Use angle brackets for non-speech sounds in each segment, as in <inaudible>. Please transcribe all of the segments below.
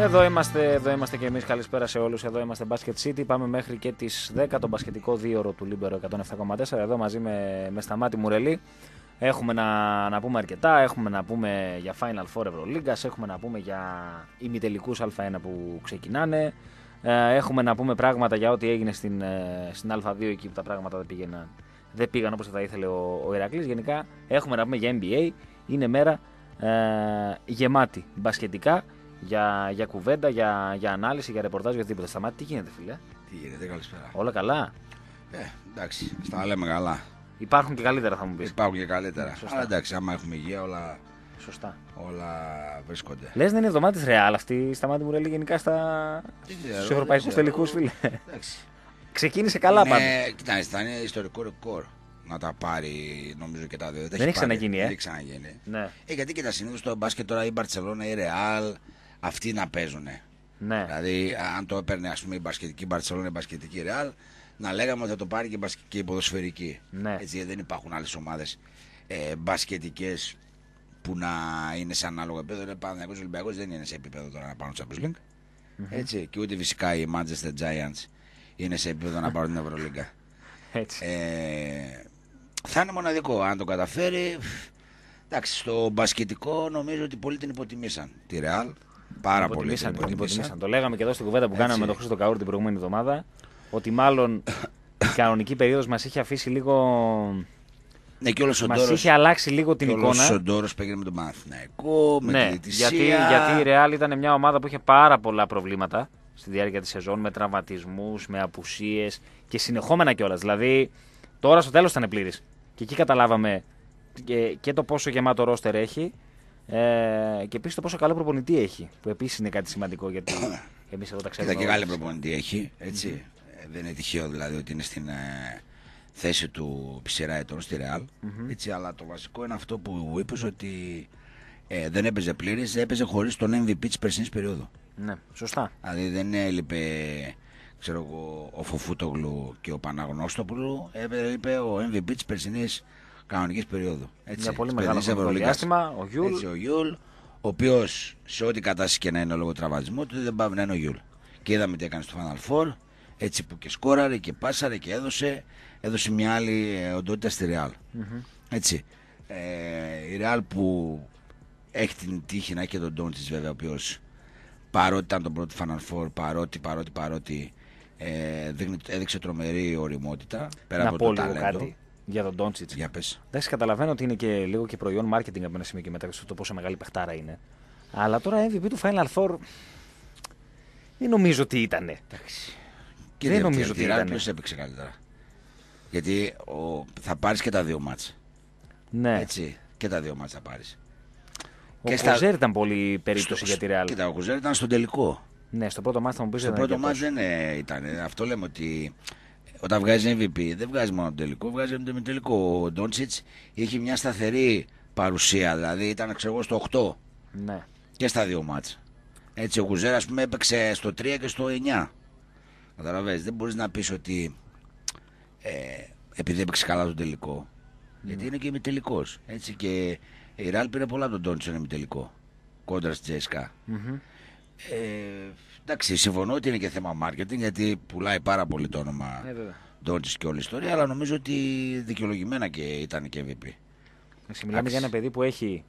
Εδώ είμαστε, εδώ είμαστε και εμείς. Καλησπέρα σε όλους. Εδώ είμαστε Basket City. Πάμε μέχρι και τις 10 το μπασκετικό δίωρο του Λίμπερο 107,4. Εδώ μαζί με, με Σταμάτη Μουρελή. Έχουμε να, να πούμε αρκετά. Έχουμε να πούμε για Final Four Ευρωλίγκας. Έχουμε να πούμε για ημιτελικούς Α1 που ξεκινάνε. Ε, έχουμε να πούμε πράγματα για ό,τι έγινε στην, ε, στην Α2 εκεί που τα πράγματα δεν πήγαιναν. Δεν πήγαν όπως θα ήθελε ο, ο Ηρακλής. Γενικά έχουμε να πούμε για NBA. Είναι μέρα ε, γεμάτη μπασκετικά για, για κουβέντα, για, για ανάλυση, για ρεπορτάζ, για οτιδήποτε. Σταμάτη, τι γίνεται, φίλε. Τι γίνεται, καλησπέρα. Όλα καλά. Ε, εντάξει, στα λέμε καλά. Υπάρχουν και καλύτερα, θα μου πεις. Υπάρχουν και καλύτερα. Σωστά. Αλλά εντάξει, άμα έχουμε υγεία, όλα. Σωστά. Όλα βρίσκονται. Λες, δεν είναι εβδομάδε Ρεάλ αυτή η σταμάτη μου, λέει γενικά στα... στου ευρωπαϊκού τελικούς, φίλε. Εντάξει. Ξεκίνησε καλά ναι, πάντα. Κοιτάξτε, θα είναι ιστορικό ρεκόρ να τα πάρει νομίζω και τα δύο. Δεν έχει ξαναγίνει, ε. Δεν έχει ξαναγίνει. Ναι. Ε, γιατί και τα συνήθως το μπάσκετ τώρα η Μπαρσελόνα, η Ρεάλ, αυτοί να παίζουν. Ναι. Δηλαδή, αν το έπαιρνε ας πούμε, η μπασκετική Μπαρσελόνα, η μπασκετική Ρεάλ, να λέγαμε ότι θα το πάρει και, και η ποδοσφαιρική. Ναι. Έτσι, δεν υπάρχουν άλλες ομάδες ε, μπασκετικές που να είναι σε ανάλογο επίπεδο. Ο Παναγιακό Ολυμπιακός δεν είναι σε επίπεδο τώρα να πάρουν το Champions League. Έτσι, και ούτε φυσικά οι Manchester Giants είναι σε επίπεδο να πάρουν την Ευρωλίγκα. Έτσι. Ε, θα είναι μοναδικό. Αν το καταφέρει. Εντάξει, στο μπασκετικό νομίζω ότι πολλοί την υποτιμήσαν. Τη Ρεάλ, Πάρα υποτιμήσαν, πολύ. Υποτιμήσαν. Το λέγαμε και εδώ στην κουβέντα που Έτσι. κάναμε με τον Χρήστο Καούρ την προηγούμενη εβδομάδα. Ότι μάλλον η κανονική περίοδος μας είχε αφήσει λίγο. Ναι, και όλος ο είχε αλλάξει λίγο την εικόνα. Ο Σοντόρος παίρνει με τον Παναθηναϊκό, με ναι, την γιατί, γιατί η Ρεάλ ήταν μια ομάδα που είχε πάρα πολλά προβλήματα στη διάρκεια της σεζόν με τραυματισμούς, με απουσίες και συνεχόμενα κιόλας. Δηλαδή τώρα στο τέλος ήταν πλήρης. Και εκεί καταλάβαμε και, και το πόσο γεμάτο ρόστερ έχει ε, και επίσης το πόσο καλό προπονητή έχει, που επίσης είναι κάτι σημαντικό γιατί <coughs> εμείς εδώ τα ξέρουμε. Κοίτα, και καλό προπονητή έχει. Ε, δεν είναι τυχαίο δηλαδή ότι είναι στην ε, θέση του Ψηρά ετών στη ρεαλ Έτσι, αλλά το βασικό είναι αυτό που είπες ότι ε, δεν έπαιζε πλήρης, έπαιζε χωρίς τον MVP της περσινής περίοδου. Ναι, σωστά. Δηλαδή δεν έλειπε ξέρω ο Φοφούτογλου και ο Παναγνώστοπουλου, έλειπε ο MVP της περσινής κανονικής περίοδο. Έτσι, Μια πολύ μεγάλη διάστημα. Ο Γιούλ. Έτσι, ο Γιούλ, ο οποίος σε ό,τι κατάσταση και να είναι λόγω τραυματισμού του δεν πάει να είναι ο Γιούλ. Και είδαμε τι έκανε στο Final Four, έτσι που και σκόραρε και πάσαρε και έδωσε, έδωσε μια άλλη ε, οντότητα στη Ρεάλ. Έτσι. Ε, η Ρεάλ που έχει την τύχη να έχει και τον τη βέβαια, ο οποίος παρότι ήταν τον πρώτο Final Four, παρότι, παρότι, παρότι ε, έδειξε τρομερή οριμότητα Πέρα από πω το λίγο για τον Τόντσιτ. Για πες. Εντάξει, καταλαβαίνω ότι είναι και λίγο και προϊόν marketing από ένα σημείο και μετά το πόσο μεγάλη παιχτάρα είναι. Αλλά τώρα MVP του Final Four δεν νομίζω ότι ήταν. Εντάξει. Και δεν νομίζω ότι ήταν. Ποιο έπαιξε καλύτερα. Γιατί ο, θα πάρεις και τα δύο μάτς. Ναι. Έτσι. Και τα δύο μάτς θα πάρεις. Ο, Κουζέρ στα... ήταν πολύ περίπτωση στο, για τη Ρεάλ. Κοίτα, ο Κουζέρ ήταν στο τελικό. Ναι, στο πρώτο μάτς θα μου πεις. Στο πρώτο μάτς δεν ε, ήταν. Αυτό λέμε ότι όταν βγάζει MVP, δεν βγάζει μόνο τον τελικό, βγάζει το τελικό. Ο Ντόντσιτ είχε μια σταθερή παρουσία, δηλαδή ήταν ξέρω, στο 8 ναι. και στα δύο μάτσα. Έτσι, ο Κουζέρας, ας πούμε, έπαιξε στο 3 και στο 9. Καταλαβαίνετε, δεν μπορείς να πεις ότι ε, επειδή έπαιξε καλά το τελικό. Ναι. Γιατί είναι και ημιτελικός. Έτσι και η Ραλ πήρε πολλά από τον ένα ημιτελικό. Κόντρα στη Τζέσκα. Mm-hmm. Εντάξει, συμφωνώ ότι είναι και θέμα marketing γιατί πουλάει πάρα πολύ το όνομα ε, και όλη η ιστορία, αλλά νομίζω ότι δικαιολογημένα και ήταν και MVP. Μιλάμε για ένα παιδί που έχει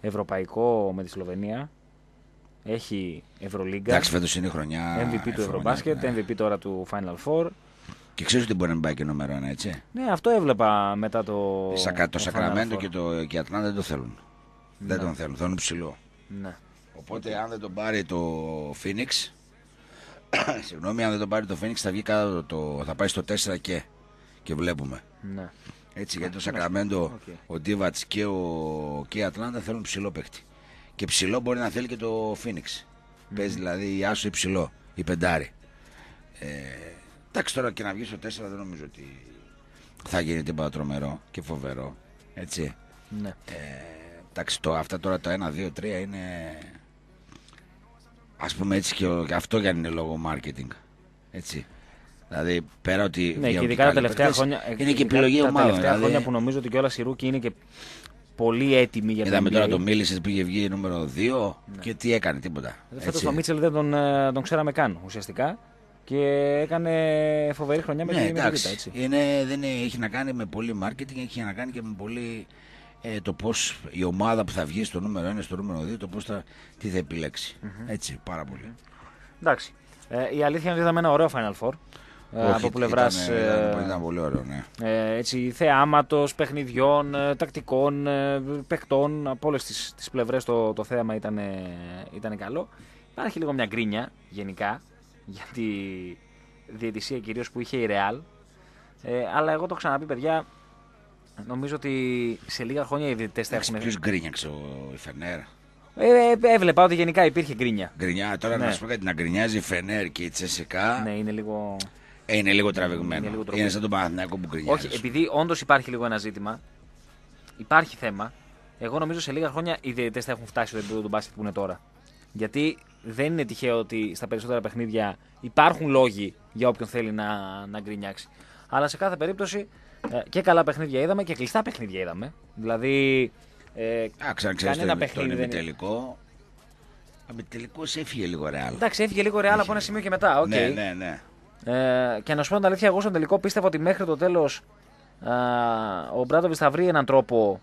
ευρωπαϊκό με τη Σλοβενία, έχει Ευρωλίγκα. Εντάξει, φέτος είναι η χρονιά. MVP του Ευρωμπάσκετ, ναι. MVP τώρα του Final Four. Και ξέρεις ότι μπορεί να πάει και νούμερο ένα, έτσι. Ναι, αυτό έβλεπα μετά το. Ε, Σακα, το Σακραμέντο και, το, και δεν το θέλουν. Δεν ναι. τον θέλουν, θέλουν ψηλό. Ναι. Οπότε αν δεν τον πάρει το Phoenix, <coughs> Συγγνώμη, αν δεν τον πάρει το Φένιξ θα, βγει κάτω το, θα πάει στο 4 και. Και βλέπουμε. Ναι. Έτσι, γιατί το Σακραμέντο, okay. ο Ντίβατ και, και η Ατλάντα θέλουν ψηλό παίχτη. Και ψηλό μπορεί να θέλει και το Φίνιξ. Mm. Παίζει δηλαδή η Άσο ή ψηλό, η πεντάρη. Ε, εντάξει, τώρα και να βγει στο 4 δεν νομίζω ότι θα γίνει τίποτα τρομερό και φοβερό. Έτσι. Ναι. Ε, εντάξει, το, αυτά τώρα το 1, 2, 3 είναι ας πούμε έτσι και, αυτό για είναι λόγο marketing. Έτσι. Δηλαδή, πέρα ότι. Ναι, και ειδικά τα τελευταία χρόνια. Είναι και επιλογή ομάδα. Τα τελευταία χρόνια δηλαδή. που νομίζω ότι κιόλας η Ρούκη είναι και πολύ έτοιμη για την Είδαμε τώρα το Μίλησες είχε βγει νούμερο 2 ναι. και τι έκανε, τίποτα. Φέτος το Μίτσελ δεν τον, ε, τον ξέραμε καν ουσιαστικά και έκανε φοβερή χρονιά με ναι, την έτσι. Είναι, δεν έχει να κάνει με πολύ marketing, έχει να κάνει και με πολύ ε, το πώς η ομάδα που θα βγει στο νούμερο 1, στο νούμερο 2, το πώς θα, τι θα επιλέξει. Mm-hmm. Έτσι, πάρα πολύ. Εντάξει. Ε, η αλήθεια είναι ότι είδαμε ένα ωραίο Final Four. Ε, Όχι, από πλευράς. Ήταν, ε, ήταν, πολύ ωραίο, ναι. Ε, έτσι, θεάματος, παιχνιδιών, ε, τακτικών, παιχτών. Από όλες τις πλευρές το, το θέαμα ήταν, ήταν καλό. Υπάρχει λίγο μια γκρίνια γενικά <laughs> για τη διαιτησία κυρίως που είχε η Real. Ε, αλλά εγώ το ξαναπεί, παιδιά, Νομίζω ότι σε λίγα χρόνια οι διαιτητές θα έχουν. Ποιο γκρίνιαξε ο Φενέρ. Ε, ε, ε, έβλεπα ότι γενικά υπήρχε γκρίνια. Γκρινιά, τώρα ναι. να σου πω κάτι, να γκρινιάζει η Φενέρ και η Τσεσικά. Ναι, είναι λίγο. Ε, είναι λίγο τραβηγμένο. Είναι, λίγο είναι σαν τον Παναθηνάκο που γκρινιάζει. Όχι, επειδή όντως υπάρχει λίγο ένα ζήτημα. Υπάρχει θέμα. Εγώ νομίζω σε λίγα χρόνια οι διαιτητές θα έχουν φτάσει στο επίπεδο του μπάσκετ που είναι τώρα. Γιατί δεν είναι τυχαίο ότι στα περισσότερα παιχνίδια υπάρχουν λόγοι για όποιον θέλει να, να γκρινιάξει. Αλλά σε κάθε περίπτωση ε, και καλά παιχνίδια είδαμε και κλειστά παιχνίδια είδαμε. Δηλαδή. Ε, το είναι κανένα το, παιχνίδι. Τον επιτελικό. Επιτελικό έφυγε λίγο ρεάλ. Εντάξει, έφυγε λίγο ρεάλ από ένα σημείο και μετά. Okay. Ναι, ναι, ναι. Ε, και να σου πω την αλήθεια, εγώ στον τελικό πίστευα ότι μέχρι το τέλος ο Μπράντοβιτ θα βρει έναν τρόπο.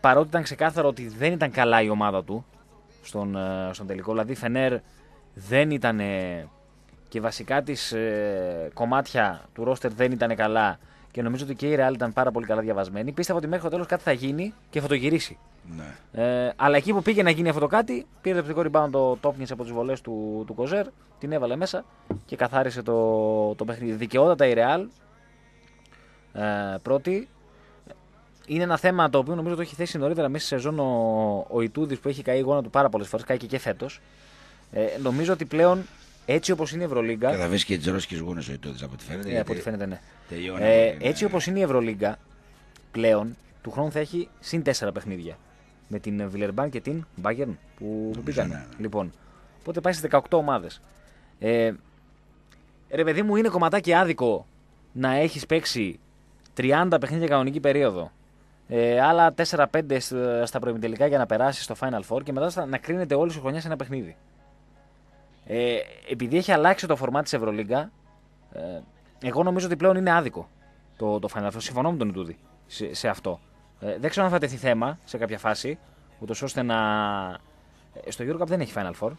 Παρότι ήταν ξεκάθαρο ότι δεν ήταν καλά η ομάδα του στον, ε, στον τελικό. Δηλαδή, η Φενέρ δεν ήταν. και βασικά της ε, κομμάτια του ρόστερ δεν ήταν καλά και νομίζω ότι και η Real ήταν πάρα πολύ καλά διαβασμένη. Πίστευα ότι μέχρι το τέλος κάτι θα γίνει και θα το γυρίσει. Ναι. Ε, αλλά εκεί που πήγε να γίνει αυτό το κάτι, πήρε το επιθετικό rebound το Τόπνι από τις βολές του, του Κοζέρ, την έβαλε μέσα και καθάρισε το, το παιχνίδι. Δικαιότατα η Real. Ε, πρώτη. Είναι ένα θέμα το οποίο νομίζω το έχει θέσει νωρίτερα μέσα σε σεζόν ο, ο Ιτούδης που έχει καεί η γόνα του πάρα πολλές φορές, καεί και, και φέτος. Ε, νομίζω ότι πλέον έτσι όπως είναι η Ευρωλίγκα. και τις ρώσικες γούνες ο Ιτούδη από ό,τι φαίνεται. Ναι, ναι. Ε, έτσι ε, όπως είναι η Ευρωλίγκα πλέον, του χρόνου θα έχει συν 4 παιχνίδια. Με την Βιλερμπάν και την Μπάγκερν που πήγαν. Ναι, ναι. Λοιπόν, οπότε πάει σε 18 ομάδες. Ε, ρε παιδί μου, είναι κομματάκι άδικο να έχεις παίξει 30 παιχνίδια κανονική περίοδο. Ε, άλλα 4-5 στα προημιτελικά για να περάσεις στο Final Four και μετά να κρίνεται όλη σου χρονιά σε ένα παιχνίδι. Ε, επειδή έχει αλλάξει το φορμά της Ευρωλίγκα, ε, εγώ νομίζω ότι πλέον είναι άδικο το, το final Four. Συμφωνώ με τον Ιτούδη σε, σε αυτό. Ε, δεν ξέρω αν θα τεθεί θέμα σε κάποια φάση, ούτως ώστε να. Ε, στο Eurocup δεν έχει Final Four.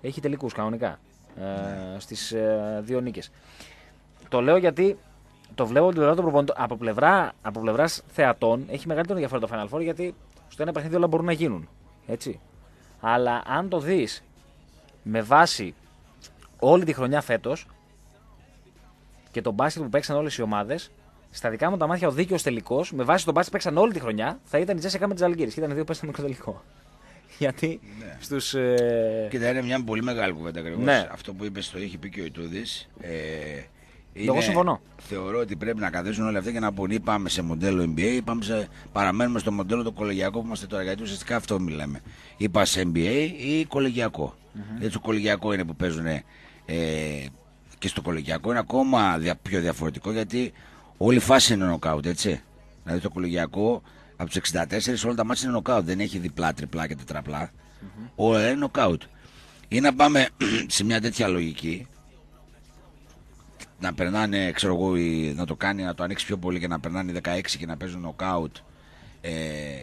Έχει τελικούς κανονικά. Ε, Στις ε, δύο νίκες. Το λέω γιατί το βλέπω από πλευρά, από θεατών έχει μεγαλύτερο ενδιαφέρον το Final Four γιατί στο ένα παιχνίδι όλα μπορούν να γίνουν. Έτσι. Αλλά αν το δεις, με βάση όλη τη χρονιά φέτος και τον μπάσκετ που παίξαν όλες οι ομάδες, στα δικά μου τα μάτια ο δίκαιος τελικός, με βάση τον μπάσκετ που παίξαν όλη τη χρονιά, θα ήταν η Τζέσικα με τις Αλγύρες. Ήταν δύο πέστα στο τελικό. Γιατί ναι. στους. Ε... Κοίτα, είναι μια πολύ μεγάλη κουβέντα ακριβώ. Αυτό που είπες το είχε πει και ο Ιτούδης. Ε, είναι, Εγώ συμφωνώ. Θεωρώ ότι πρέπει να καθίσουν όλοι αυτοί και να πούν ή πάμε σε μοντέλο NBA, πάμε σε, παραμένουμε στο μοντέλο το κολεγιακό που είμαστε τώρα. Γιατί ουσιαστικά αυτό μιλάμε. Ή πας σε NBA ή κολεγιακό. το κολεγιακό είναι που παίζουν. Ε, και στο κολεγιακό είναι ακόμα πιο διαφορετικό γιατί όλη η φάση είναι νοκάουτ, έτσι. Δηλαδή το κολεγιακό από τους 64 όλα τα μάτια είναι νοκάουτ. Δεν έχει διπλά, τριπλά και τετραπλά. Mm-hmm. Όλα είναι νοκάουτ. Ή να πάμε <clears throat> σε μια τέτοια λογική να περνάνε, ξέρω εγώ, να το κάνει, να το ανοίξει πιο πολύ και να περνάνε 16 και να παίζουν νοκάουτ ε,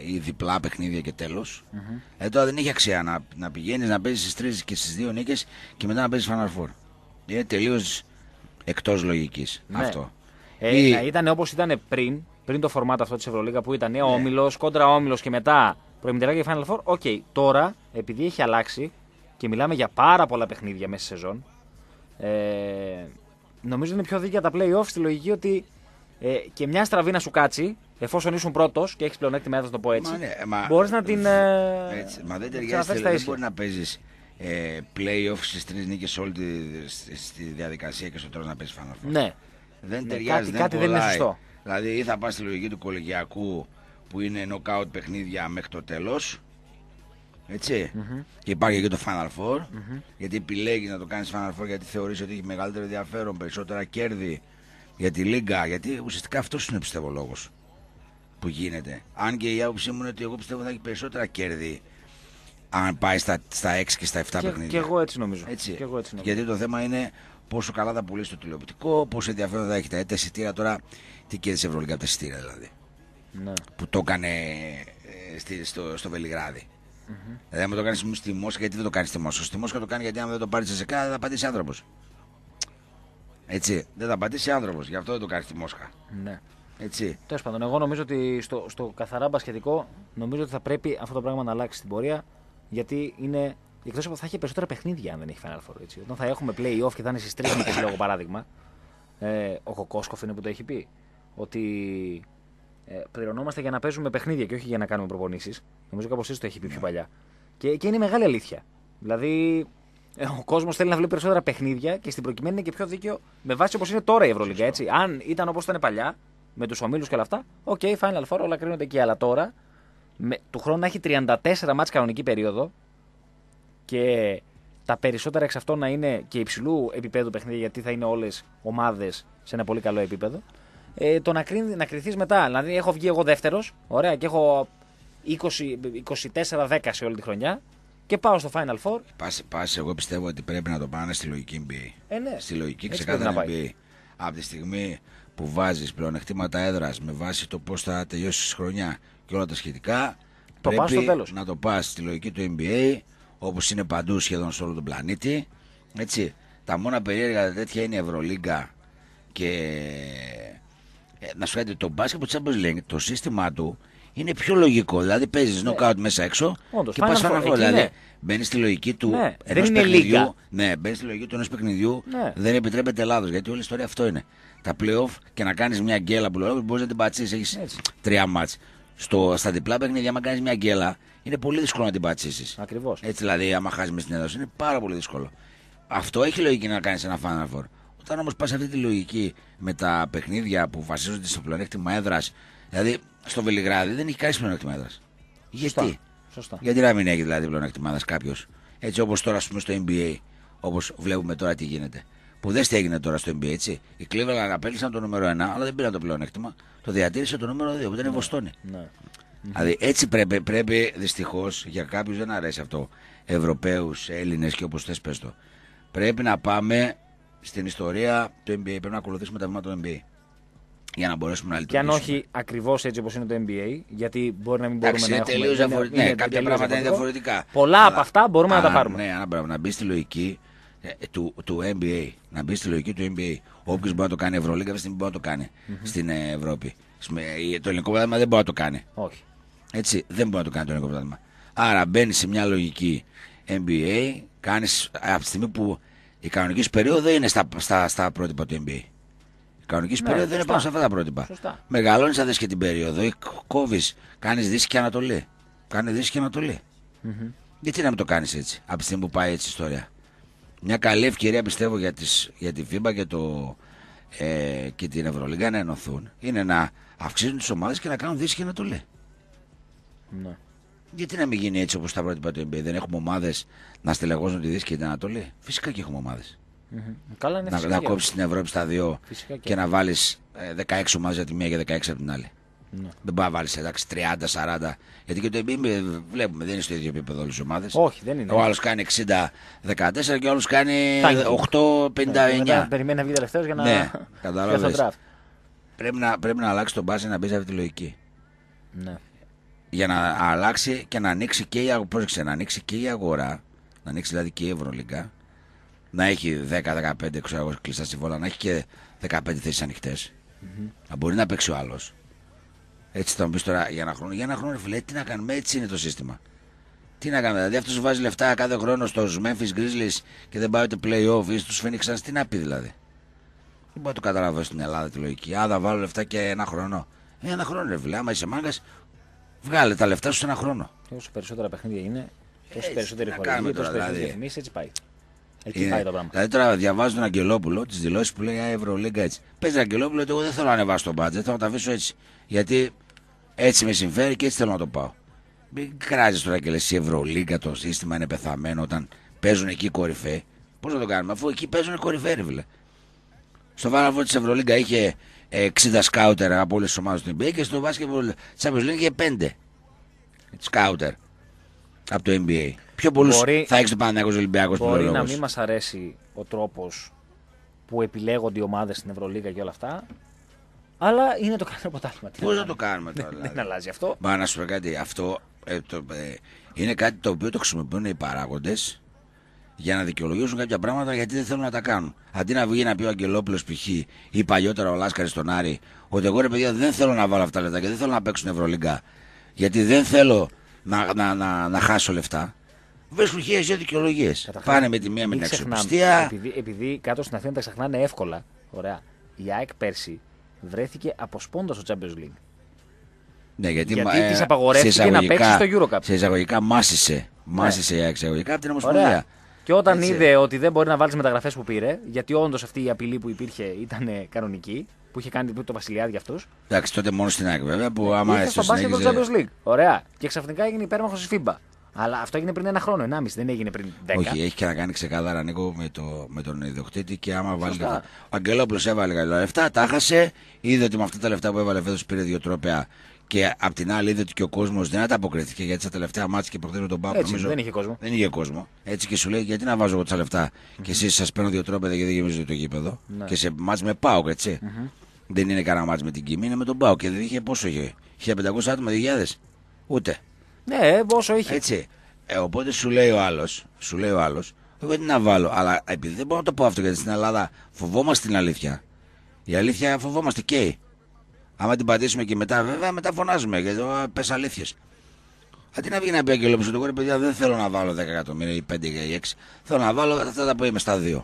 ή διπλά παιχνίδια και τελο Ε, τώρα δεν έχει αξία να, να πηγαίνεις να παίζεις στις 3 και στις δύο νίκες και μετά να παίζεις Final Four. Είναι τελείως εκτός λογικής ναι. αυτό. Ε, ή... Ε, ήταν όπως ήταν πριν, πριν το format αυτό της Ευρωλίγα που ήταν ναι. όμιλος, κόντρα όμιλος και μετά προημητελά και Final Four. Οκ, okay, τώρα επειδή έχει αλλάξει και μιλάμε για πάρα πολλά παιχνίδια μέσα στη σεζόν. Ε, νομίζω είναι πιο δίκαια τα playoff στη λογική ότι ε, και μια στραβή να σου κάτσει, εφόσον ήσουν πρώτος και έχεις πλεονέκτημα, θα το πω έτσι. Ναι, Μπορείς να την. Ε, έτσι, μα δεν ταιριάζει. Δεν μπορεί να παίζεις ε, playoff στις τρεις νίκες όλη τη, στη διαδικασία και στο τέλο να παίζεις φανά. Ναι. Δεν ναι, ταιριάζει. Κάτι, δεν, είναι σωστό. Δηλαδή, ή θα πας στη λογική του κολεγιακού που είναι νοκάουτ παιχνίδια μέχρι το τέλος, ετσι mm Και υπάρχει και το Final Four. Γιατί επιλέγεις να το κάνεις Final Four γιατί θεωρείς ότι έχει μεγαλύτερο ενδιαφέρον, περισσότερα κέρδη για τη Λίγκα. Γιατί ουσιαστικά αυτός είναι πιστεύω λόγος που γίνεται. Αν και η άποψή μου είναι ότι εγώ πιστεύω θα έχει περισσότερα κέρδη αν πάει στα, 6 και στα 7 παιχνίδια. Και εγώ έτσι νομίζω. Έτσι. Και εγώ έτσι νομίζω. Γιατί το θέμα είναι πόσο καλά θα πουλήσει το τηλεοπτικό, πόσο ενδιαφέρον θα έχει τα εισιτήρια τώρα. Τι κέρδισε η Ευρωλίγκα από τα εισιτήρια δηλαδή. Ναι. Που το έκανε ε, στο, στο Βελιγράδι. Mm-hmm. Δηλαδή, αν το κάνεις στη Μόσχα, γιατί δεν το κάνεις στη Μόσχα. Στη Μόσχα το κάνει γιατί, αν δεν το πάρεις σε σεκά, δεν θα πατήσει άνθρωπος. Έτσι. Δεν θα πατήσει άνθρωπος. Γι' αυτό δεν το κάνεις στη Μόσχα. Ναι. Έτσι. Τέλος πάντων, εγώ νομίζω ότι στο, στο καθαρά μπασχετικό νομίζω ότι θα πρέπει αυτό το πράγμα να αλλάξει στην πορεία. Γιατί είναι. Εκτός από θα έχει περισσότερα παιχνίδια, αν δεν έχει Final Όταν θα έχουμε playoff και θα είναι στις τρεις νίκες, <coughs> λόγω παράδειγμα. Ε, ο Κοκόσκοφ είναι που το έχει πει. Ότι ε, πληρωνόμαστε για να παίζουμε παιχνίδια και όχι για να κάνουμε προπονήσεις. Νομίζω κάπως έτσι το έχει πει πιο ναι. παλιά. Και, και είναι μεγάλη αλήθεια. Δηλαδή, ε, ο κόσμος θέλει να βλέπει περισσότερα παιχνίδια και στην προκειμένη είναι και πιο δίκαιο με βάση όπως είναι τώρα η Ευρωλίγκα. Έτσι. Αν ήταν όπως ήταν παλιά, με τους ομίλους και όλα αυτά, οκ, Final Four, όλα κρίνονται εκεί. Αλλά τώρα, με, του χρόνου να έχει 34 μάτς κανονική περίοδο και τα περισσότερα εξ αυτών να είναι και υψηλού επίπεδου παιχνίδια, γιατί θα είναι όλες ομάδες σε ένα πολύ καλό επίπεδο ε, το να, να κριθεί μετά. Δηλαδή, έχω βγει εγώ δεύτερος, ωραία, και έχω 24-10 σε όλη τη χρονιά και πάω στο Final Four. Πάσε, πάσε, εγώ πιστεύω ότι πρέπει να το πάνε στη λογική NBA. Ε, ναι. Στη λογική ξεκάθαρα NBA. Από τη στιγμή που βάζεις πλεονεκτήματα έδρας με βάση το πώς θα τελειώσεις χρονιά και όλα τα σχετικά. πρέπει να το πας στη λογική του NBA όπως είναι παντού σχεδόν σε όλο τον πλανήτη. Έτσι. Τα μόνα περίεργα τέτοια είναι η Ευρωλίγκα και ε, να σου το μπάσκετ από Champions League, το σύστημά του είναι πιο λογικό. Δηλαδή παίζεις ναι. νοκάουτ μέσα έξω Όντως, και πας φανά Δηλαδή ναι. μπαίνεις στη λογική του ναι. ενός παιχνιδιού. Ναι, μπαίνεις στη λογική του ενός παιχνιδιού. Ναι. Δεν επιτρέπεται λάθος γιατί όλη η ιστορία αυτό είναι. Τα playoff και να κάνεις μια γκέλα που λέω μπορείς να την πατήσεις. Έχεις τρία μάτ. Στα διπλά παιχνίδια, άμα κάνεις μια γκέλα, είναι πολύ δύσκολο να την πατήσεις. Ακριβώς. Έτσι δηλαδή, άμα χάσεις μες στην έδωση, είναι πάρα πολύ δύσκολο. Αυτό έχει λογική να κάνεις ένα φάναρφορ. Όταν όμως πας σε αυτή τη λογική με τα παιχνίδια που βασίζονται στο πλεονέκτημα έδρας, δηλαδή στο Βελιγράδι δεν έχει κανείς πλεονέκτημα έδρας. Γιατί. Σωστά. Γιατί να μην έχει δηλαδή πλεονέκτημα έδρας κάποιος. Έτσι όπως τώρα πούμε, στο NBA, όπως βλέπουμε τώρα τι γίνεται. Που δεν στέγινε τώρα στο NBA, έτσι. Η Cleveland απέλησαν το νούμερο 1, αλλά δεν πήραν το πλεονέκτημα. Το διατήρησε το νούμερο 2, που ήταν η ναι. Βοστόνη. Ναι. Δηλαδή έτσι πρέπει, πρέπει δυστυχώς για κάποιους δεν αρέσει αυτό. Ευρωπαίους, Έλληνες και όπως θες πες το. Πρέπει να πάμε στην ιστορία του NBA. Πρέπει να ακολουθήσουμε τα βήματα του NBA για να μπορέσουμε να λειτουργήσουμε. Και αν όχι ακριβώς έτσι όπως είναι το NBA, γιατί μπορεί να μην μπορούμε να είναι Ναι, κάποια πράγματα είναι διαφορετικά. Πολλά αλλά, από αυτά μπορούμε να τα πάρουμε. Ναι, να, ε, να μπει στη λογική του, του NBA. Να μπει στη λογική του NBA. Όποιος μπορεί να το κάνει Ευρωλίγκα, αυτή μπορεί να το κάνει mm-hmm. στην ε, Ευρώπη. Το ελληνικό πρωτάθλημα δεν μπορεί να το κάνει. Όχι. Έτσι, δεν μπορεί να το κάνει το ελληνικό πρωτάθλημα. Άρα μπαίνει σε μια λογική NBA, κάνεις ε, από τη στιγμή που η κανονική περίοδο είναι στα, στα, στα πρότυπα του NBA. Η κανονική ναι, περίοδο δεν είναι πάνω σε αυτά τα πρότυπα. Μεγαλώνεις αν δεις και την περίοδο, ή κόβεις, κάνεις Δύση και Ανατολή. Κάνεις Δύση και ανατολη mm-hmm. mm γιατι να μην το κάνεις έτσι, από τη στιγμή που πάει έτσι η ιστορία. Μια καλή ευκαιρία πιστεύω για, τις, για τη FIBA και, το, ε, και την Ευρωλίγκα να ενωθούν. Είναι να αυξήσουν τις ομάδες και να κάνουν Δύση και Ανατολή. Ναι γιατί να μην γίνει έτσι όπως τα πρότυπα του NBA. Δεν έχουμε ομάδες να στελεχώσουν τη Δύση και την Ανατολή. Φυσικά και έχουμε ομάδες. Mm-hmm. Ναι, να, να κόψει την Ευρώπη στα δύο και, και να βάλει 16 ομάδε από τη μία και 16 από την άλλη. Ναι. Δεν πάει να βάλεις 30-40. Γιατί και το NBA ε, βλέπουμε δεν είναι στο ίδιο επίπεδο όλες τις ομάδες. Όχι, δεν είναι. Ο άλλος κάνει 60-14 και ο άλλος κάνει 8-59. Ναι, περιμένει να βγει τελευταίος για να ναι, <laughs> καταλάβει. πρέπει, να, πρέπει να αλλάξει τον πάση να μπει σε αυτή τη λογική. Ναι για να αλλάξει και να ανοίξει και η αγορά. Πρόσεξε, να ανοίξει και η αγορά, να ανοίξει δηλαδή και η Ευρωλίγκα, να έχει 10-15 κλειστά στη βόλα, να έχει και 15 θέσεις ανοιχτές. Mm -hmm. Να μπορεί να παίξει ο άλλος. Έτσι θα μου πεις τώρα για ένα χρόνο. Για ένα χρόνο, φίλε, τι να κάνουμε, έτσι είναι το σύστημα. Τι να κάνουμε, δηλαδή αυτός σου βάζει λεφτά κάθε χρόνο στους Memphis Grizzlies και δεν πάει ούτε playoff ή στους Phoenix Suns, τι να πει δηλαδή. Δεν μπορώ να το καταλάβω στην Ελλάδα τη λογική. Α, θα βάλω λεφτά και ένα χρόνο. Ε, ένα χρόνο, ρε φίλε, άμα είσαι μάγκας, Βγάλε τα λεφτά σου σε ένα χρόνο. Όσο περισσότερα παιχνίδια είναι, τόσο περισσότερη χορηγία, τόσο δηλαδή. περισσότερη διαφημίσει, έτσι πάει. Εκεί είναι. πάει το πράγμα. Δηλαδή τώρα διαβάζω τον Αγγελόπουλο, τις δηλώσεις που λέει Α, Ευρωλίγκα έτσι. Παίζει Αγγελόπουλο ότι εγώ δεν θέλω να ανεβάσω τον μπάτζετ, θα τα αφήσω έτσι. Γιατί έτσι με συμφέρει και έτσι θέλω να το πάω. Μην κράζεις τώρα και λες η Ευρωλίγκα, το σύστημα είναι πεθαμένο όταν παίζουν εκεί κορυφαίοι. Πώς να το κάνουμε, αφού εκεί παίζουν κορυφαίοι, βλέ. Στο βάραβο της Ευρωλίγκα είχε 60 σκάουτερ από όλες τις ομάδες του NBA και στο μπάσκετμπολ Champions League είχε 5 σκάουτερ από το NBA. Πιο πολλούς θα έχεις το Παναγιώ Ολυμπιακό Μπορεί να μην μας αρέσει ο τρόπος που επιλέγονται οι ομάδες στην Ευρωλίγα και όλα αυτά. Αλλά είναι το καλύτερο ποτάλμα. Πώς να το κάνουμε τώρα. Δεν, δεν δηλαδή? αλλάζει αυτό. Μπα να σου πω κάτι. Αυτό ε, το, ε, είναι κάτι το οποίο το χρησιμοποιούν οι παράγοντες για να δικαιολογήσουν κάποια πράγματα γιατί δεν θέλουν να τα κάνουν. Αντί να βγει να πει ο Αγγελόπουλος π.χ. ή παλιότερα ο Λάσκαρης στον Άρη, ότι εγώ ρε παιδιά δεν θέλω να βάλω αυτά λεφτά και δεν θέλω να παίξουν Ευρωλίγκα Γιατί δεν θέλω να, να, να, να χάσω λεφτά. Βρίσκουν χίλιες δύο δικαιολογίε. Πάνε με τη μία με την Επειδή, επειδή κάτω στην Αθήνα τα ξεχνάνε εύκολα. Ωραία. Η ΑΕΚ πέρσι βρέθηκε αποσπώντας στο Champions League. Ναι, γιατί, γιατί ε, της απαγορεύτηκε να παίξει στο Eurocup. Σε εισαγωγικά μάσησε. Μάσησε ναι. η ΑΕΚ εισαγωγικά από την Ομοσπονδία. Και όταν Έτσι. είδε ότι δεν μπορεί να βάλεις μεταγραφές που πήρε, γιατί όντως αυτή η απειλή που υπήρχε ήταν ε, κανονική, που είχε κάνει το Βασιλιάδη αυτούς. Εντάξει, τότε μόνο στην ΑΕΚ βέβαια που άμα έτσι. στην Champions League. Ωραία. Και ξαφνικά έγινε υπέρμαχος της FIBA. Αλλά αυτό έγινε πριν ένα χρόνο, ενάμιση, δεν έγινε πριν 10. Όχι, έχει και να κάνει ξεκάθαρα Νίκο με, το, με τον ιδιοκτήτη και άμα βάλει. Ο Αγγελόπουλος έβαλε καλά λεφτά, τα χάσε. Είδε ότι με αυτά τα λεφτά που έβαλε φέτος πήρε δύο τρόπια. Και απ' την άλλη είδε ότι και ο κόσμος δεν ανταποκρίθηκε γιατί στα τελευταία μάτια και προχθές με τον Πάπα. νομίζω, δεν είχε κόσμο. Δεν είχε κόσμο. Έτσι και σου λέει: Γιατί να βάζω εγώ τα λεφτά mm-hmm. και εσείς σας παίρνω δύο τρόπεδα γιατί δεν γεμίζετε το γήπεδο. Ναι. Και σε μάτ με πάω, έτσι. Mm-hmm. Δεν είναι κανένα μάτ με την κοιμή, είναι με τον Πάο. Και δεν είχε πόσο είχε. 1500 άτομα, 2000. Ούτε. Ναι, πόσο είχε. Έτσι. Ε, οπότε σου λέει ο άλλος, σου λέει ο άλλος, εγώ τι να βάλω. Αλλά επειδή δεν μπορώ να το πω αυτό γιατί στην Ελλάδα φοβόμαστε την αλήθεια. Η αλήθεια φοβόμαστε, καίει. Άμα την πατήσουμε και μετά, βέβαια, μετά φωνάζουμε. Γιατί πες αλήθειες. Αντί να βγει να πει ο Αγγελόπουλο του παιδιά, δεν θέλω να βάλω 10 εκατομμύρια ή 5 ή 6. Θέλω να βάλω αυτά τα που είμαι στα 2.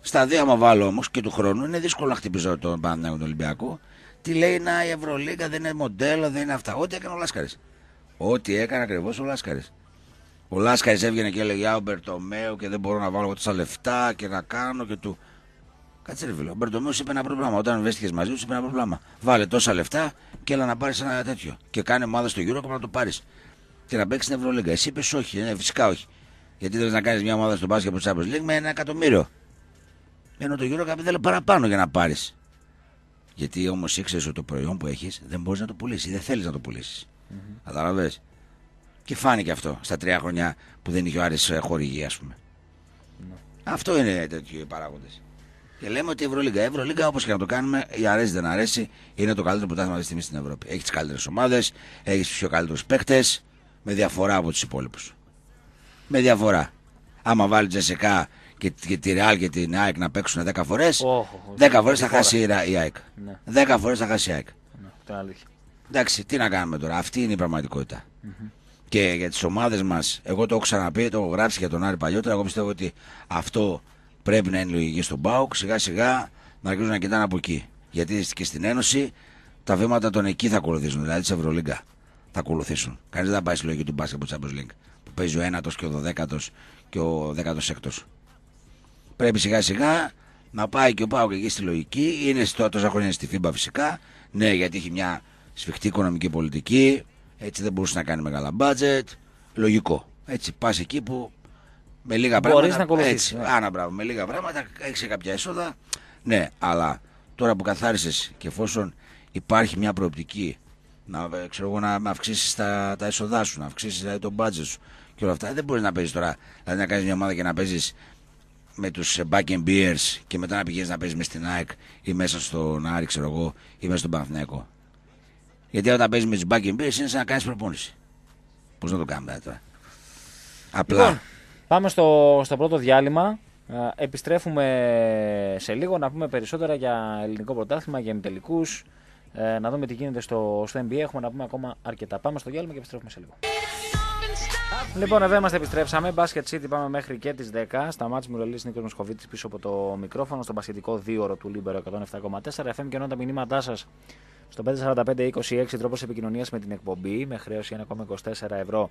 Στα 2 άμα βάλω όμως και του χρόνου, είναι δύσκολο να χτυπήσω τον Παναγιώτο του Ολυμπιακού. Τι λέει να η Ευρωλίγκα δεν είναι μοντέλο, δεν είναι αυτά. Ό,τι έκανε ο Λάσκαρης. Ό,τι έκανε ακριβώς ο Λάσκαρης. Ο Λάσκαρης έβγαινε και έλεγε Άουμπερτο Μέο και δεν μπορώ να βάλω τόσα λεφτά και να κάνω και του. Κάτσε ρε φίλε. Ο είπε ένα πρόβλημα. Όταν βέστηκες μαζί τους, είπε ένα πρόβλημα. Βάλε τόσα λεφτά και έλα να πάρεις ένα τέτοιο. Και κάνει ομάδα στο Euro να το πάρεις. Και να παίξεις την Ευρωλίγκα. Εσύ είπες όχι. Ναι, φυσικά όχι. Γιατί θέλεις να κάνεις μια ομάδα στο μπάσκετ από Champions League με ένα εκατομμύριο. Ενώ το γύρο θέλει παραπάνω για να πάρεις. Γιατί όμως ήξερες ότι το προϊόν που έχεις δεν μπορείς να το πουλήσεις, δεν θέλεις να το πουλήσεις. Κατάλαβε. Mm-hmm. Και φάνηκε αυτό στα τρία χρόνια που δεν είχε ο Άρης ε, χορηγία, ας πούμε. Mm-hmm. Αυτό είναι τέτοιοι οι παράγοντες. Και λέμε ότι η Ευρωλίγκα, η Ευρωλίγκα όπως και να το κάνουμε, η αρέσει δεν αρέσει, είναι το καλύτερο πρωτάθλημα αυτή τη στιγμή στην Ευρώπη. Έχει τις καλύτερες ομάδες, έχεις τους πιο καλύτερους παίκτες, με διαφορά από τους υπόλοιπους. Με διαφορά. Άμα βάλει Τζεσικά και, και τη Ρεάλ και την ΑΕΚ να παίξουν 10 φορέ, 10 φορές θα χάσει η ΑΕΚ. 10 ναι. φορές θα χάσει η ΑΕΚ. Ναι, Εντάξει, τι να κάνουμε τώρα. Αυτή είναι η πραγματικοτητα Και για τις ομάδες μας, εγώ το έχω ξαναπεί, το έχω γράψει για τον Άρη παλιότερα. Εγώ πιστεύω ότι αυτό πρέπει να είναι λογική στον ΠΑΟΚ, σιγά σιγά να αρχίζουν να κοιτάνε από εκεί. Γιατί και στην Ένωση τα βήματα των εκεί θα ακολουθήσουν, δηλαδή της Ευρωλίγκα θα ακολουθήσουν. Κανείς δεν θα πάει στη λογική του μπάσκετ από Champions League που παίζει ο ένατος και ο δωδέκατος και ο έκτος. Πρέπει σιγά σιγά να πάει και ο ΠΑΟΚ εκεί στη λογική. Είναι στο, τόσα χρόνια στη ΦΥΜΠΑ φυσικά. Ναι, γιατί έχει μια σφιχτή οικονομική πολιτική. Έτσι δεν μπορούσε να κάνει μεγάλα budget. Λογικό. Έτσι πας εκεί που με λίγα Μπορείς πράγματα. Έτσι, ναι. Άνα, μπράβο, με λίγα πράγματα έχεις κάποια έσοδα. Ναι, αλλά τώρα που καθάρισες και εφόσον υπάρχει μια προοπτική να, ε, να αυξήσεις τα, τα έσοδά σου, να αυξήσεις δηλαδή, το budget σου και όλα αυτά, δεν μπορείς να παίζεις τώρα. Δηλαδή να κάνεις μια ομάδα και να παίζεις με τους ε, back and beers και μετά να πηγαίνεις να παίζεις μες στην ΑΕΚ ή μέσα στο Άρη, ξέρω εγώ, ή μέσα στον Παναθηναϊκό. Γιατί όταν παίζεις με τους back and beers είναι σαν να κάνεις προπόνηση. Πώς να το κάνουμε δηλαδή, τώρα. Απλά. Λοιπόν, Πάμε στο, στο πρώτο διάλειμμα. Επιστρέφουμε σε λίγο να πούμε περισσότερα για ελληνικό πρωτάθλημα, για εμιτελικού. Ε, να δούμε τι γίνεται στο, στο NBA. Έχουμε να πούμε ακόμα αρκετά. Πάμε στο διάλειμμα και επιστρέφουμε σε λίγο. Λοιπόν, εδώ είμαστε, επιστρέψαμε. Μπάσκετ City πάμε μέχρι και τις 10. Στα μάτια μου ρολίζει Νίκο Μοσχοβίτης πίσω από το μικρόφωνο, στο πασχετικό δίωρο του Λίμπερο 107,4. FM και ενώ τα μηνύματά σας στο 54526, 26 τρόπος επικοινωνίας με την εκπομπή με χρέωση 1,24 ευρώ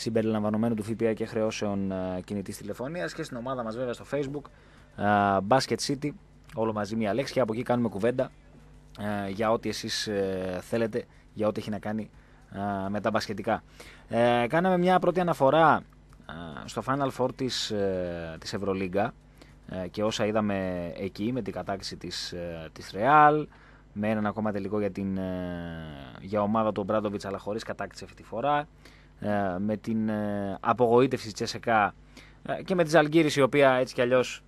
συμπεριλαμβανομένου του ΦΠΑ και χρεώσεων ε, κινητής τηλεφωνίας και στην ομάδα μας βέβαια στο facebook ε, Basket City, όλο μαζί μια λέξη και από εκεί κάνουμε κουβέντα ε, για ό,τι εσείς θέλετε, για ό,τι έχει να κάνει με τα μπασκετικά. Κάναμε μια πρώτη αναφορά στο Final Four της, της Ευρωλίγκα και όσα είδαμε εκεί με την κατάκτηση της, της Real, με έναν ακόμα τελικό για, την, για ομάδα του Μπράντοβιτς αλλά χωρίς κατάκτηση αυτή τη φορά. Ε, με την ε, απογοήτευση της Τσέσεκα ε, και με τη Ζαλγκύρης η οποία έτσι κι αλλιώς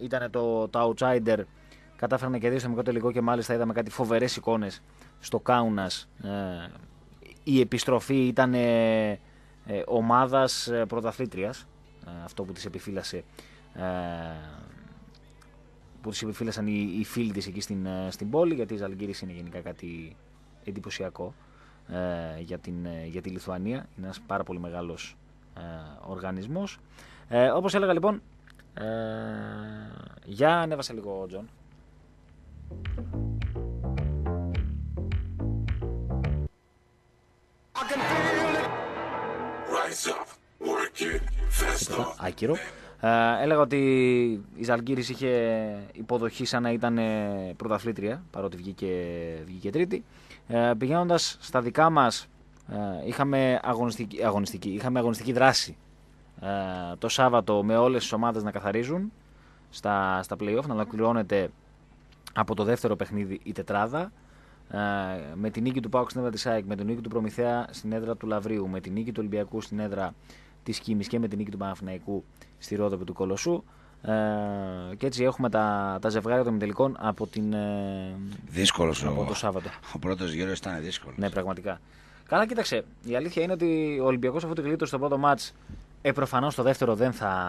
ήταν το, το outsider κατάφεραν και δύο το μικρό τελικό και μάλιστα είδαμε κάτι φοβερές εικόνες στο Κάουνας η επιστροφή ήταν ομάδας πρωταθλήτριας αυτό που της επιφύλασε που τις επιφύλασαν οι, φίλοι της εκεί στην, στην πόλη γιατί η Ζαλγκύρης είναι γενικά κάτι εντυπωσιακό ε, για, την, ε, για τη Λιθουανία. Είναι ένας πάρα πολύ μεγάλος ε, οργανισμός. όπως έλεγα λοιπόν, ε, για ανέβασε λίγο ο Τζον. Άκυρο. Ε, έλεγα ότι η Ζαλγκύρης είχε υποδοχή σαν να ήταν πρωταθλήτρια, παρότι βγήκε, βγήκε τρίτη. Ε, Πηγαίνοντας στα δικά μας, ε, είχαμε, αγωνιστική, είχαμε αγωνιστική δράση ε, το Σάββατο με όλες τις ομάδες να καθαρίζουν στα, στα playoff, να ολοκληρώνεται από το δεύτερο παιχνίδι η τετράδα. Ε, με την νίκη του Πάουκ στην έδρα της ΑΕΚ, με την νίκη του Προμηθέα στην έδρα του Λαβρίου, με την νίκη του Ολυμπιακού στην έδρα της Κίμης και με την νίκη του Παναφυναϊκού στη Ρόδοπη του Κολοσσού. Ε, και έτσι έχουμε τα, τα ζευγάρια των τελικών από την. Ε, από το Σάββατο. Ο πρώτος γύρος ήταν δύσκολος. Ναι, πραγματικά. Καλά, κοίταξε. Η αλήθεια είναι ότι ο Ολυμπιακός αφού τη γλίτωσε στο πρώτο μάτ, ε, προφανώς το δεύτερο δεν θα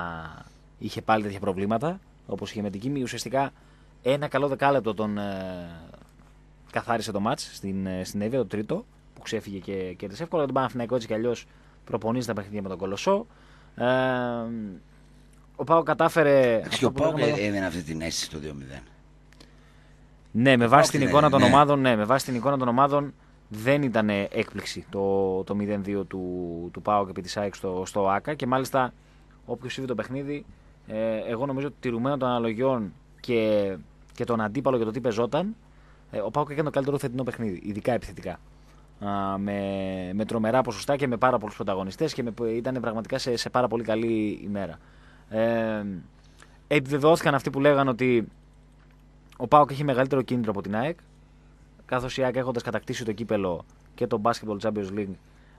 είχε πάλι τέτοια προβλήματα όπως είχε με την Κίμη. Ουσιαστικά ένα καλό δεκάλεπτο τον ε, καθάρισε το μάτ στην, ε, στην το τρίτο που ξέφυγε και κέρδισε εύκολα. Τον Παναφυναϊκό έτσι κι αλλιώς προπονίζει τα παιχνίδια με τον Κολοσσό. Ε, ο Πάο κατάφερε. Και ο Πάο έμενε αυτή την αίσθηση το 2-0. Ναι, με βάση την εικόνα των ναι. ομάδων, ναι, με βάση την εικόνα των ομάδων δεν ήταν έκπληξη το, το 0-2 του, του ΠΑΟΚ επί της ΑΕΚ στο, στο ΆΚΑ και μάλιστα όποιος είδε το παιχνίδι ε, εγώ νομίζω ότι τηρουμένο των αναλογιών και, και τον αντίπαλο για το τι πεζόταν ε, ο ΠΑΟΚ έκανε το καλύτερο θετικό παιχνίδι, ειδικά επιθετικά. με, με τρομερά ποσοστά και με πάρα πολλούς πρωταγωνιστές και ήταν πραγματικά σε, σε πάρα πολύ καλή ημέρα. Ε, επιβεβαιώθηκαν αυτοί που λέγανε ότι ο Πάοκ έχει μεγαλύτερο κίνητρο από την ΑΕΚ. Καθώς η ΑΕΚ έχοντας κατακτήσει το κύπελο και το Basketball Champions League,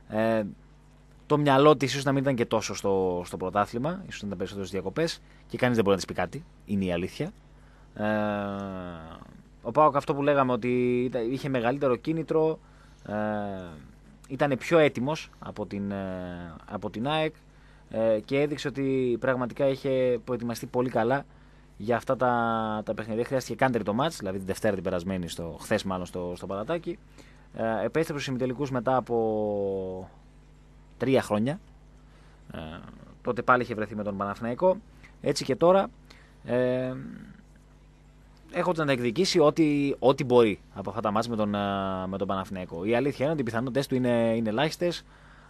ε, το μυαλό της ίσως να μην ήταν και τόσο στο, στο πρωτάθλημα, ίσως ήταν περισσότερο διακοπές και κανείς δεν μπορεί να της πει κάτι. Είναι η αλήθεια. Ε, ο Πάοκ αυτό που λέγαμε ότι είχε μεγαλύτερο κίνητρο, ε, ήταν πιο έτοιμος από την, ε, από την ΑΕΚ. Ε, και έδειξε ότι πραγματικά είχε προετοιμαστεί πολύ καλά για αυτά τα, τα παιχνίδια. Χρειάστηκε κάντρι το μάτς, δηλαδή την Δευτέρα την περασμένη, στο, χθες μάλλον στο, στο Παλατάκι. Ε, επέστρεψε στους ημιτελικούς μετά από τρία χρόνια. Ε, τότε πάλι είχε βρεθεί με τον Παναθηναϊκό. Έτσι και τώρα ε, έχω να εκδικήσει ό,τι, ό,τι μπορεί από αυτά τα μάτς με τον, ε, με τον Παναθηναϊκό. Η αλήθεια είναι ότι οι πιθανότητες του είναι, είναι ελάχιστες,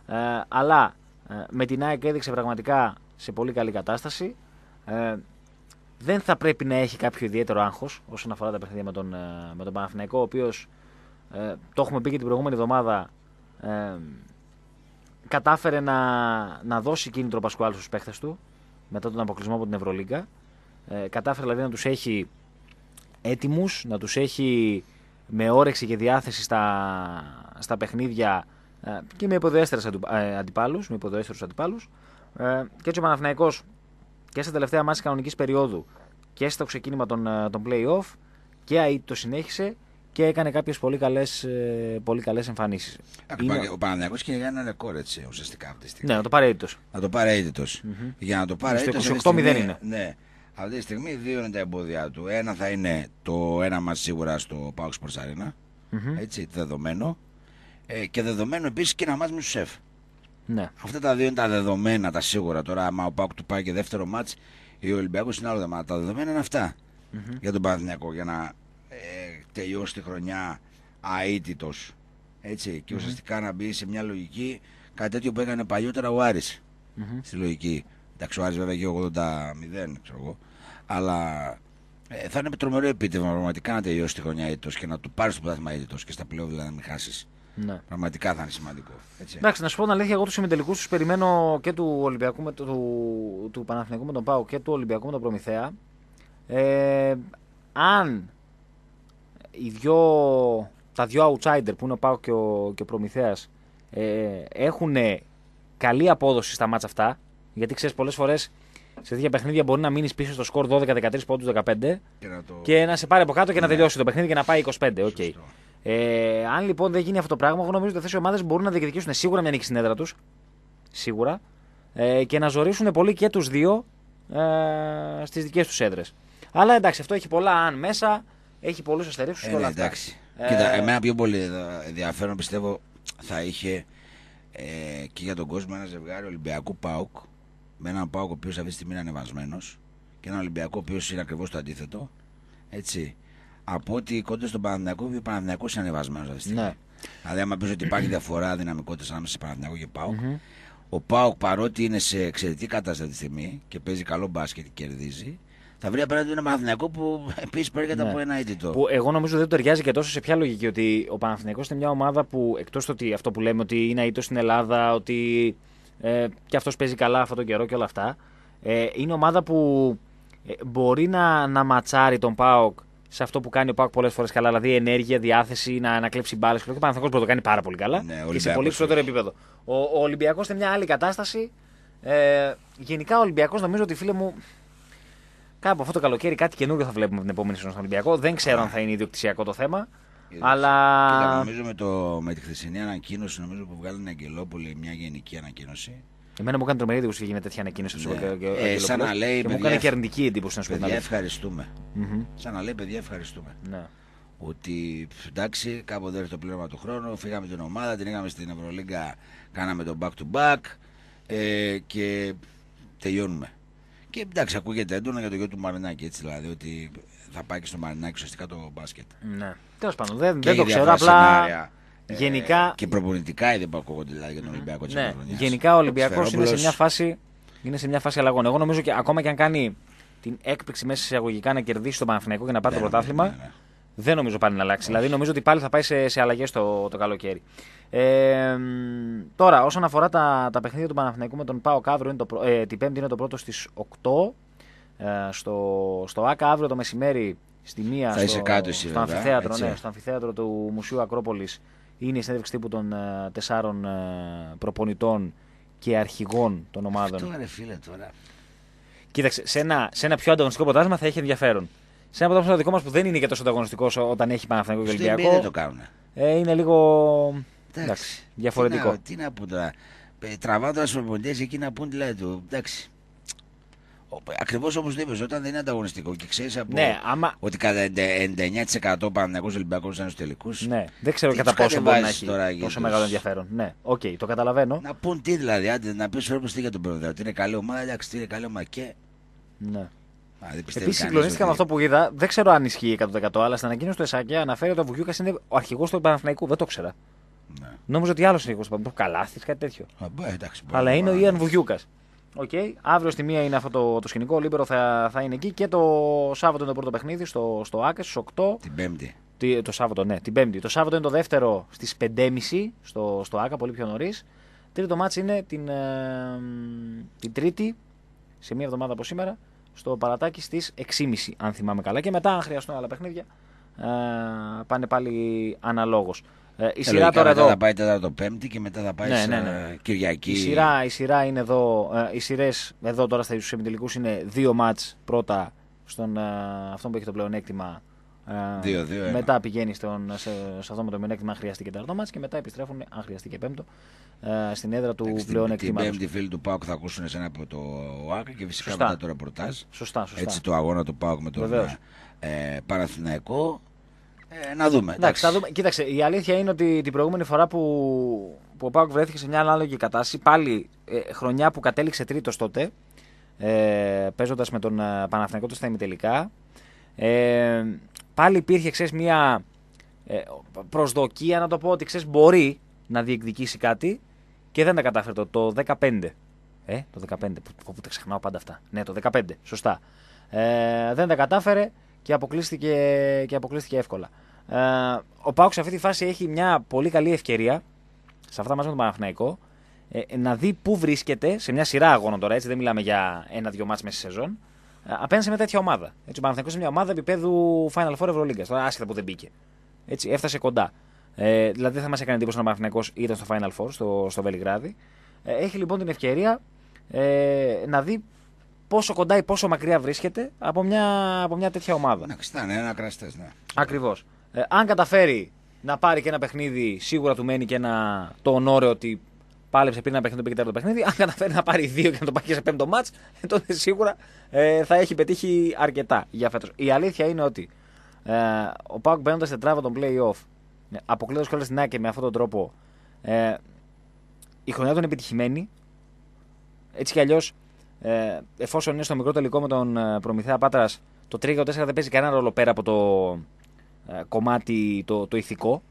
ε, αλλά ε, με την ΑΕΚ έδειξε πραγματικά σε πολύ καλή κατάσταση. Ε, δεν θα πρέπει να έχει κάποιο ιδιαίτερο άγχος όσον αφορά τα παιχνίδια με τον, ε, με τον Παναθηναϊκό, ο οποίος ε, το έχουμε πει και την προηγούμενη εβδομάδα. Ε, κατάφερε να, να δώσει κίνητρο Πασκουάλ στους παίχτες του μετά τον αποκλεισμό από την Ευρωλίγκα. Ε, κατάφερε δηλαδή να τους έχει έτοιμους, να τους έχει με όρεξη και διάθεση στα, στα παιχνίδια ε, και με υποδέστερου αντιπάλου. Με αντιπάλους. Ε, και έτσι ο Παναθηναϊκός και στα τελευταία μάτια κανονικής περίοδου και στο ξεκίνημα των, ε, των play και ΑΕΤ το συνέχισε και έκανε κάποιες πολύ καλές πολύ καλές εμφανίσεις. Είναι... Ο Παναγιακό και για ένα ρεκόρ έτσι ουσιαστικά αυτή τη στιγμή. Ναι, να το πάρει έτοιτο. Να το παρει Για να το πάρει έτοιτο. Στο 28-0 είναι. Ναι. Αυτή τη στιγμή δύο είναι τα εμπόδια του. Ένα θα είναι το ένα μα σίγουρα στο Πάουξ Πορσαρίνα. Mm-hmm. Έτσι, δεδομένο. Ε, και δεδομένου επίσης και να μάτς με Ναι. Αυτά τα δύο είναι τα δεδομένα τα σίγουρα. Τώρα, άμα ο Πάκου του πάει και δεύτερο μάτ, ή ο Ολυμπιακός είναι άλλο δεδομένο. Τα δεδομένα είναι για τον Παναδημιακό για να ε, τελειώσει τη χρονιά αίτητος. Έτσι, και mm-hmm. ουσιαστικά να μπει σε μια λογική κάτι τέτοιο που έκανε παλιότερα ο Άρης στη λογική. Εντάξει, ο Άρης βέβαια και 80-0, ξέρω εγώ. Αλλά ε, θα είναι τρομερό επίτευγμα πραγματικά να τελειώσει τη χρονιά αίτητος και να του πάρεις το πράγμα αίτητος και στα πλέον δηλαδή να μην χάσεις. Ναι. Πραγματικά θα είναι σημαντικό. Έτσι. Εντάξει, να σου πω την αλήθεια, εγώ τους ημιτελικούς τους περιμένω και του, Ολυμπιακού, με, του, με τον Πάο και του Ολυμπιακού με τον Προμηθέα. Ε, αν οι τα δυο outsider που είναι ο Πάο και ο, και Προμηθέας ε, έχουν καλή απόδοση στα μάτσα αυτά, γιατί ξέρεις πολλές φορές σε τέτοια παιχνίδια μπορεί να μείνεις πίσω στο σκορ 12-13 πόντου 15 και να, το... και να σε πάρει από κάτω και να ναι. τελειώσει το παιχνίδι και να πάει 25. Okay. Ε, αν λοιπόν δεν γίνει αυτό το πράγμα, εγώ νομίζω ότι αυτές οι ομάδες μπορούν να διεκδικήσουν σίγουρα μια νίκη στην έδρα τους. Σίγουρα. Ε, και να ζωρίσουν πολύ και τους δύο ε, στις δικές τους έδρες. Αλλά εντάξει, αυτό έχει πολλά αν μέσα, έχει πολλούς αστερίσκους. Ε, και όλα ναι, Εντάξει. Ε... Κοίτα, εμένα πιο πολύ ενδιαφέρον πιστεύω θα είχε ε, και για τον κόσμο ένα ζευγάρι Ολυμπιακού Πάουκ. Με έναν Πάουκ ο οποίος αυτή τη στιγμή είναι ανεβασμένος και έναν Ολυμπιακό ο οποίος είναι ακριβώς το αντίθετο. Έτσι από ότι κοντά στον Παναθηναϊκό ή ο Παναθηναϊκός είναι ανεβασμένος αυτή τη στιγμή. Ναι. Δηλαδή, άμα πεις ότι υπάρχει διαφορά δυναμικότητας ανάμεσα σε Παναδημιακό και Πάοκ, mm -hmm. ο Πάοκ παρότι είναι σε εξαιρετική κατάσταση αυτή τη στιγμή και παίζει καλό μπάσκετ και κερδίζει, θα βρει απέναντι ένα Παναθηναϊκό που επίσης προέρχεται ναι. από ένα αίτητο. Που εγώ νομίζω δεν ταιριάζει και τόσο σε ποια λογική. Ότι ο Παναθηναϊκός είναι μια ομάδα που εκτός το ότι αυτό που λέμε ότι είναι αίτητος στην Ελλάδα, ότι ε, και αυτός παίζει καλά αυτόν τον καιρό και όλα αυτά. Ε, είναι ομάδα που ε, μπορεί να, να ματσάρει τον Πάοκ σε αυτό που κάνει ο Πάκ πολλές φορές καλά. Δηλαδή ενέργεια, διάθεση, να ανακλέψει μπάλες. Ο Παναθηναϊκός μπορεί να το κάνει πάρα πολύ καλά. Ναι, και σε πολύ ψηλότερο επίπεδο. Ο, ο Ολυμπιακός είναι μια άλλη κατάσταση. Ε, γενικά ο Ολυμπιακός νομίζω ότι φίλε μου. Κάπου αυτό το καλοκαίρι κάτι καινούριο θα βλέπουμε την επόμενη σεζόν στον Ολυμπιακό. Δεν ξέρω αν θα είναι ιδιοκτησιακό το θέμα. Είδες. Αλλά. Κοίτα, νομίζω με, το, με τη χθεσινή ανακοίνωση νομίζω που βγάλει την Αγγελόπολη μια γενική ανακοίνωση. Εμένα μου έκανε τρομερή εντύπωση και γίνεται τέτοια ανακοίνωση ναι. και, ε, σαν να λέει, και παιδιά, μου έκανε και αρνητική εντύπωση να σου Παιδιά, ευχαριστούμε. Mm-hmm. Σαν να λέει, παιδιά, ευχαριστούμε. Ναι. Ότι εντάξει, κάποτε έρθει το πλήρωμα του χρόνου, φύγαμε την ομάδα, την είχαμε στην Ευρωλίγκα, κάναμε τον back to back ε, και τελειώνουμε. Και εντάξει, ακούγεται έντονα για το γιο του Μαρινάκη, έτσι δηλαδή, ότι θα πάει και στο Μαρινάκη ουσιαστικά το μπάσκετ. Ναι. Τέλος πάντων, δεν, δεν το ξέρω. Απλά. Σενάρια. Ε, Γενικά... και προπονητικά είδε που ακούγονται δηλαδή, για τον Ολυμπιακό της ναι. Γενικά ο Ολυμπιακός είναι, σε μια φάση, είναι σε μια φάση αλλαγών. Εγώ νομίζω και ακόμα και αν κάνει την έκπληξη μέσα σε αγωγικά να κερδίσει τον Παναθηναϊκό και να πάρει το ναι, ναι, πρωτάθλημα. Ναι, δεν νομίζω πάλι να αλλάξει. Δηλαδή, νομίζω ότι πάλι θα πάει σε, σε αλλαγές το, το καλοκαίρι. Ε, τώρα, όσον αφορά τα, τα παιχνίδια του Παναθηναϊκού με τον Πάο Καύριο είναι το, ε, την Πέμπτη είναι το πρώτο στις 8. Ε, στο, στο ΑΚΑ αύριο το μεσημέρι στη μία, στο, κάτω στο αμφιθέατρο, ναι, στο αμφιθέατρο του Μουσείου Ακρόπολης είναι η συνέντευξη τύπου των ε, τεσσάρων ε, προπονητών και αρχηγών των ομάδων. Αυτό είναι φίλε τώρα. Κοίταξε, σε ένα, σε ένα πιο ανταγωνιστικό ποτάσμα θα έχει ενδιαφέρον. Σε ένα ποτάσμα δικό μας που δεν είναι και τόσο ανταγωνιστικός όταν έχει Παναθανικό και Ολυμπιακό. Δεν το κάνουν. Ε, είναι λίγο. Εντάξει, διαφορετικό. Τι να, τι να πω τώρα. Ε, τραβάω τώρα στους εκεί να πούν λέει δηλαδή, του. Εντάξει. Ακριβώς όπως το είπες, όταν δεν είναι ανταγωνιστικό και ξέρεις από ναι, άμα... ότι κατά 99% Παναγιώ Ολυμπιακός ήταν στου τελικού. Ναι, δεν ξέρω κατά πόσο μπορεί να έχει τώρα τόσο τους... μεγάλο ενδιαφέρον. Ναι, οκ, okay, το καταλαβαίνω. Να πούν τι δηλαδή, άντε, να πεις φέρνει τι για τον Πρόεδρο, ότι είναι καλή ομάδα, εντάξει, τι είναι καλή ομάδα και. Ναι. Επίση, συγκλονίστηκα με αυτό που είδα. Δεν ξέρω αν ισχύει 100%, αλλά στην ανακοίνωση του Εσάκια αναφέρει ότι ο Βουγιούκας είναι ο αρχηγός του Παναθηναϊκού. Δεν το ξέρα. Ναι. Νόμιζα ότι άλλος είναι ο αρχηγός του Παναθηναϊκού. Καλάθι, κάτι τέτοιο. Α, εντάξει, αλλά είναι ο Ιαν Βουγιούκας. Okay. Αύριο στη μία είναι αυτό το, το σκηνικό. Ο Λίμπερο θα, θα είναι εκεί και το Σάββατο είναι το πρώτο παιχνίδι στο, στο Άκες στις 8. Την Πέμπτη. Τι, το Σάββατο, ναι, την Πέμπτη. Το Σάββατο είναι το δεύτερο στις 5.30 στο, στο Άκα, πολύ πιο νωρίς. Τρίτο μάτσο είναι την, ε, την Τρίτη, σε μία εβδομάδα από σήμερα, στο παρατάκι στι 6.30, αν θυμάμαι καλά. Και μετά, αν χρειαστούν άλλα παιχνίδια, ε, πάνε πάλι αναλόγως. Ε, η ε, σειρά τώρα μετά εδώ. θα πάει τέταρτο πέμπτη και μετά θα πάει ναι, ναι, ναι, Κυριακή. Η σειρά, η σειρά είναι εδώ. Ε, οι σειρές εδώ τώρα στου ημιτελικούς είναι δύο μάτ πρώτα στον αυτόν που έχει το πλεονέκτημα. μετά πηγαίνει στον, σε, σε αυτό με το μειονέκτημα αν χρειαστεί και τέταρτο μάτς και μετά επιστρέφουν αν χρειαστεί και πέμπτο στην έδρα του πλεονέκτημα. πλέον Την πέμπτη φίλη του ΠΑΟΚ θα ακούσουν ένα από το ΟΑΚ και φυσικά σωστά. μετά το ρεπορτάζ. Σωστά, σωστά. Έτσι το αγώνα του ΠΑΟΚ με τον ε, Παραθυναϊκό. Ε, να δούμε. Εντάξει, θα δούμε. Κοίταξε, η αλήθεια είναι ότι την προηγούμενη φορά που, που ο Πάουκ βρέθηκε σε μια ανάλογη κατάσταση, πάλι ε, χρονιά που κατέληξε τρίτος τότε, ε, παίζοντας με τον ε, Παναθηναϊκό του στα τελικά, Ε, πάλι υπήρχε ξέρεις, μια ε, προσδοκία να το πω ότι ξέρεις, μπορεί να διεκδικήσει κάτι και δεν τα κατάφερε το, το 15. Ε, το 15, που, που, που τα ξεχνάω πάντα αυτά. Ναι, το 15, σωστά. Ε, δεν τα κατάφερε και αποκλείστηκε, και αποκλείστηκε εύκολα. Ε, ο Πάουκ σε αυτή τη φάση έχει μια πολύ καλή ευκαιρία, σε αυτά μαζί με τον Παναθηναϊκό, ε, να δει πού βρίσκεται σε μια σειρά αγώνων τώρα, έτσι δεν μιλάμε για ένα-δυο μάτς μέσα στη σεζόν, ε, απέναντι σε μια τέτοια ομάδα. Έτσι, ο Παναθηναϊκός είναι μια ομάδα επίπεδου Final Four Ευρωλίγκας. τώρα άσχετα που δεν μπήκε. Έτσι, έφτασε κοντά. Ε, δηλαδή δεν θα μας έκανε εντύπωση να ο Παναθηναϊκός ήταν στο Final Four, στο, στο Βελιγράδι. Ε, έχει λοιπόν την ευκαιρία ε, να δει πόσο κοντά ή πόσο μακριά βρίσκεται από μια, από μια τέτοια ομάδα. Να ναι, ένα κραστές, ναι. Ακριβώς. Ε, αν καταφέρει να πάρει και ένα παιχνίδι, σίγουρα του μένει και ένα, το ονόρεο ότι πάλεψε πριν να παιχνίδι, το το παιχνίδι. Αν καταφέρει να πάρει δύο και να το πάρει και σε πέμπτο μάτ, ε, τότε σίγουρα ε, θα έχει πετύχει αρκετά για φέτος. Η αλήθεια είναι ότι ε, ο Πάουκ μπαίνοντα τράβο τον playoff, αποκλείοντας κιόλας την άκρη με αυτόν τον τρόπο, ε, η χρονιά του είναι επιτυχημένη. Έτσι κι αλλιώς ε, εφόσον είναι στο μικρό τελικό με τον ε, Προμηθέα Πάτρας, το 3 και το 4 δεν παίζει κανένα ρόλο πέρα από το ε, κομμάτι το, το ηθικό.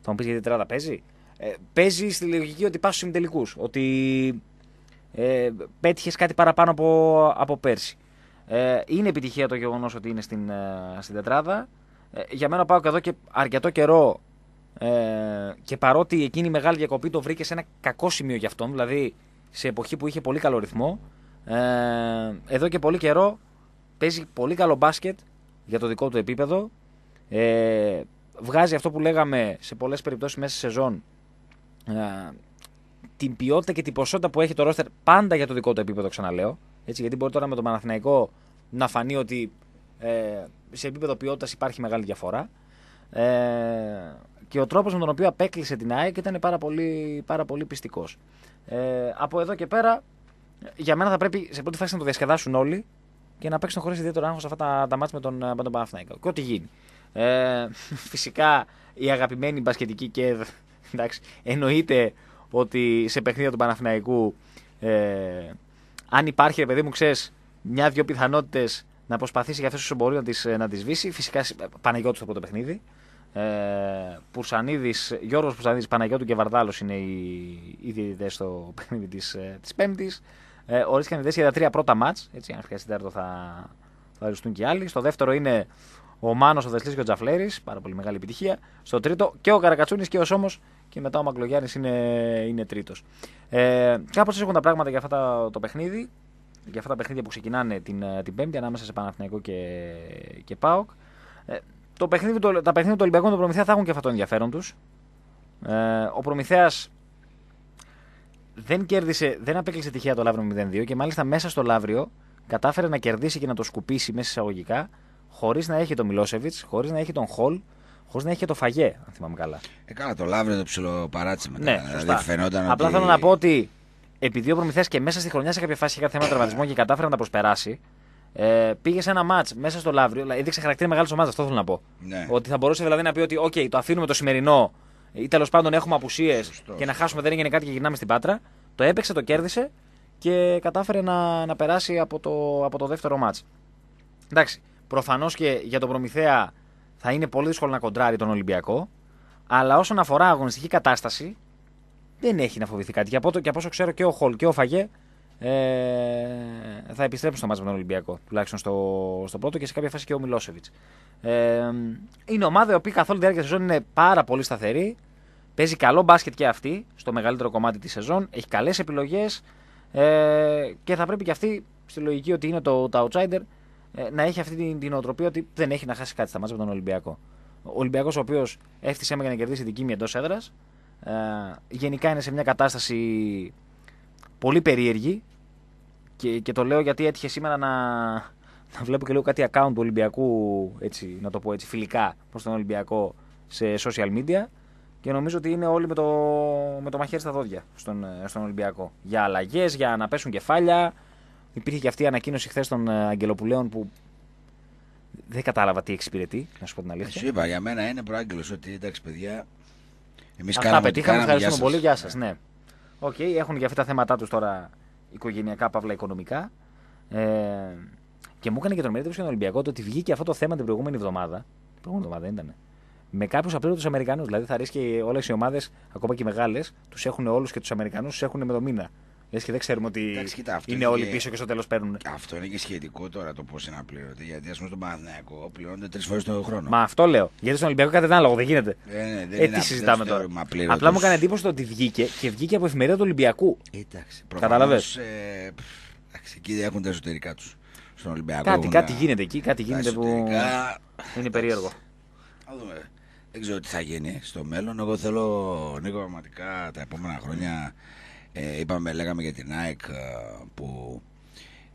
Θα μου πεις γιατί τετράδα παίζει. Ε, παίζει στη λογική ότι πα στου Ότι ε, πέτυχες κάτι παραπάνω από, από πέρσι. Ε, είναι επιτυχία το γεγονός ότι είναι στην, ε, στην τετράδα. για μένα πάω εδώ και αρκετό καιρό ε, και παρότι εκείνη η μεγάλη διακοπή το βρήκε σε ένα κακό σημείο για αυτόν, δηλαδή σε εποχή που είχε πολύ καλό ρυθμό, ε, εδώ και πολύ καιρό παίζει πολύ καλό μπάσκετ για το δικό του επίπεδο. Ε, βγάζει αυτό που λέγαμε σε πολλές περιπτώσεις μέσα σε σεζόν. Ε, την ποιότητα και την ποσότητα που έχει το ρόστερ πάντα για το δικό του επίπεδο, ξαναλέω. Έτσι, γιατί μπορεί τώρα με το Παναθηναϊκό να φανεί ότι ε, σε επίπεδο ποιότητας υπάρχει μεγάλη διαφορά. Ε, και ο τρόπος με τον οποίο απέκλεισε την ΑΕΚ ήταν πάρα πολύ, πολύ πιστικός. Ε, από εδώ και πέρα για μένα θα πρέπει σε πρώτη φάση να το διασκεδάσουν όλοι και να παίξουν χωρίς ιδιαίτερο άγχος αυτά τα, τα μάτια με τον, ε, με τον Και ό,τι γίνει. Ε, <laughs> φυσικά η αγαπημένη μπασκετική ΚΕΔ εντάξει, εννοείται ότι σε παιχνίδια του Παναθηναϊκού ε, αν υπάρχει, παιδί μου, ξέρεις μια-δυο πιθανότητες να προσπαθήσει για αυτές όσο μπορεί να τις να τις ε, βύσει. Φυσικά ε, Παναγιώτης το πρώτο παιχνίδι. Ε, Πουρσανίδης, Γιώργος Πουρσανίδης, Παναγιώτη και Βαρδάλος είναι οι, οι στο <laughs> παιχνίδι της Πέμπτης. Ε, ορίστηκαν ιδέε για τα τρία πρώτα μάτ. Έτσι, αν χρειαστεί τέταρτο θα, θα οριστούν και άλλοι. Στο δεύτερο είναι ο Μάνος, ο Δεσλής και ο Τζαφλέρης. Πάρα πολύ μεγάλη επιτυχία. Στο τρίτο και ο Καρακατσούνης και ο Σόμος. Και μετά ο Μακλογιάννης είναι, είναι τρίτος. Ε, Κάπως έχουν τα πράγματα για αυτά το παιχνίδι. Για αυτά τα παιχνίδια που ξεκινάνε την, την Πέμπτη ανάμεσα σε Παναθηναϊκό και, και ΠΑΟΚ. Ε, το παιχνίδι, το, τα παιχνίδια Ολυμπιακού και του Προμηθέα θα έχουν και αυτό το ενδιαφέρον τους. Ε, ο Προμηθέας δεν, κέρδισε, δεν απέκλεισε τυχαία το Λαύριο 0-2 και μάλιστα μέσα στο λάβριο κατάφερε να κερδίσει και να το σκουπίσει μέσα εισαγωγικά χωρίς να έχει τον Μιλόσεβιτ, χωρίς να έχει τον Χολ, χωρίς να έχει και το Φαγέ, αν θυμάμαι καλά. Ε, καλά, το Λαύριο το παράτσι μετά. Ναι, δηλαδή σωστά. Απλά ότι... θέλω να πω ότι επειδή ο Προμηθέας και μέσα στη χρονιά σε κάποια φάση είχε θέμα τραυματισμό και κατάφερε να τα προσπεράσει, ε, πήγε σε ένα ματ μέσα στο Λαύριο, δηλαδή έδειξε χαρακτήρα μεγάλης ομάδας. Αυτό θέλω να πω. Ναι. Ότι θα μπορούσε δηλαδή να πει ότι, OK, το αφήνουμε το σημερινό ή τέλος πάντων έχουμε απουσίες και να χάσουμε δεν έγινε κάτι και γυρνάμε στην πάτρα. Το έπαιξε, το κέρδισε και κατάφερε να, να περάσει από το, από το δεύτερο μάτ. Εντάξει, προφανώς και για τον Προμηθέα θα είναι πολύ δύσκολο να κοντράρει τον Ολυμπιακό. Αλλά όσον αφορά αγωνιστική κατάσταση, δεν έχει να φοβηθεί κάτι. Και από, το, και από όσο ξέρω και ο Χολ και ο Φαγέ ε, θα επιστρέψουν στο μάτσο με τον Ολυμπιακό, τουλάχιστον στο, στο πρώτο και σε κάποια φάση και ο Μιλόσεβιτ. Ε, είναι ομάδα η οποία καθ' όλη τη διάρκεια της σεζόν είναι πάρα πολύ σταθερή. Παίζει καλό μπάσκετ και αυτή στο μεγαλύτερο κομμάτι της σεζόν. Έχει καλές επιλογές ε, και θα πρέπει και αυτή στη λογική ότι είναι το, outsider ε, να έχει αυτή την, την οτροπία ότι δεν έχει να χάσει κάτι στα μάτια με τον Ολυμπιακό. Ο Ολυμπιακός, ο οποίος έφτιασε με για να κερδίσει την Κίμη εντός έδρας, ε, γενικά είναι σε μια κατάσταση πολύ περίεργη και, και το λέω γιατί έτυχε σήμερα να, να βλέπω και λίγο κάτι account του Ολυμπιακού, έτσι, να το πω έτσι, φιλικά προς τον Ολυμπιακό σε social media και νομίζω ότι είναι όλοι με το, με το μαχαίρι στα δόντια στον, στον Ολυμπιακό. Για αλλαγές, για να πέσουν κεφάλια. Υπήρχε και αυτή η ανακοίνωση χθες των ε, Αγγελοπουλέων που δεν κατάλαβα τι εξυπηρετεί, να σου πω την αλήθεια. Ε, σου είπα, για μένα είναι προάγγελος ότι εντάξει, παιδιά. Εμείς κάναμε. Αυτά πετύχαμε. Ευχαριστούμε πολύ. Γεια σας. Ναι. Οκ, έχουν για αυτά τα θέματα τους τώρα οικογενειακά, παύλα οικονομικά. Ε, και μου έκανε και τον εντύπωση και τον Ολυμπιακό το ότι βγήκε αυτό το θέμα την προηγούμενη εβδομάδα. Την προηγούμενη εβδομάδα δεν ήταν. Με κάποιους απλήρωτου Αμερικανούς. Δηλαδή θα ρίσκει όλες οι ομάδες, ακόμα και οι μεγάλες, τους έχουν όλους και τους Αμερικανούς τους έχουν με το μήνα. Λες και δεν ξέρουμε ότι είναι όλοι πίσω και στο τέλος παίρνουν. Αυτό είναι και σχετικό τώρα το πώς είναι απλήρωτη. Γιατί ας πούμε στον Παναθηναϊκό πληρώνεται τρεις φορές τον χρόνο. Μα αυτό λέω. Γιατί στον Ολυμπιακό κάτι ανάλογο δεν γίνεται. Ε, ναι, δεν ε, τι συζητάμε τώρα. Απλά μου έκανε εντύπωση ότι βγήκε και βγήκε από εφημερίδα του Ολυμπιακού. Εντάξει. Κατάλαβες. Ε, εκεί έχουν τα εσωτερικά τους. Στον Ολυμπιακό. Κάτι, κάτι γίνεται εκεί, κάτι γίνεται που. Είναι περίεργο. Δεν ξέρω τι θα γίνει στο μέλλον. Εγώ θέλω, Νίκο, πραγματικά τα επόμενα χρόνια ε, είπαμε, λέγαμε για την ΑΕΚ ε, που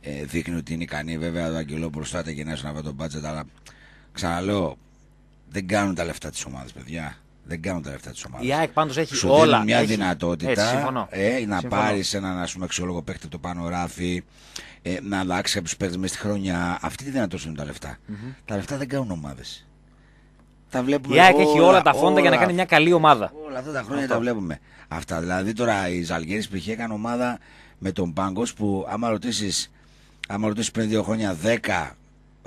ε, δείχνει ότι είναι ικανή. Βέβαια, το ο μπροστά θα ήταν να βάλει τον μπάτζετ, αλλά ξαναλέω, δεν κάνουν τα λεφτά της ομάδας, παιδιά. Δεν κάνουν τα λεφτά της ομάδας. Η ΑΕΚ πάντως έχει Σου όλα. μια έχει... δυνατότητα ε, να πάρεις έναν αξιόλογο παίκτη το πάνω ράφι, ε, να αλλάξει κάποιους παίκτες μέσα στη χρονιά. Αυτή τη δυνατότητα είναι τα λεφτά. Τα λεφτά δεν κάνουν ομάδες τα βλέπουμε. Η ΑΕΚ έχει όλα τα φόντα για να κάνει μια καλή ομάδα. Όλα αυτά τα χρόνια τα βλέπουμε. Αυτά. Δηλαδή τώρα η που π.χ. έκανε ομάδα με τον Πάγκος που άμα ρωτήσεις άμα ρωτήσεις πριν δύο χρόνια 10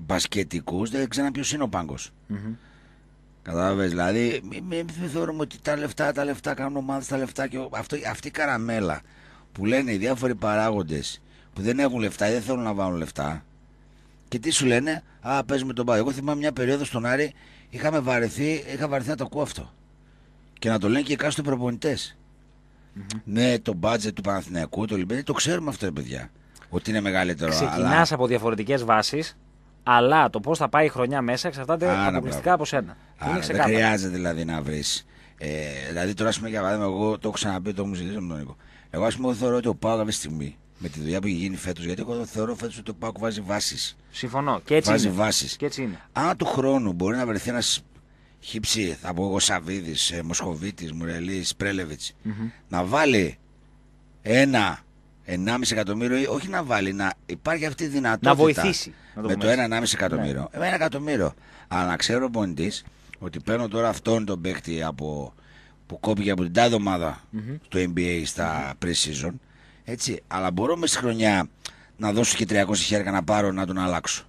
μπασκετικούς, δεν ξέραν ποιος είναι ο Πάγκος. Mm-hmm. Κατάλαβες. Δηλαδή, μην μη, μη θεωρούμε ότι τα λεφτά, τα λεφτά κάνουν ομάδες, τα λεφτά και αυτό, αυτή η καραμέλα που λένε οι διάφοροι παράγοντες που δεν έχουν λεφτά ή δεν θέλουν να βάλουν λεφτά. Και τι σου λένε, Α, παίζουμε τον Πάγκο. Εγώ θυμάμαι μια περίοδο στον Άρη είχαμε βαρεθεί, είχα βαρεθεί να το ακούω αυτό. Και να το λένε και οι εκαστοτε προπονητε προπονητέ. Ναι, το μπάτζετ του Παναθηναϊκού, το Ολυμπιακού, το ξέρουμε αυτό, παιδιά. Ότι είναι μεγαλύτερο. Ξεκινά αλλά... από διαφορετικές βάσεις, αλλά το πώς θα πάει η χρονιά μέσα εξαρτάται Άρα, αποκλειστικά από σένα. Άρα, δεν χρειάζεται δηλαδή να βρεις. Ε, δηλαδή, τώρα, ας πούμε, για παράδειγμα, εγώ το έχω ξαναπεί, το έχω ζητήσει με τον Νίκο. Εγώ, ας πούμε, θεωρώ ότι ο Πάο κάποια στιγμή με τη δουλειά που έχει γίνει φέτος. Γιατί εγώ θεωρώ φέτος ότι ο Πάουκ βάζει βάσεις. Συμφωνώ. Και έτσι βάζει βάσεις. Και έτσι είναι. Αν του χρόνου μπορεί να βρεθεί ένας χύψη, θα πω εγώ Σαββίδης, ε, Μοσχοβίτης, Μουρελής, Πρέλεβιτ, mm-hmm. να βάλει ένα 1,5 εκατομμύριο, όχι να βάλει, να υπάρχει αυτή η δυνατότητα. Να βοηθήσει. το με το 1,5 εκατομμύριο. Ναι. 1 εκατομμύριο. Αλλά να ξέρω πονητή ότι παίρνω τώρα αυτόν τον παίχτη από, που κόπηκε από την τάδε ομάδα mm-hmm. του NBA στα mm pre-season έτσι, αλλά μπορώ μέσα χρονιά να δώσω και 300 χέρια να πάρω να τον αλλαξω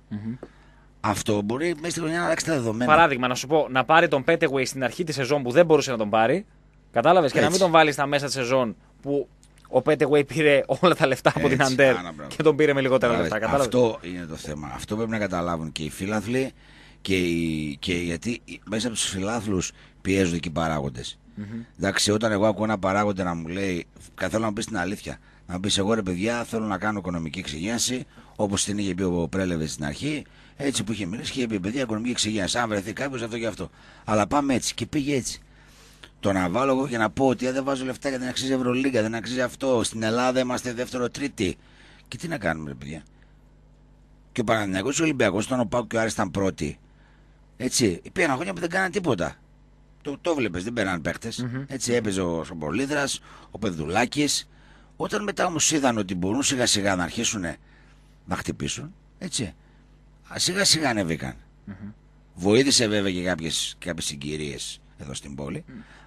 Αυτό μπορεί μέσα στη χρονιά να αλλάξει τα δεδομένα. Παράδειγμα, να σου πω, να πάρει τον Πέτεγουε στην αρχή της σεζόν που δεν μπορούσε να τον πάρει. Κατάλαβες και να μην τον βάλεις στα μέσα της σεζόν που ο Πέτεγουεϊ πήρε όλα τα λεφτά από την Αντέρ και τον πήρε με λιγότερα λεφτά. Κατάλαβες. Αυτό είναι το θέμα. Αυτό πρέπει να καταλάβουν και οι φίλαθλοι και, και γιατί μέσα από τους φιλάθλους πιέζονται και οι παραγοντε Εντάξει, όταν εγώ ακούω ένα παράγοντα να μου λέει, καθόλου να μου πεις την αλήθεια, να πει, εγώ ρε παιδιά, θέλω να κάνω οικονομική εξηγένση, όπως την είχε πει ο Πρέλεβε στην αρχή, έτσι που είχε μιλήσει και είχε πει παιδιά, οικονομική εξηγένση. Αν βρεθεί κάποιος, αυτό και αυτό. Αλλά πάμε έτσι και πήγε έτσι. Το να βάλω εγώ και να πω ότι «Ε, δεν βάζω λεφτά γιατί δεν αξίζει Ευρωλίγκα, δεν αξίζει αυτό. Στην Ελλάδα είμαστε δεύτερο-τρίτη. Και τι να κάνουμε, ρε παιδιά. Και ο Παναγενικό Ολυμπιακός, όταν ο και ο Άρισταν Έτσι, πήγαν χρόνια που δεν κάναν τίποτα. Το, το δεν πέραν mm Έτσι έπαιζε ο Σομπολίδρα, ο Πεδουλάκης, όταν μετά όμως είδαν ότι μπορούν σιγά σιγά να αρχίσουν να χτυπήσουν, έτσι, σιγά σιγά ανεβήκαν. Mm Βοήθησε βέβαια και κάποιες κάποιες συγκυρίες εδώ στην πόλη,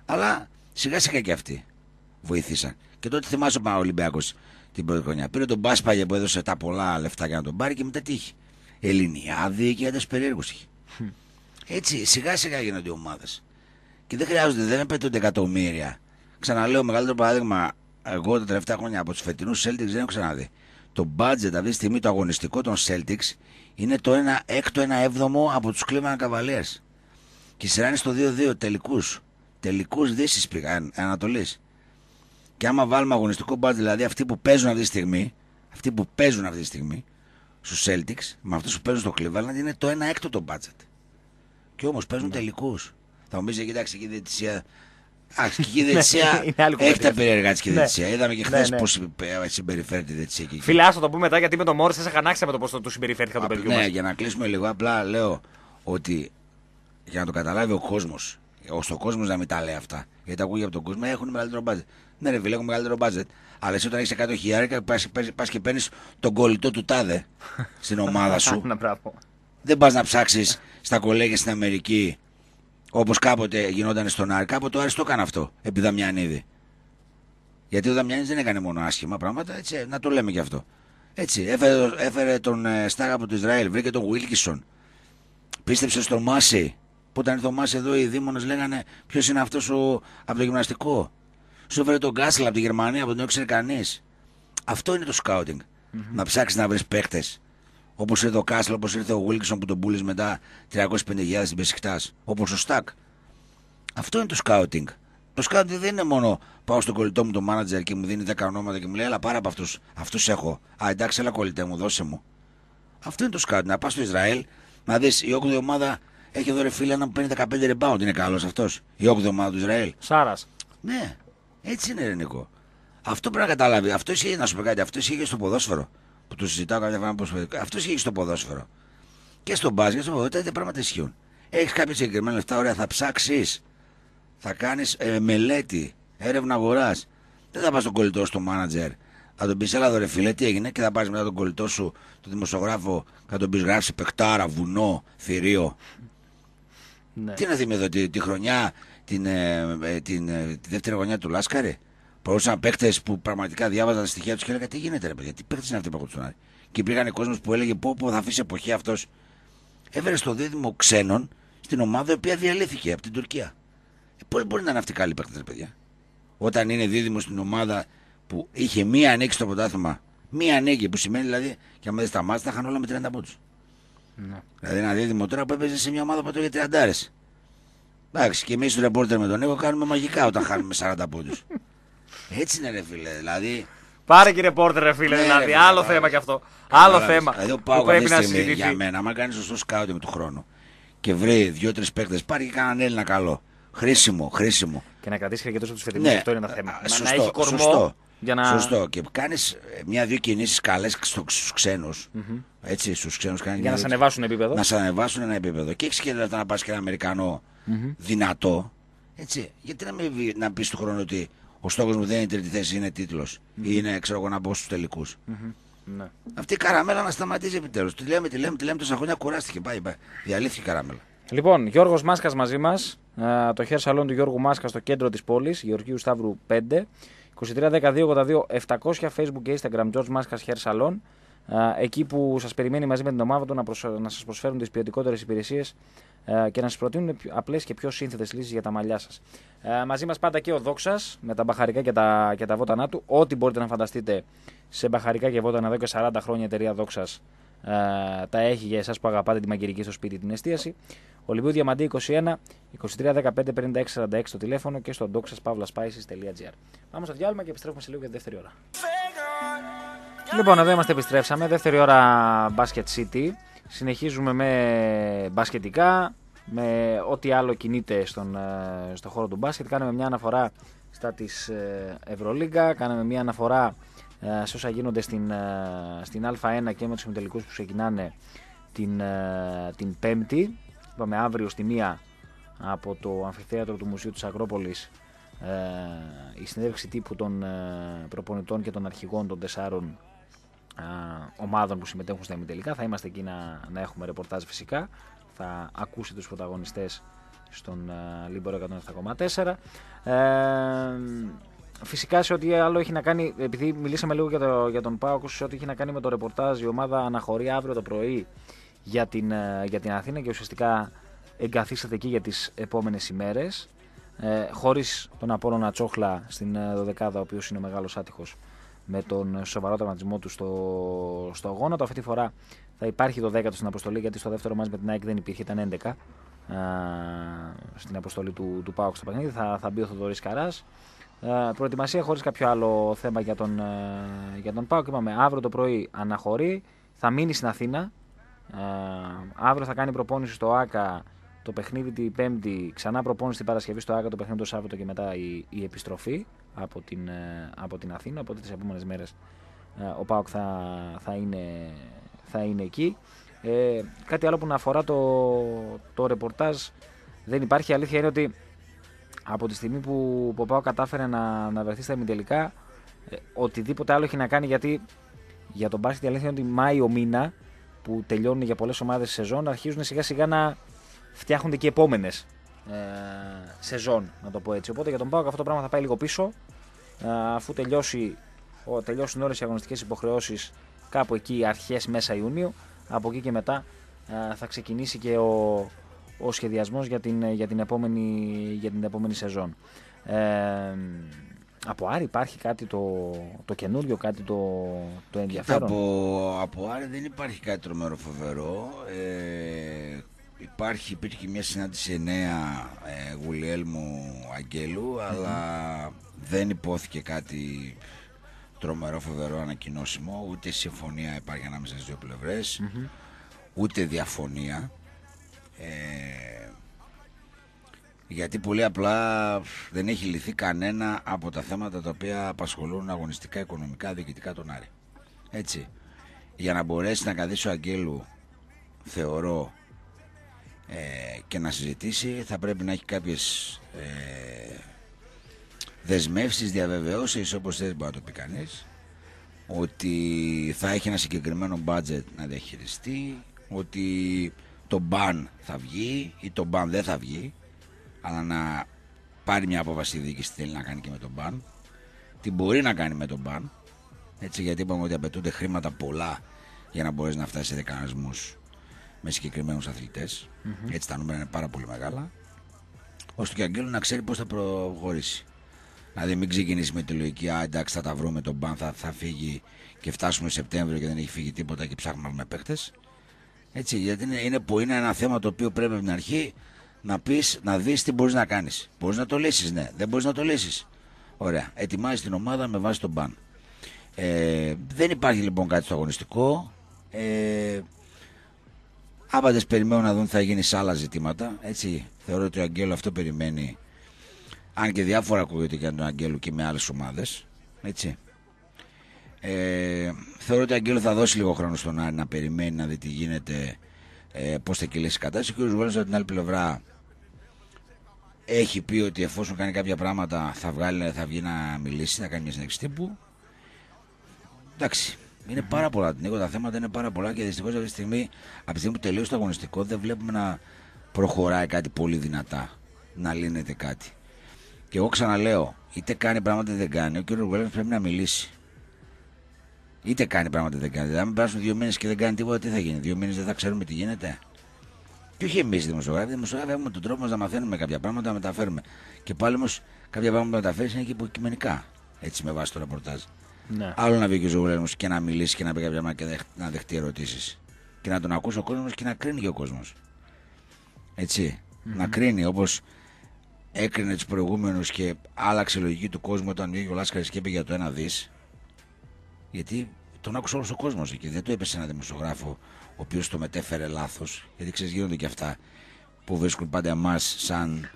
αλλά σιγά σιγά και αυτοί βοηθήσαν. Και τότε θυμάσαι ο Ολυμπιακός την πρώτη χρονιά. Πήρε τον Μπάσπαγε που έδωσε τα πολλά λεφτά για να τον πάρει και μετά τύχει. είχε. Ελληνιάδη και άντε περίεργους είχε. Έτσι, σιγά σιγά γίνονται ομάδες. Και δεν χρειάζονται, δεν απαιτούνται εκατομμύρια. Ξαναλέω, μεγαλύτερο παράδειγμα εγώ τα τελευταία χρόνια από τους φετινούς Celtics δεν έχω ξαναδεί. Το budget αυτή τη στιγμή το αγωνιστικό των Celtics είναι το 1 έκτο, 1 έβδομο από τους Cleveland Cavaliers. Και η σειρά είναι στο 2-2 τελικούς. Τελικούς Δύση πήγαν, Ανατολή. Και άμα βάλουμε αγωνιστικό budget, δηλαδή αυτοί που παίζουν αυτή τη στιγμή, αυτοί που παίζουν αυτή τη στιγμή στους Celtics, με αυτούς που παίζουν στο Cleveland, είναι το 1 έκτο το budget. Και όμως παίζουν ναι. τελικούς. Θα μου πεις, «Ε, κοιτάξτε, εκεί διαιτησία Αχική ναι, δεξιά. έχει τα περίεργα της και ναι. δεξιά, Είδαμε και ναι, χθες πώ ε, συμπεριφέρεται η δεξιά. Φίλε, α το πούμε μετά γιατί με το Μόρι σα ανάξια με το πώς του συμπεριφέρθηκα το παιδί Ναι, για να κλείσουμε λίγο. Απλά λέω ότι για να το καταλάβει ο κόσμος, ώστε ο κόσμος να μην τα λέει αυτά. Γιατί ακούγεται από τον κόσμο «Ε, έχουν μεγαλύτερο μπάτζετ. Ναι, ρε φίλε, έχουν μεγαλύτερο μπάτζετ. Αλλά εσύ όταν έχει 100 χιλιάρικα, πας και παίρνεις τον κολλητό του τάδε στην ομάδα <laughs> σου. Δεν πας να ψάξεις στα κολέγια στην Αμερική Όπως κάποτε γινόταν στον Άρη. Κάποτε ο Άρης το έκανε αυτό. Επί Δαμιανίδη. Γιατί ο Δαμιανίδης δεν έκανε μόνο άσχημα πράγματα. Έτσι, να το λέμε και αυτό. Έτσι, έφερε, έφερε τον ε, Στάγα από το Ισραήλ. Βρήκε τον Βίλκισον. Πίστεψε στον Μάση. Που όταν ήρθε ο Μάση εδώ, οι δήμονες λέγανε Ποιος είναι αυτός από το γυμναστικό. Σου έφερε τον Γκάσλα από τη Γερμανία που δεν ήξερε κανείς. Αυτό είναι το σκάουτινγκ. Mm -hmm. Να ψάξεις να βρεις παίχτε Όπως ήρθε ο Κάσλ, όπως ήρθε ο Βίλξον που τον πούλη μετά 350.000 στην Πεσικτάς. Όπως ο Στακ. Αυτό είναι το σκάουτινγκ. Το σκάουτινγκ δεν είναι μόνο πάω στον κολλητό μου, τον μάνατζερ και μου δίνει 10 ονόματα και μου λέει, αλλά πάρα από αυτούς. Αυτούς έχω. Α, εντάξει, έλα κολλητέ μου, δώσε μου. Αυτό είναι το σκάουτινγκ. Να πας στο Ισραήλ, να δεις η 8η ομάδα έχει εδώ ρε φίλε να παίρνει 15 rebound. Είναι καλός αυτός. Η 8η ομάδα του Ισραήλ. Σάρας. Ναι, έτσι είναι ελληνικό. Αυτό πρέπει να καταλάβει. Αυτό ισχύει να σου πει κάτι. Αυτό ισχύει στο ποδόσφαιρο που τους συζητάω κάποια φορά Αυτό ισχύει στο ποδόσφαιρο. Και στον μπάσκετ, στο ποδόσφαιρο, τέτοια πράγματα ισχύουν. Έχεις κάποια συγκεκριμένα λεφτά, ωραία, θα ψάξεις. Θα κάνεις ε, μελέτη, έρευνα αγοράς. Δεν θα πας τον κολλητό στο μάνατζερ. Θα τον πεις, έλα δωρε φίλε, τι έγινε, και θα πάρεις μετά τον κολλητό σου, τον δημοσιογράφο, θα τον πεις γράψει πεκτάρα, βουνό, θηρίο. Ναι. Τι να δει εδώ, τη, χρονιά, την, ε, ε, την, τη δεύτερη γωνιά του Λάσκαρη. Παρούσαν παίκτε που πραγματικά διάβαζαν τα στοιχεία τους και έλεγα τι γίνεται, ρε παιδιά, τι παίκτε είναι αυτοί που τσουνάρει. Και υπήρχαν κόσμος που έλεγε πω, πω θα αφήσει εποχή αυτός. Έβρε στο δίδυμο ξένων στην ομάδα η οποία διαλύθηκε από την Τουρκία. Ε, Πώς μπορεί να είναι αυτοί καλοί ρε παιδιά. Όταν είναι δίδυμος στην ομάδα που είχε μία ανοίξη στο πρωτάθλημα, μία ανοίγη που σημαίνει δηλαδή και αν δεν σταμάτησε θα είχαν όλα με 30 πόντους. Ναι. Δηλαδή ένα δίδυμο τώρα που έπαιζε σε μια ομάδα που το 30 30 Εντάξει, και εμείς του ρεπόρτερ με τον Νίκο κάνουμε μαγικά όταν χάνουμε 40 πόντους. <laughs> Έτσι είναι ρε φίλε, δηλαδή. Πάρε κύριε Πόρτερ, ρε φίλε, ναι, δηλαδή. Ρε, άλλο πάρε. θέμα κι αυτό. Άλλο θέμα. Δηλαδή, πρέπει να συζητηθεί. Για μένα, άμα κάνεις σωστό σκάουτι με του χρόνου και βρει δύο-τρει παίκτες, πάρει και κανέναν Έλληνα καλό. Χρήσιμο, χρήσιμο. Και να κρατήσει και τόσο τους φετινού, ναι. αυτό είναι ένα θέμα. Σωστό, να έχει κορμό. Σωστό. Για να... Σωστό. Και κάνεις ε, μια-δύο κινήσεις καλές στους ξενου mm-hmm. Έτσι, στους ξένους κάνεις. Για να σε ανεβάσουν επίπεδο. Να σε ανεβάσουν ένα επίπεδο. Και έχεις και δυνατότητα να πας και ένα δυνατό. Έτσι. Γιατί να, μην, να πεις του χρόνου ότι ο στόχος μου δεν είναι η τρίτη θέση, είναι τίτλος. Mm-hmm. Ή είναι, ξέρω εγώ, να μπω στους τελικου Ναι. Αυτή η καραμέλα να σταματήσει επιτέλους. Τη λέμε, τη λέμε, τη λέμε τόσα χρόνια, κουράστηκε. Πάει, πάει. Διαλύθηκε η καραμέλα. Λοιπόν, Γιώργος Μάσκας μαζί μας. Το hair salon του Γιώργου Μάσκα στο κέντρο της πόλης, Γεωργίου Σταύρου 5. 23-12-82-700 Facebook και Instagram George Μάσκα Hair Salon εκεί που σας περιμένει μαζί με την ομάδα του να, προσ... σας προσφέρουν τις ποιοτικότερες υπηρεσίες ε, και να σας προτείνουν απλές και πιο σύνθετες λύσεις για τα μαλλιά σας. Ε, μαζί μας πάντα και ο Δόξας με τα μπαχαρικά και τα, και τα βότανά του. Ό,τι μπορείτε να φανταστείτε σε μπαχαρικά και βότανα εδώ και 40 χρόνια η εταιρεία Δόξας ε, τα έχει για εσάς που αγαπάτε τη μαγειρική στο σπίτι την εστίαση. Ολυμπίου Διαμαντή 21 23 15 το τηλέφωνο και στο doxaspavlaspices.gr. Πάμε στο διάλειμμα και επιστρέφουμε σε λίγο για τη δεύτερη ώρα. Λοιπόν, εδώ είμαστε, επιστρέψαμε. Δεύτερη ώρα Basket City. Συνεχίζουμε με μπασκετικά, με ό,τι άλλο κινείται στον, ε, στο χώρο του μπάσκετ. Κάναμε μια αναφορά στα της ε, Ευρωλίγκα, κάναμε μια αναφορά ε, σε όσα γίνονται στην, στην Α1 και με τους συμμετελικούς που ξεκινάνε την, την Πέμπτη. Είπαμε αύριο στη μία από το αμφιθέατρο του Μουσείου της Ακρόπολης η συνέντευξη τύπου των προπονητών και των αρχηγών των τεσσάρων ομάδων που συμμετέχουν στα ημιτελικά. Θα είμαστε εκεί να, να έχουμε ρεπορτάζ φυσικά. Θα ακούσει τους πρωταγωνιστές στον Λίμπορο 107,4. Ε, φυσικά σε ό,τι άλλο έχει να κάνει, επειδή μιλήσαμε λίγο για, το, για τον Πάοκ, σε ό,τι έχει να κάνει με το ρεπορτάζ, η ομάδα αναχωρεί αύριο το πρωί για την, ε, για την Αθήνα και ουσιαστικά εγκαθίσταται εκεί για τις επόμενες ημέρες. Ε, χωρίς τον Απόλλωνα Τσόχλα στην 12 ε, ο οποίος είναι ο μεγάλος άτυχος με τον σοβαρό τραυματισμό του στο, στο γόνατο. Αυτή τη φορά θα υπάρχει 12ο στην αποστολή γιατί στο δεύτερο μάζι με την ΑΕΚ δεν υπήρχε, ήταν 11 α, στην αποστολή του, του στο παιχνίδι. Θα, θα μπει ο Θοδωρής Καράς. προετοιμασία χωρίς κάποιο άλλο θέμα για τον, α, για τον Είπαμε αύριο το πρωί αναχωρεί, θα μείνει στην Αθήνα. Α, αύριο θα κάνει προπόνηση στο ΆΚΑ το παιχνίδι την Πέμπτη, ξανά προπόνηση την Παρασκευή στο ΆΚΑ το παιχνίδι το Σάββατο και μετά η επιστροφή από την, ε, από την Αθήνα, οπότε τις επόμενες μέρες ε, ο ΠΑΟΚ θα, θα, είναι, θα είναι εκεί. Ε, κάτι άλλο που να αφορά το, το ρεπορτάζ δεν υπάρχει. Η αλήθεια είναι ότι από τη στιγμή που ο ΠΑΟΚ κατάφερε να, να βρεθεί στα ημιτελικά, ε, οτιδήποτε άλλο έχει να κάνει γιατί για τον μπάσκετ η αλήθεια είναι ότι Μάιο μήνα που τελειώνουν για πολλές ομάδες σεζόν αρχίζουν σιγά σιγά να φτιάχνονται και επόμενες ε, σεζόν, να το πω έτσι. Οπότε για τον Πάοκ αυτό το πράγμα θα πάει λίγο πίσω. Ε, αφού τελειώσει, ο, τελειώσουν όλες οι αγωνιστικές υποχρεώσεις κάπου εκεί αρχές μέσα Ιουνίου, από εκεί και μετά ε, θα ξεκινήσει και ο, ο σχεδιασμός για την, για την, επόμενη, για την επόμενη σεζόν. Ε, από Άρη υπάρχει κάτι το, το καινούριο, κάτι το, το ενδιαφέρον. από, από Άρη δεν υπάρχει κάτι τρομερό φοβερό. Ε, υπάρχει, υπήρχε μια συνάντηση νέα ε, Γουλιέλμου αλλά δεν υπόθηκε κάτι τρομερό φοβερό ανακοινώσιμο ούτε συμφωνία υπάρχει ανάμεσα στις δύο ούτε διαφωνία ε, γιατί πολύ απλά δεν έχει λυθεί κανένα από τα θέματα τα οποία απασχολούν αγωνιστικά, οικονομικά, διοικητικά τον Άρη. Έτσι. Για να μπορέσει να καθίσει ο Αγγέλου, θεωρώ, ε, και να συζητήσει θα πρέπει να έχει κάποιες ε, δεσμεύσεις, διαβεβαιώσεις όπως θες μπορεί να το πει κανείς ότι θα έχει ένα συγκεκριμένο budget να διαχειριστεί ότι το μπαν θα βγει ή το μπαν δεν θα βγει αλλά να πάρει μια απόφαση η διοίκηση θέλει να κάνει και με τον μπαν τι μπορεί να κάνει με τον μπαν έτσι γιατί είπαμε ότι απαιτούνται χρήματα πολλά για να μπορέσει να φτάσει σε δεκανασμούς με συγκεκριμένους mm-hmm. Έτσι τα νούμερα είναι πάρα πολύ μεγάλα. ώστε και Αγγέλου να ξέρει πώς θα προχωρήσει. Δηλαδή, μην ξεκινήσει με τη λογική Α, εντάξει, θα τα βρούμε τον μπαν, θα, φύγει και φτάσουμε Σεπτέμβριο και δεν έχει φύγει τίποτα και ψάχνουμε με παίχτε. Έτσι, γιατί είναι, είναι, είναι ένα θέμα το οποίο πρέπει από την αρχή να πεις, να δεις τι μπορείς να κάνεις. Μπορείς να το λύσεις, ναι. Δεν μπορείς να το λύσεις. Ωραία. Ετοιμάζεις την ομάδα με βάση τον μπαν. Ε, δεν υπάρχει λοιπόν κάτι στο αγωνιστικό. Ε, Άπαντε περιμένω να δουν τι θα γίνει σε άλλα ζητήματα. Έτσι, θεωρώ ότι ο Αγγέλο αυτό περιμένει. Αν και διάφορα ακούγεται και αν τον Αγγέλο και με άλλες ομάδες. Έτσι. Ε, θεωρώ ότι ο Αγγέλο θα δώσει λίγο χρόνο στον Άρη να περιμένει να δει τι γίνεται, ε, πώς θα κυλήσει η κατάσταση. Ο κ. από την άλλη πλευρά έχει πει ότι εφόσον κάνει κάποια πράγματα θα, βγάλει, θα βγει να μιλήσει, θα κάνει μια συνέχιση τύπου. Εντάξει, είναι πάρα πολλά. Νίκο, τα θέματα είναι πάρα πολλά και δυστυχώς αυτή τη στιγμή, από τη στιγμή που τελείωσε το αγωνιστικό, δεν βλέπουμε να προχωράει κάτι πολύ δυνατά. Να λύνεται κάτι. Και εγώ ξαναλέω, είτε κάνει πράγματα είτε δεν κάνει. Ο κ. Ρουβέλεφ πρέπει να μιλήσει. Είτε κάνει πράγματα είτε δεν κάνει. Δηλαδή, αν περάσουν δύο μήνες και δεν κάνει τίποτα, τι θα γίνει. Δύο μήνες δεν θα ξέρουμε τι γίνεται. Και όχι εμείς οι δημοσιογράφοι. Οι δημοσιογράφοι έχουμε τον τρόπο μας να μαθαίνουμε κάποια πράγματα, να μεταφέρουμε. Και πάλι όμως κάποια πράγματα που μεταφέρεις είναι και υποκειμενικά. Έτσι με βάση το ρεπορτάζ. Ναι. Άλλο να βγει ο Ζουγρέλο και να μιλήσει και να πει κάποια και να δεχτεί ερωτήσεις. Και να τον ακούσει ο κόσμος και να κρίνει και ο κόσμος. Να κρίνει όπως έκρινε τους προηγούμενους και άλλαξε η λογική του κόσμου όταν βγήκε ο Λάσκαρης και για το ένα δις. Γιατί τον άκουσε όλος ο κόσμος εκεί. Δεν το έπεσε ένα δημοσιογράφο ο οποίος το μετέφερε λάθος. Γιατί ξέρεις, γίνονται και αυτά που βρίσκουν πάντα εμάς σαν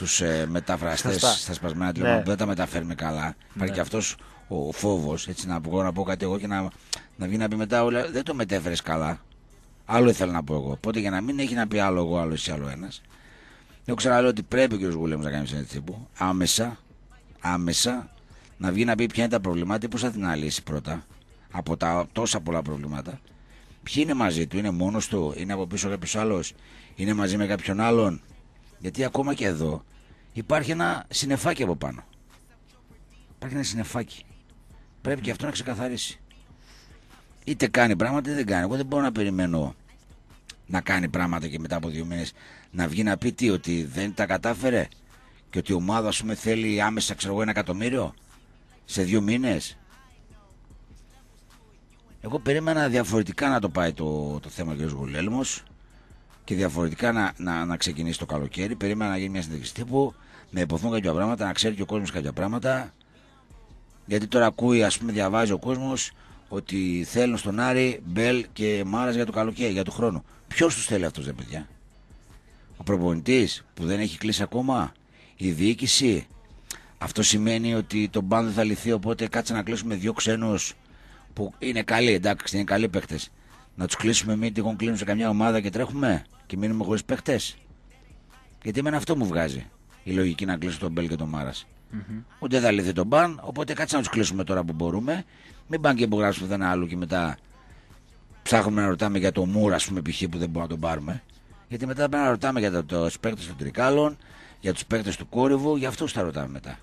του ε, μεταφραστές στα σπασμένα που ναι. δεν τα μεταφέρουμε καλά. Ναι. Υπάρχει και αυτός ο φόβος, Έτσι να πω, να πω κάτι εγώ και να, να βγει να πει μετά όλα. Δεν το μετέφερες καλά. Άλλο ήθελα να πω εγώ. Οπότε για να μην έχει να πει άλλο εγώ, άλλο εσύ, άλλο ένας, Εγώ ξαναλέω ότι πρέπει ο κ. Γουλέμος να κάνει συνέντευξη τύπου άμεσα, άμεσα να βγει να πει ποια είναι τα προβλήματα, πώς θα την αλύσει πρώτα από τα τόσα πολλά προβλήματα. Ποιοι είναι μαζί του, είναι μόνος του, είναι από πίσω κάποιος άλλος, είναι μαζί με κάποιον άλλον. Γιατί ακόμα και εδώ υπάρχει ένα συνεφάκι από πάνω. Υπάρχει ένα συνεφάκι. Πρέπει και αυτό να ξεκαθαρίσει. Είτε κάνει πράγματα είτε δεν κάνει. Εγώ δεν μπορώ να περιμένω να κάνει πράγματα και μετά από δύο μήνες να βγει να πει τι, ότι δεν τα κατάφερε και ότι η ομάδα, ας πούμε, θέλει άμεσα, ξέρω εγώ, ένα εκατομμύριο σε δύο μήνες. Εγώ περίμενα διαφορετικά να το πάει το, το θέμα ο κ. Γουλέλμος και διαφορετικά να, να, να ξεκινήσει το καλοκαίρι. Περίμενα να γίνει μια συνέντευξη τύπου, να υποθούν κάποια πράγματα, να ξέρει και ο κόσμος κάποια πράγματα. Γιατί τώρα ακούει, ας πούμε, διαβάζει ο κόσμος ότι θέλουν στον Άρη Μπέλ και Μάρας για το καλοκαίρι, για το χρόνο. Ποιος τους θέλει αυτό, δε παιδιά. Ο προπονητής που δεν έχει κλείσει ακόμα, η διοίκηση. Αυτό σημαίνει ότι το μπάν δεν θα λυθεί, οπότε κάτσε να κλείσουμε δύο ξένους που είναι καλοί, εντάξει, είναι καλοί παίκτες να τους κλείσουμε, μην τυχόν κλείνουμε σε καμιά ομάδα και τρέχουμε και μείνουμε χωρίς παίχτες. Γιατί εμένα αυτό μου βγάζει η λογική να κλείσω τον Μπέλ και τον μαρα Ούτε θα λυθεί τον μπαν, οπότε κάτσε να τους κλείσουμε τώρα που μπορούμε. Μην πάνε και υπογράψουμε πουθενά άλλο και μετά ψάχνουμε να ρωτάμε για το Μούρα, ας πούμε, π.χ. που δεν μπορούμε να τον πάρουμε. Γιατί μετά πρέπει να ρωτάμε για τους παίκτες των Τρικάλων, για τους παίκτες του Κόρυβου, για αυτού θα ρωτάμε μετά.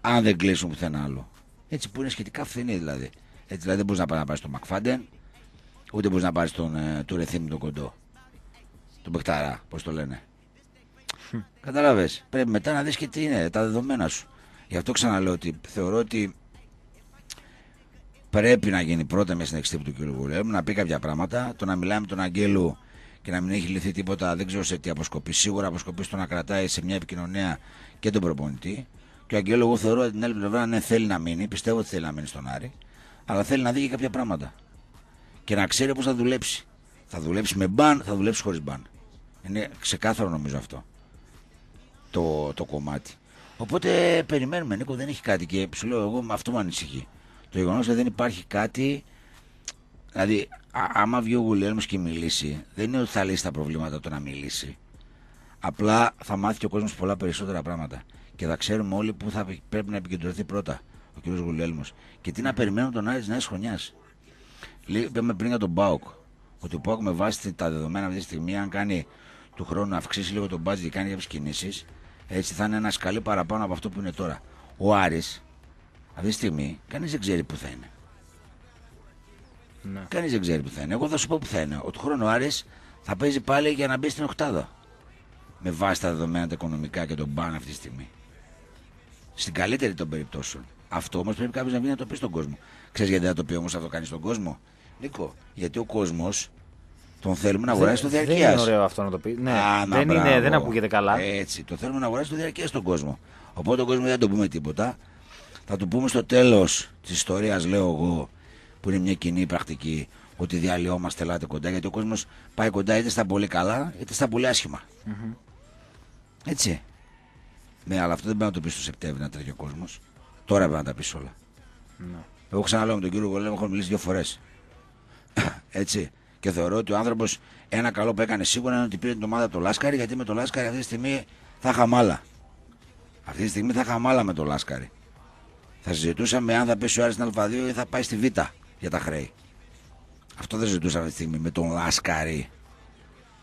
Αν δεν κλείσουν πουθενά άλλο. Έτσι που είναι σχετικά φθηνή δηλαδή. Έτσι δηλαδή δεν μπορείς να πάει να πάρεις Μακφάντεν, Ούτε μπορείς να πάρεις τον ε, του τον κοντό. Τον Πεκταρά, πώς το λένε. Κατάλαβες. Πρέπει μετά να δεις και τι είναι, τα δεδομένα σου. Γι' αυτό ξαναλέω ότι θεωρώ ότι πρέπει να γίνει πρώτα μια συνεξή του κ. Βουλέμου, να πει κάποια πράγματα. Το να μιλάμε τον Αγγέλου και να μην έχει λυθεί τίποτα, δεν ξέρω σε τι αποσκοπεί. Σίγουρα αποσκοπεί στο να κρατάει σε μια επικοινωνία και τον προπονητή. Και ο Αγγέλο, εγώ θεωρώ ότι την άλλη πλευρά ναι, θέλει να μείνει. Πιστεύω ότι θέλει να μείνει στον Άρη. Αλλά θέλει να δει και κάποια πράγματα και να ξέρει πώς θα δουλέψει. Θα δουλέψει με μπαν, θα δουλέψει χωρίς μπαν. Είναι ξεκάθαρο νομίζω αυτό το, το κομμάτι. Οπότε περιμένουμε. Νίκο δεν έχει κάτι και σου λέω εγώ αυτό με ανησυχεί. Το γεγονός ότι δεν υπάρχει κάτι. Δηλαδή, άμα βγει ο Γουλέρμο και μιλήσει, δεν είναι ότι θα λύσει τα προβλήματα το να μιλήσει. Απλά θα μάθει και ο κόσμος πολλά περισσότερα πράγματα. Και θα ξέρουμε όλοι που θα πρέπει να επικεντρωθεί πρώτα ο κ. Γουλέλμος. Και τι να περιμένουν τον Άρης τη Νέας Χρονιάς. Είπαμε πριν για τον Μπάουκ. Ότι ο Μπάουκ με βάση τα δεδομένα αυτή τη στιγμή, αν κάνει του χρόνου αυξήσει λίγο τον μπάτζι και κάνει κάποιες κινήσεις, έτσι θα είναι ένα σκαλί παραπάνω από αυτό που είναι τώρα. Ο Άρης, αυτή τη στιγμή κανείς δεν ξέρει που θα είναι. Ναι. Κανείς δεν ξέρει που θα είναι. Εγώ θα σου πω που θα είναι. Ότι χρόνο ο Άρης θα παίζει πάλι για να μπει στην Οχτάδα. Με βάση τα δεδομένα τα οικονομικά και τον μπαν αυτή τη στιγμή. Στην καλύτερη των περιπτώσεων. Αυτό όμως πρέπει κάποιος να βγει να το πει στον κόσμο. Ξέρεις γιατί δεν θα το πει όμως αυτό κάνει στον κόσμο. Νίκο, γιατί ο κόσμος τον θέλουμε να αγοράσει το διαρκεία. Δεν είναι ωραίο αυτό να το πει. Ναι, δεν, είναι, δεν ακούγεται καλά. Έτσι, το θέλουμε να αγοράσει το διαρκείας στον κόσμο. Οπότε τον κόσμος δεν το πούμε τίποτα. Θα του πούμε στο τέλος της ιστορίας, λέω εγώ, που είναι μια κοινή πρακτική, ότι διαλυόμαστε, ελάτε κοντά. Γιατί ο κόσμος πάει κοντά είτε στα πολύ καλά, είτε στα πολύ άσχημα. Mm Έτσι. Ναι, αλλά αυτό δεν πρέπει να το πεις στο Σεπτέμβρη να τρέχει ο κόσμος. Τώρα πρέπει να τα πεις όλα. Ναι. Εγώ ξαναλέω με τον κύριο Γολέμ, έχω μιλήσει δύο φορές. <coughs> Έτσι. Και θεωρώ ότι ο άνθρωπος ένα καλό που έκανε σίγουρα είναι ότι πήρε την ομάδα το Λάσκαρη, γιατί με το Λάσκαρη αυτή τη στιγμή θα χαμάλα. Αυτή τη στιγμή θα χαμάλα με το Λάσκαρη. Θα συζητούσαμε αν θα πέσει ο Άρης στην Α2 ή θα πάει στη Β για τα χρέη. Αυτό δεν ζητούσα αυτή τη στιγμή με τον Λάσκαρη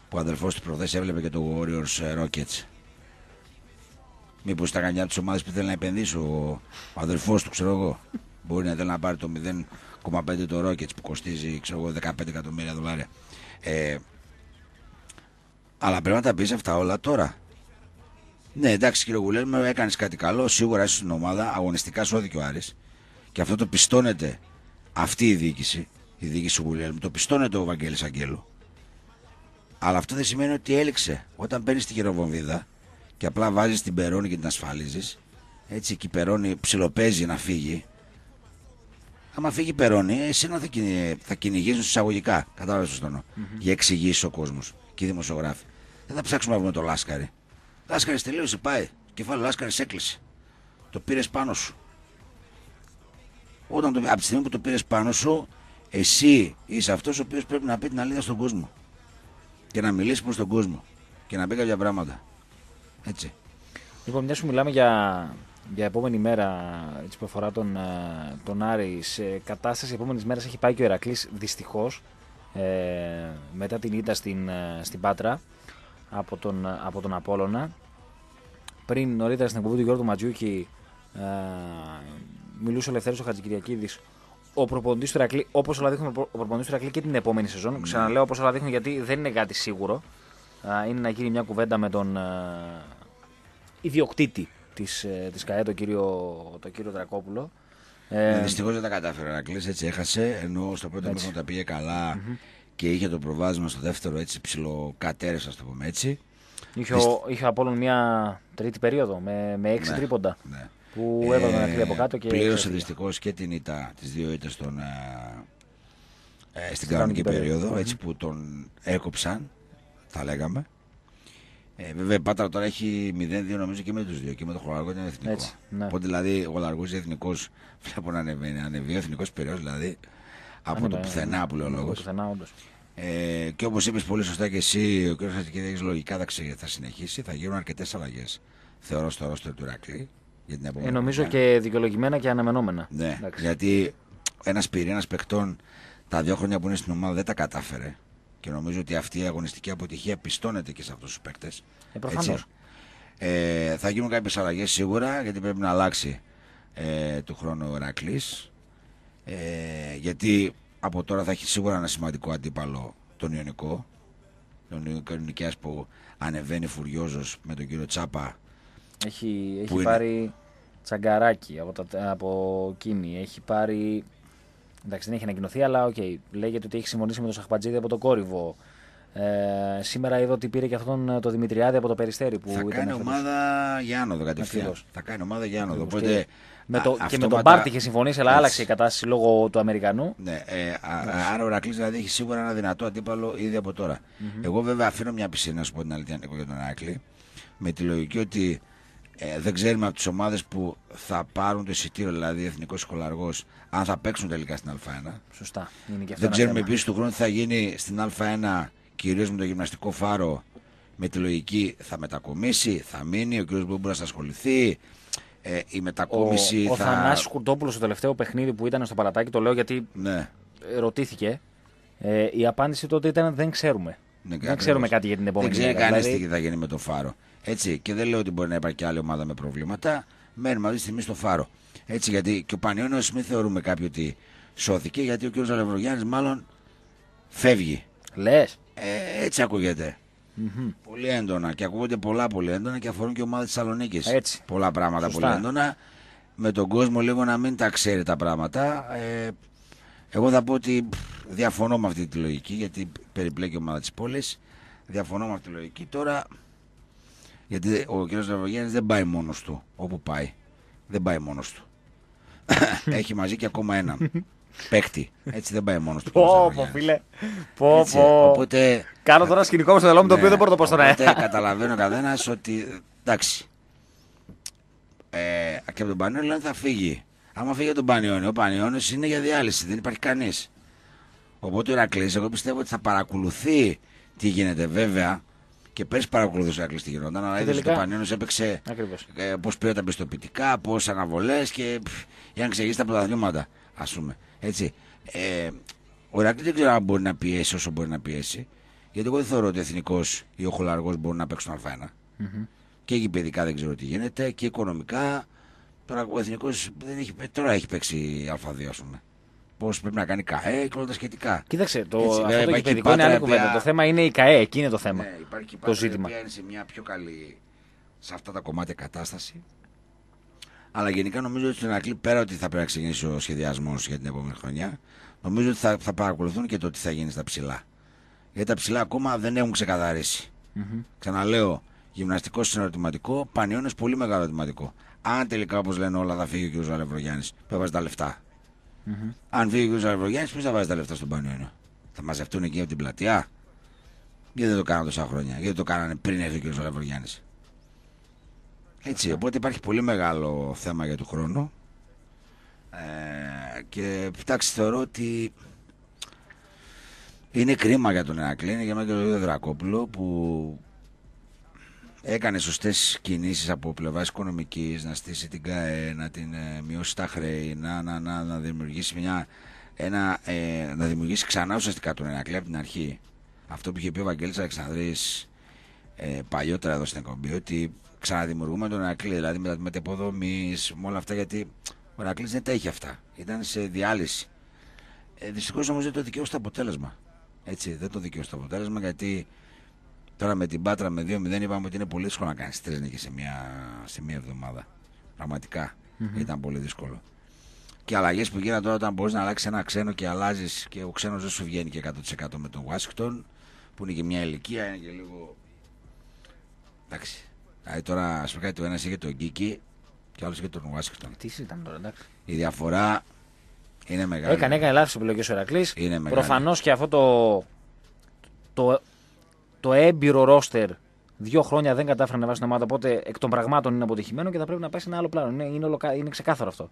που ο αδερφός του προθέσει έβλεπε και το Warriors Rockets. Μήπως τα κανιά από ομάδα που θέλει να επενδύσει ο, ο αδερφός του, ξέρω εγώ. Μπορεί να θέλει να πάρει το 0 7,5 το Rockets που κοστίζει ξέρω, 15 εκατομμύρια δολάρια. Ε, αλλά πρέπει να τα πεις αυτά όλα τώρα. Ναι, εντάξει κύριε Γουλέρ, έκανες κάτι καλό. Σίγουρα είσαι στην ομάδα. Αγωνιστικά σου ο Άρης. Και αυτό το πιστώνεται αυτή η διοίκηση. Η διοίκηση του Γουλέρ. Το πιστώνεται ο Βαγγέλης Αγγέλου. Αλλά αυτό δεν σημαίνει ότι έληξε. Όταν παίρνεις τη χειροβομβίδα και απλά βάζεις την περώνη και την ασφαλίζεις, έτσι εκεί περώνει ψιλοπαίζει να φύγει άμα φύγει Περόνι, εσύ θα, θα κυνηγήσουν εισαγωγικά. Κατάλαβες το στενό. Για εξηγήσει ο κόσμος και οι δημοσιογράφοι. Δεν θα ψάξουμε να βρούμε το Λάσκαρη. Λάσκαρη τελείωσε, πάει. Κεφάλαιο Λάσκαρη έκλεισε. Το πήρες πάνω σου. Όταν το, από τη στιγμή που το πήρες πάνω σου, εσύ είσαι αυτός ο οποίος πρέπει να πει την αλήθεια στον κόσμο. Και να μιλήσεις προς τον κόσμο. Και να πει κάποια πράγματα. Έτσι. Λοιπόν, μια που μιλάμε για για επόμενη μέρα έτσι που αφορά τον, ε, τον Άρη σε κατάσταση επόμενης μέρας έχει πάει και ο Ερακλής. δυστυχώς ε, μετά την ήττα στην, ε, στην Πάτρα από τον, από τον Απόλλωνα πριν νωρίτερα στην εκπομπή του Γιώργου Ματζούκη ε, μιλούσε ο Λευθέρος ο Χατζικυριακίδης ο προπονητής του Ερακλή όπως όλα δείχνουν, ο προπονητής του Ερακλή και την επόμενη σεζόν. Ναι. Ξαναλέω όπως όλα δείχνουν γιατί δεν είναι κάτι σίγουρο. Είναι να γίνει μια κουβέντα με τον ε, ιδιοκτήτη της, ε, της ΚΑΕ, τον κύριο, το κύριο Τρακόπουλο. Ε, ε Δυστυχώς δεν τα κατάφερε να κλείσει έτσι έχασε. Ενώ στο πρώτο μήνα τα πήγε καλά και είχε το προβάσμα στο δεύτερο, έτσι ψιλοκατέρες, ας το πούμε έτσι. Είχε, Δυσ... είχε μια τρίτη περίοδο με, με έξι ναι, τρίποντα. Ναι. Που έβαλε ε, από κάτω και. Πλήρωσε δυστυχώς και την ήττα, τις δύο ήττες στον. Ε, ε στην κανονική περίοδο, έτσι που τον έκοψαν, θα λέγαμε. Ε, βέβαια, η Πάτρα τώρα έχει 0-2 νομίζω και με τους δύο. Και με τον Χολαργό ήταν εθνικό. Έτσι, ναι. Οπότε δηλαδή ο Χολαργό είναι εθνικός. Βλέπω να ανεβαίνει. Ανεβεί ο εθνικός πυρό δηλαδή. Από ναι, το ναι, πουθενά που λέει ο λόγο. Ε, και όπως είπες πολύ σωστά και εσύ, ο κ. λογικά θα, θα συνεχίσει. Θα γίνουν αρκετές αλλαγές. Θεωρώ στο ρόλο του Ρακλή. Για την ε, νομίζω και δικαιολογημένα και αναμενόμενα. Ναι, γιατί ένας πυρήνας παιχτών τα δύο χρόνια που είναι στην ομάδα δεν τα κατάφερε. Και νομίζω ότι αυτή η αγωνιστική αποτυχία πιστώνεται και σε αυτούς τους παίκτες. Ε, ε, θα γίνουν κάποιες αλλαγές σίγουρα γιατί πρέπει να αλλάξει ε, του χρόνου ο Ερακλής. Ε, γιατί από τώρα θα έχει σίγουρα ένα σημαντικό αντίπαλο τον Ιωνικό. Τον Ιωνικό που ανεβαίνει φουριόζος με τον κύριο Τσάπα. Έχει, έχει πάρει τσαγκαράκι από, τα, από Κίνη. Έχει πάρει Εντάξει, δεν έχει ανακοινωθεί, αλλά Okay, λέγεται ότι έχει συμφωνήσει με τον Σαχπατζίδη από το κόρυβο. Ε, σήμερα είδα ότι πήρε και αυτόν ε, το Δημητριάδη από το Περιστέρι που θα ήταν κάνει ομάδα για άνοδο κατευθείαν. Θα κάνει ομάδα για άνοδο. Ε, με το, και με τον Μπάρτη είχε συμφωνήσει, αλλά άλλαξε η κατάσταση λόγω του Αμερικανού. Ναι, ε, άρα ο Ρακλής δηλαδή έχει σίγουρα ένα δυνατό αντίπαλο ήδη από τώρα. Εγώ βέβαια αφήνω μια πισίνα, να σου πω την αλήθεια, για τον Άκλη, με τη λογική ότι ε, δεν ξέρουμε από τις ομάδες που θα πάρουν το εισιτήριο, δηλαδή εθνικός σχολαργός, αν θα παίξουν τελικά στην Α1. Σωστά. Είναι και αυτό δεν ξέρουμε επίσης του χρόνου τι θα γίνει στην Α1, κυρίως με το γυμναστικό φάρο, με τη λογική θα μετακομίσει, θα μείνει, ο κ. Μπούμπουρα θα ασχοληθεί. Ε, η μετακόμιση ο, θα... ο Θανάσης Κουρτόπουλος στο τελευταίο παιχνίδι που ήταν στο παρατάκι το λέω γιατί ναι. Ε, ρωτήθηκε ε, η απάντηση τότε ήταν δεν ξέρουμε ναι, δεν ξέρουμε κάτι για την επόμενη δεν ξέρει κανείς δηλαδή τι θα γίνει με το Φάρο έτσι, και δεν λέω ότι μπορεί να υπάρχει και άλλη ομάδα με προβλήματα. Μένουμε αυτή τη στιγμή στο φάρο. Έτσι, γιατί και ο Πανιόνιος μην θεωρούμε κάποιοι ότι σώθηκε, γιατί ο κ. Αλευρογιάννης μάλλον φεύγει. Λες. Ε, έτσι ακούγεται. Πολύ έντονα και ακούγονται πολλά πολύ έντονα και αφορούν και ομάδα της Θεσσαλονίκης. Πολλά πράγματα πολύ έντονα. Με τον κόσμο λίγο να μην τα ξέρει τα πράγματα. Ε, εγώ θα πω ότι διαφωνώ με αυτή τη λογική γιατί περιπλέκει η ομάδα της πόλης. Διαφωνώ με αυτή τη λογική. Τώρα γιατί ο κ. Ζαβογέννη δεν πάει μόνος του όπου πάει. Δεν πάει μόνος του. <laughs> Έχει μαζί και ακόμα έναν παίκτη. Έτσι δεν πάει μόνος του. Πω, πω, φίλε. Πω, πω. Οπότε, Κάνω τώρα σκηνικό στο μυαλό μου το οποίο ναι, δεν μπορώ να το πω στον αέρα. Ε. Καταλαβαίνω καθένας ότι. Εντάξει. Ε, και από τον Πανιόνιο θα φύγει. Άμα φύγει από τον Πανιόνιο, ο Πανιόνιος είναι για διάλυση. Δεν υπάρχει κανείς. Οπότε ο Ηρακλής, εγώ πιστεύω ότι θα παρακολουθεί τι γίνεται. Βέβαια, και πέρσι παρακολουθούσα τη γινόταν, αλλά είδες ότι ο Πανιόνιος έπαιξε ε, πώς πήρε τα πιστοποιητικά, πώς αναβολές και για να ξεγεί τα πρωταθλήματα, ας πούμε. Έτσι. Ε, ο Ρακλή δεν ξέρω αν μπορεί να πιέσει όσο μπορεί να πιέσει. Γιατί εγώ δεν θεωρώ ότι ο εθνικός ή ο χολαργός μπορούν να παίξουν Α1. Mm-hmm. Και εκεί παιδικά δεν ξέρω τι γίνεται και οικονομικά. Τώρα ο εθνικός δεν έχει, τώρα έχει παίξει Α2, α 1 mm και εκει παιδικα δεν ξερω τι γινεται και οικονομικα τωρα ο εθνικο εχει τωρα εχει παιξει α 2 α πουμε πώς πρέπει να κάνει ΚΑΕ και όλα τα σχετικά. Κοίταξε, το, Έτσι, αυτό το γηπαιδικό είναι άλλη κουβέντα. Το θέμα είναι η ΚΑΕ, εκεί είναι το θέμα. Ναι, υπάρχει και η Πάτρα η σε μια πιο καλή σε αυτά τα κομμάτια κατάσταση. Αλλά γενικά νομίζω ότι στην Ακλή πέρα ότι θα πρέπει να ξεκινήσει ο σχεδιασμός για την επόμενη χρονιά, νομίζω ότι θα, θα παρακολουθούν και το τι θα γίνει στα ψηλά. Γιατί τα ψηλά ακόμα δεν έχουν ξεκαθαρίσει. Mm-hmm. Ξαναλέω, γυμναστικό είναι ερωτηματικό, πανιόνε πολύ μεγάλο ερωτηματικό. Αν τελικά, όπως λένε όλα, θα φύγει ο κ. Ζαλευρογιάννη, που έβαζε τα λεφτά Mm-hmm. Αν φύγει ο Ζαρβογιάννης, ποιος θα βάζει τα λεφτά στον Πανιόνιο. Θα μαζευτούν εκεί από την πλατεία. Γιατί δεν το κάνανε τόσα χρόνια, γιατί το κάνανε πριν έρθει ο κ. Ζαρβογιάννης. Έτσι, οπότε υπάρχει πολύ μεγάλο θέμα για του χρόνου. Ε, και εντάξει, θεωρώ ότι είναι κρίμα για τον Ερακλή, για μένα και τον Δρακόπουλο που έκανε σωστές κινήσεις από πλευράς οικονομικής, να στήσει την ΚΑΕ, να την ε, μειώσει τα χρέη, να, να, να, να δημιουργήσει μια. Ένα, ε, να δημιουργήσει ξανά ουσιαστικά τον Ερακλή από την αρχή. Αυτό που είχε πει ο Βαγγέλης Αλεξανδρής ε, παλιότερα εδώ στην εκπομπή, ότι ξαναδημιουργούμε τον Ερακλή, δηλαδή με τα μετεποδομής, με όλα αυτά, γιατί ο Ερακλής δεν τα είχε αυτά. Ήταν σε διάλυση. Ε, Δυστυχώς όμως δεν το δικαιούσε το αποτέλεσμα. Έτσι, δεν το δικαιώσει το αποτέλεσμα γιατί Τώρα με την Πάτρα με 2-0 είπαμε ότι είναι πολύ δύσκολο να κάνεις τρεις νίκες σε μια, σε μια εβδομάδα. ήταν πολύ δύσκολο. Και αλλαγές που γίνανε τώρα όταν μπορείς να αλλάξεις ένα ξένο και αλλάζεις και ο ξένος δεν σου βγαίνει και 100% με τον Ουάσιγκτον που είναι και μια ηλικία, είναι και λίγο. Εντάξει. Δηλαδή τώρα ας πούμε κάτι, ο ένας είχε τον Κίκη και ο άλλος είχε τον Ουάσιγκτον. Τι ήταν τώρα, εντάξει. Η διαφορά είναι μεγάλη. Έκανε, έκανε λάθος επιλογέ ο Ερακλή. Προφανώς και αυτό το, το το έμπειρο ρόστερ δύο χρόνια δεν κατάφερε να βάζει την ομάδα. Οπότε εκ των πραγμάτων είναι αποτυχημένο και θα πρέπει να πάει σε ένα άλλο πλάνο. Είναι, είναι, ολοκα... είναι ξεκάθαρο αυτό.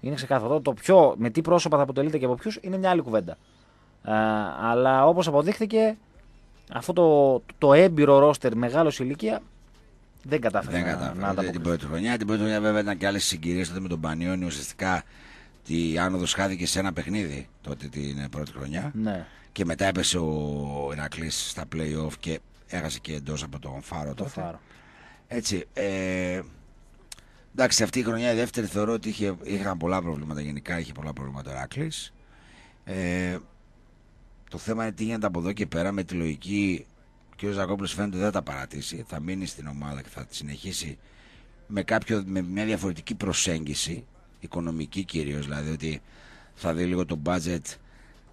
Είναι ξεκάθαρο. Το πιο, με τι πρόσωπα θα αποτελείται και από ποιους είναι μια άλλη κουβέντα. Α, αλλά όπως αποδείχθηκε, αυτό το, το έμπειρο ρόστερ μεγάλος ηλικία δεν κατάφερε δεν να, κατάφερε. να, την πρώτη χρονιά. Την πρώτη χρονιά βέβαια ήταν και άλλες συγκυρίες τότε με τον Πανιόνι. Ουσιαστικά η άνοδος χάθηκε σε ένα παιχνίδι τότε την πρώτη χρονιά. Ναι και μετά έπεσε ο Ηρακλής στα play-off και έχασε και εντός από τον Φάρο το τότε. Φάρο. Έτσι, ε, εντάξει αυτή η χρονιά η δεύτερη θεωρώ ότι είχε, είχαν πολλά προβλήματα γενικά, είχε πολλά προβλήματα ο Ηρακλής. Ε, το θέμα είναι τι γίνεται από εδώ και πέρα με τη λογική και ο Ζακόπουλος φαίνεται δεν θα τα παρατήσει, θα μείνει στην ομάδα και θα τη συνεχίσει με, κάποιο, με μια διαφορετική προσέγγιση, οικονομική κυρίως, δηλαδή, ότι θα δει λίγο το budget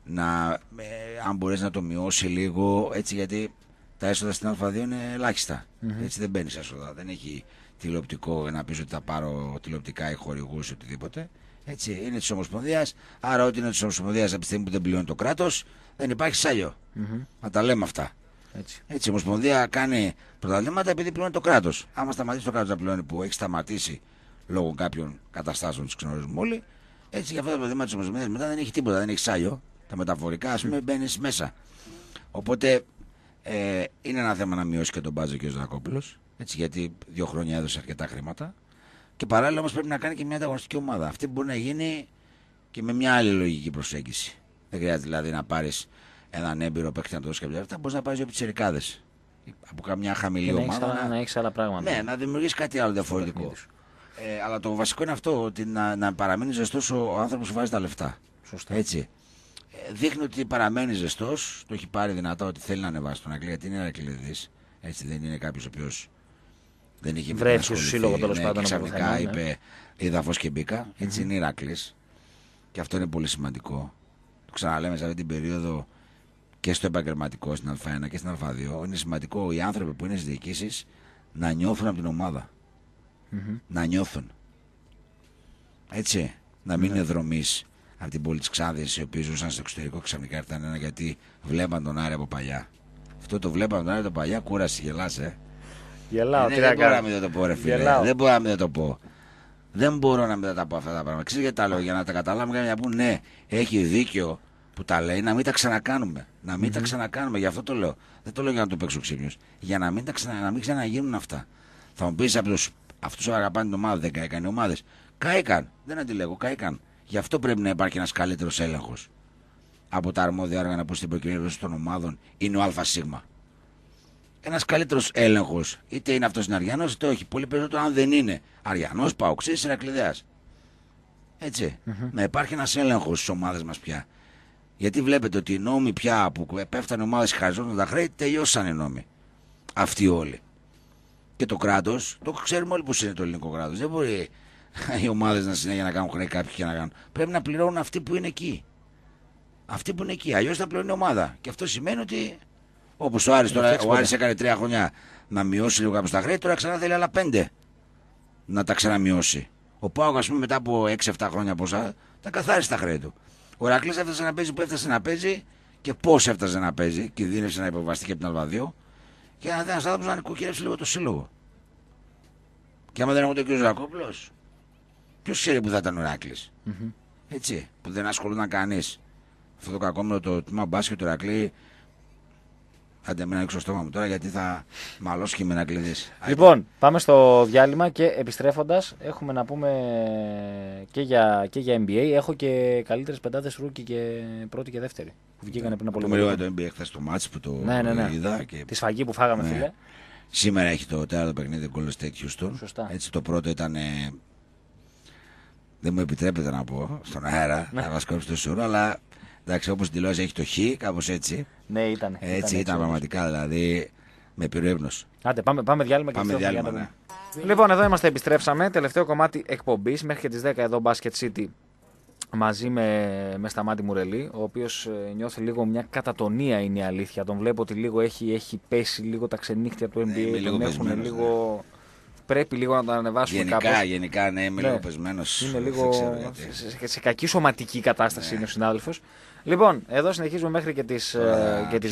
να, ε, αν μπορεί να το μειώσει λίγο, έτσι γιατί τα έσοδα στην Α2 είναι ελάχιστα. Mm-hmm. Έτσι δεν μπαίνει έσοδα. Δεν έχει τηλεοπτικό να πεις ότι θα πάρω τηλεοπτικά ή χορηγούς ή οτιδήποτε. Έτσι, είναι της Ομοσπονδίας. Άρα, ό,τι είναι της Ομοσπονδίας από τη στιγμή που δεν πληρώνει το κράτος, δεν υπάρχει σάλιο. Mm-hmm. Να τα λέμε αυτά. Έτσι. Έτσι, η Ομοσπονδία κάνει πρωταθλήματα επειδή πληρώνει το κράτος. Άμα σταματήσει το κράτος να πληρώνει που έχει σταματήσει λόγω κάποιων καταστάσεων, τις γνωρίζουμε όλοι. Έτσι, για αυτό το παράδειγμα της Ομοσπονδίας μετά δεν έχει τίποτα, δεν έχει σάλιο τα μεταφορικά, ας πούμε, μπαίνεις μέσα. Οπότε ε, είναι ένα θέμα να μειώσει και τον μπάζο και ο Ζακόπουλο. Έτσι, γιατί δύο χρόνια έδωσε αρκετά χρήματα. Και παράλληλα όμως πρέπει να κάνει και μια ανταγωνιστική ομάδα. Αυτή μπορεί να γίνει και με μια άλλη λογική προσέγγιση. Δεν χρειάζεται δηλαδή να πάρεις έναν έμπειρο παίκτη να το δώσεις κάποια λεφτά. Μπορείς να πάρεις δύο πιτσερικάδε από καμιά χαμηλή και ομάδα. να, να έχεις άλλα πράγματα. Ναι, να δημιουργήσεις κάτι άλλο διαφορετικό. Ε, αλλά το βασικό είναι αυτό, ότι να, να παραμείνει ζεστός ο άνθρωπος που βάζει τα λεφτά. Σωστά. Έτσι δείχνει ότι παραμένει ζεστός. Το έχει πάρει δυνατά ότι θέλει να ανεβάσει τον Αγγλία. γιατί είναι Ηρακλήδη. Έτσι δεν είναι κάποιος ο οποίος δεν είχε βρεθεί στο σύλλογο τέλος ναι, πάντων. Και ξαφνικά είπε Είδα φως και μπήκα. είναι Ηρακλή. Και αυτό είναι πολύ σημαντικό. Το ξαναλέμε σε αυτή την περίοδο και στο επαγγελματικό στην Α1 και στην Α2. Είναι σημαντικό οι άνθρωποι που είναι στις διοικήσεις να νιώθουν από την ομαδα Να νιώθουν. Έτσι. Να μην mm είναι δρομής από την πόλη της Ξάνδη, οι οποίοι ζούσαν στο εξωτερικό, ξαφνικά ήρθαν ένα γιατί βλέπαν τον Άρη από παλιά. Αυτό το βλέπαν τον Άρη από παλιά, κούρασε, γελάσε. Γελάω, ναι, τι δεν μπορώ να μην το πω, ρε φίλε. Δεν μπορώ να μην το πω. Δεν μπορώ να μην τα πω αυτά τα πράγματα. Ξέρετε γιατί τα λέω, για να τα καταλάβουμε να πούν ναι, έχει δίκιο που τα λέει, να μην τα ξανακάνουμε. Να μην mm -hmm. τα ξανακάνουμε, γι' αυτό το λέω. Δεν το λέω για να το παίξω ξύπνιος. Για να μην, τα ξανα, να μην ξαναγίνουν αυτά. Θα μου πεις από τους αυτούς αγαπάνε την ομάδα δεν καίκαν οι ομάδες. Κάηκαν. Δεν αντιλέγω, κάηκαν. Γι' αυτό πρέπει να υπάρχει ένας καλύτερος έλεγχος από τα αρμόδια όργανα που στην προκυβέρνηση των ομάδων είναι ο ΑΣ. Ένας καλύτερος έλεγχος, είτε είναι αυτός είναι Αριανός είτε όχι. Πολύ περισσότερο αν δεν είναι Αριανός, Παοξής, Ηρακλειδέας. Έτσι. Mm-hmm. Να υπάρχει ένας έλεγχος στις ομάδες μας πια. Γιατί βλέπετε ότι οι νόμοι πια που πέφτανε ομάδες και χαριζόταν τα χρέη τελειώσαν οι νόμοι. Αυτοί όλοι. Και το κράτος, το ξέρουμε όλοι πώς είναι το ελληνικό κράτος. Δεν μπορεί <laughs> οι ομάδες να συνέχεια να κάνουν χρέη κάποιοι και να κάνουν. Πρέπει να πληρώνουν αυτοί που είναι εκεί. Αυτοί που είναι εκεί. Αλλιώς θα πληρώνει η ομάδα. Και αυτό σημαίνει ότι. Όπως ο Άρης ε, τώρα, ο Άρης έκανε τρία χρόνια να μειώσει λίγο κάπου στα χρέη, τώρα ξανά θέλει άλλα πέντε να τα ξαναμειώσει. Ο Πάοκ, ας πούμε, μετά από 6-7 χρόνια πόσα, τα καθάρισε τα χρέη του. Ο Ρακλής έφτασε να παίζει που έφτασε να παίζει και πώς έφτασε να παίζει. Κινδύνευσε να υποβαστεί και από την Αλβαδίο. Και ένας άνθρωπος να νοικοκυρέψει λίγο το σύλλογο. Και άμα δεν έχω τον κ. Ζακόπουλο, Ποιος ξέρει που θα ήταν ο ηρακλη Έτσι, που δεν ασχολούνταν κανείς. Αυτό το κακόμενο το τμήμα μπάσκετ του Ηρακλή. Θα ντεμένα έξω στόμα μου τώρα γιατί θα μαλώσει και με να κλειδίσει. Λοιπόν, πάμε στο διάλειμμα και επιστρέφοντας έχουμε να πούμε και για, και για NBA. Έχω και καλύτερες πεντάδες ρούκι και πρώτη και δεύτερη. Που βγήκανε πριν από λίγο. Το NBA χθες το μάτσο που το ναι, ναι, ναι. είδα. Και... Τη σφαγή που φάγαμε, ναι. φίλε. Σήμερα έχει το τέταρτο παιχνίδι Golden State Houston. Έτσι, το πρώτο ήταν δεν μου επιτρέπεται να πω στον αέρα, ναι. να μα κόψει το σούρο, αλλά εντάξει, όπως δηλώσει έχει το χ, κάπως έτσι. Ναι, ήταν. Έτσι ήταν, έτσι, ήταν πραγματικά, δηλαδή με πυρεύνο. Άντε, πάμε, πάμε διάλειμμα και πάμε διάλειμμα, ναι. Λοιπόν, εδώ είμαστε, επιστρέψαμε. Τελευταίο κομμάτι εκπομπής μέχρι και τις 10 εδώ, Basket City. Μαζί με, με Σταμάτη Μουρελή, ο οποίος ε, νιώθει λίγο μια κατατονία είναι η αλήθεια. Τον βλέπω ότι λίγο έχει, έχει πέσει λίγο τα ξενύχτια του NBA. Ναι, τον έχουν ναι. λίγο. Ναι πρέπει λίγο να τον ανεβάσουμε γενικά, κάπως. Γενικά, ναι, είμαι ναι. λίγο πεσμένος. Είναι λίγο. Σε, σε, κακή σωματική κατάσταση ναι. είναι ο συνάδελφος. Λοιπόν, εδώ συνεχίζουμε μέχρι και τις τις 10.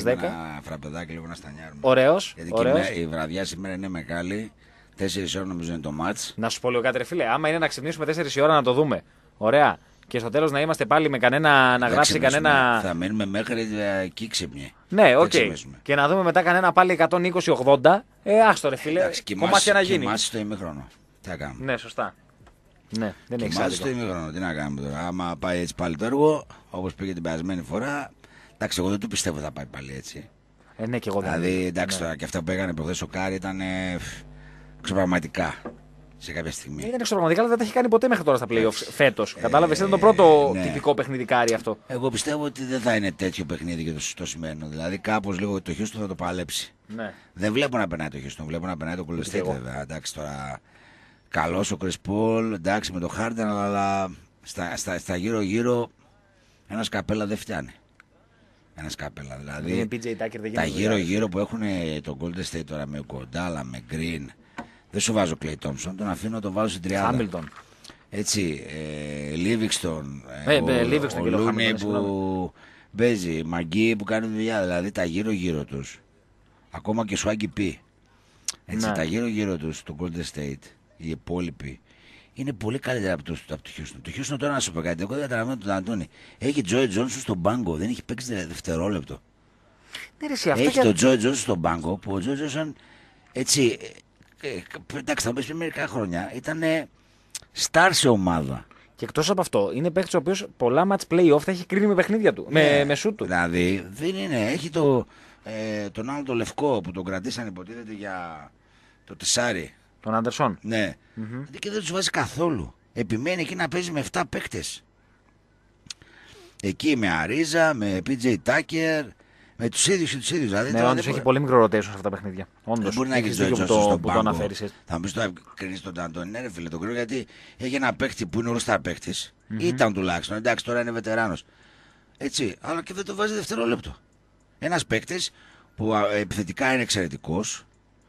Ένα φραπεδάκι λίγο να στανιάρουμε. ωραίος. Γιατί ωραίος. η βραδιά σήμερα είναι μεγάλη. 4 ώρα νομίζω είναι το μάτ. Να σου πω λίγο κάτι, ρε φίλε. Άμα είναι να ξυπνήσουμε 4 ώρα να το δούμε. Ωραία και στο τέλος να είμαστε πάλι με κανένα. να γράψει κανένα. Θα μείνουμε μέχρι ε, εκεί ξύπνη. Ναι, οκ. Okay. Και να δούμε μετά κανένα πάλι 120-80. Ε, άστο ρε φίλε. Κομμάτια να γίνει. Κοιμάσαι το ημίχρονο. Τι να κάνουμε. Ναι, σωστά. Ναι, δεν έχει άδικο. το ημίχρονο. Τι να κάνουμε τώρα. Άμα πάει έτσι πάλι το έργο, όπως πήγε την περασμένη φορά. Εντάξει, εγώ δεν το πιστεύω θα πάει πάλι έτσι. Ε, ναι, και εγώ δεν Δηλαδή, εντάξει ναι. τώρα και αυτά που έκανε προχθές ο Κάρι ήταν. Ε, ξεπραγματικά σε κάποια στιγμή. Ε, ήταν εξωπραγματικά, αλλά δεν τα έχει κάνει ποτέ μέχρι τώρα στα playoffs φέτος. Ε, ε Κατάλαβες, ήταν το πρώτο ναι. τυπικό παιχνιδικάρι αυτό. Εγώ πιστεύω ότι δεν θα είναι τέτοιο παιχνίδι για το, σωστό σημερινό. Δηλαδή, κάπως λίγο το Χιούστον θα το παλέψει. Ναι. Δεν βλέπω να περνάει το Χιούστον, βλέπω να περνάει το Κολεστέιτ βέβαια. Εντάξει τώρα. Καλός ο Paul, εντάξει με το Harden, αλλά στα, στα, στα γύρω-γύρω ένας καπέλα δεν φτάνει. Ένα καπέλα. Δηλαδή, ε, τα γύρω-γύρω που έχουν το Golden State τώρα με Κοντάλα, με Green, δεν σου βάζω Κλέι Τόμσον, τον αφήνω να τον βάζω στην τριάδα. Χάμιλτον. Έτσι, ε, Λίβιξτον, ε, ε, Λίβιξτον και Λούνι που παίζει, Μαγκή που κάνει δουλειά, δηλαδή τα γύρω-γύρω τους. Ακόμα και Σουάγκη Πι. Έτσι, ναι. τα γύρω-γύρω τους, το Golden State, οι υπόλοιποι, είναι πολύ καλύτερα από τους από το Houston. Το Houston τώρα να σου πω κάτι, εγώ δεν καταλαβαίνω τον Αντώνη. Έχει Τζόι Τζόνσον στον πάγκο, δεν έχει παίξει δευτερόλεπτο. Ναι, ρε, έχει τον Τζόι Τζόνσον στον πάγκο, που ο Τζόι Τζόνσον έτσι ε, εντάξει, θα μου πριν μερικά χρόνια. Ήταν star σε ομάδα. Και εκτός από αυτό, είναι παίκτης ο οποίος πολλά match playoff θα έχει κρίνει με παιχνίδια του. Με, ναι. με σου του. Δηλαδή, δεν είναι. Έχει το, ε, τον άλλο λευκό που τον κρατήσαν υποτίθεται για το τεσάρι. Τον Άντερσον. Ναι. Δηλαδή Και δεν τους βάζει καθόλου. Επιμένει εκεί να παίζει με 7 παίκτες. Εκεί με Αρίζα, με PJ Tucker, με τους ίδιους ή τους ίδιους. Δηλαδή, ναι, όντω έχει πολύ μικρό rotation σε αυτά τα παιχνίδια. Όντως. Μπορεί να έχεις δίκιο που το, που το αναφέρει. Θα μου πει κρίνεις τον Αντώνη, ναι, ρε φίλε, τον κρίνω γιατί έχει ένα παίχτη που ειναι ορθά ρουστά παίχτη. Mm-hmm. Ήταν τουλάχιστον, εντάξει, τώρα είναι βετεράνος. Έτσι, αλλά και δεν το βάζει δευτερόλεπτο. Ένας παίκτης που επιθετικά είναι εξαιρετικός.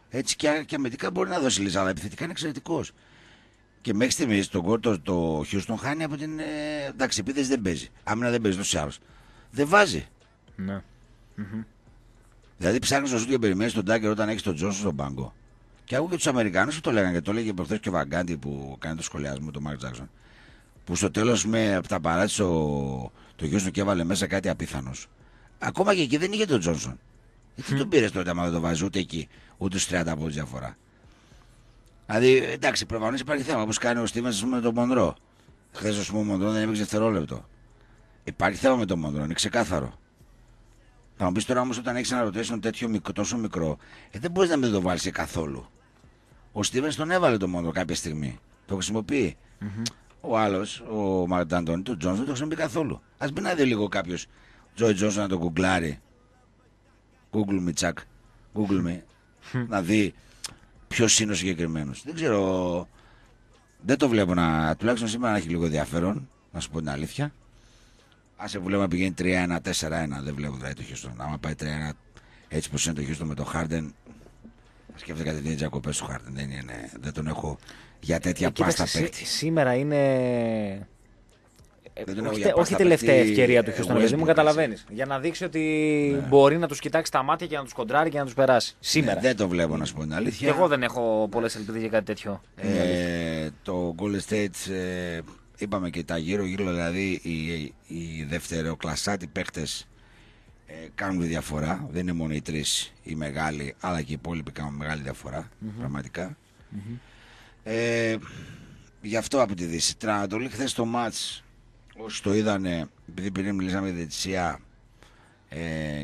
Έτσι και, και αμυντικά μπορεί να δώσει λύση, αλλά επιθετικά είναι εξαιρετικός. Και μέχρι στιγμής τον κόρτο το Χιούστον χάνει από την. Ε, εντάξει, επίθεση δεν παίζει. Άμυνα δεν παίζει, το άλλο. Δεν βάζει. Ναι. Mm-hmm. Δηλαδή ψάχνεις να σου και περιμένεις τον Τάκερ όταν έχεις τον Τζόνσον στον πάγκο. Και ακούω και τους Αμερικάνους που το λέγανε και το έλεγε προχθές και ο Βαγκάντι που κάνει το σχολιασμό του Μάρκ Τζάξον. Που στο τέλος με από τα παράτησε ο... το γιο του και έβαλε μέσα κάτι απίθανος. Ακόμα και εκεί δεν είχε τον Τζόνσον. Mm. Τι τον πήρες τότε άμα δεν το βάζεις ούτε εκεί, ούτε στους 30 από διαφορά. Δηλαδή εντάξει, προφανώς υπάρχει θέμα όπως κάνει ο Στίβεν με τον Μοντρο. Χθες ο Μονρό δεν έπαιξε δευτερόλεπτο. Υπάρχει θέμα με τον Μοντρό, είναι ξεκάθαρο. Θα μου πεις τώρα όμως όταν έχεις ένα τέτοιο μικρό, τόσο μικρό, ε, δεν μπορείς να μην το βάλεις καθόλου. Ο Στίβεν τον έβαλε το μόνο κάποια στιγμή. Το χρησιμοποιεί. Mm-hmm. Ο άλλος, ο Μαρταντώνη, τον Τζόνσον δεν το χρησιμοποιεί καθόλου. Ας μην να δει λίγο κάποιος Τζόι Τζόνσον να το γκουγκλάρει. Google me, τσακ. Google me. να δει ποιος είναι ο συγκεκριμένος. Δεν ξέρω. Δεν το βλέπω να. τουλάχιστον σήμερα να έχει λίγο ενδιαφέρον, να σου πω την αλήθεια σε που να πηγαινει πηγαίνει 3-1-4-1. Δεν βλέπω δηλαδή το Χιούστον. Άμα πάει 3-1 έτσι πως είναι το Χιούστον με το Χάρντεν. Σκέφτηκα την διακοπές του Χάρντεν. Δεν, είναι, δεν τον έχω για τέτοια ε, πάστα παίκτη. Σήμερα είναι. όχι, τελευταία ευκαιρία του Χιούστον. Δεν μου καταλαβαίνεις. Για να δείξει ότι ναι. μπορεί να τους κοιτάξει τα μάτια και να τους κοντράρει και να τους περάσει. Ναι, σήμερα. Ναι, δεν το βλέπω να σου πω την αλήθεια. Και εγώ δεν έχω πολλές ελπίδες για κάτι τέτοιο. Ε, το Golden State ε, είπαμε και τα γύρω-γύρω, δηλαδή οι, οι δευτεροκλασσάτοι παίχτε ε, κάνουν τη διαφορά. Δεν είναι μόνο οι τρεις οι μεγάλοι, αλλά και οι υπόλοιποι κάνουν μεγάλη διαφορά, πραγματικα Ε, γι' αυτό από τη Δύση. Τρανατολή, χθες το μάτς, όσοι το είδανε, επειδή πριν μιλήσαμε για ε,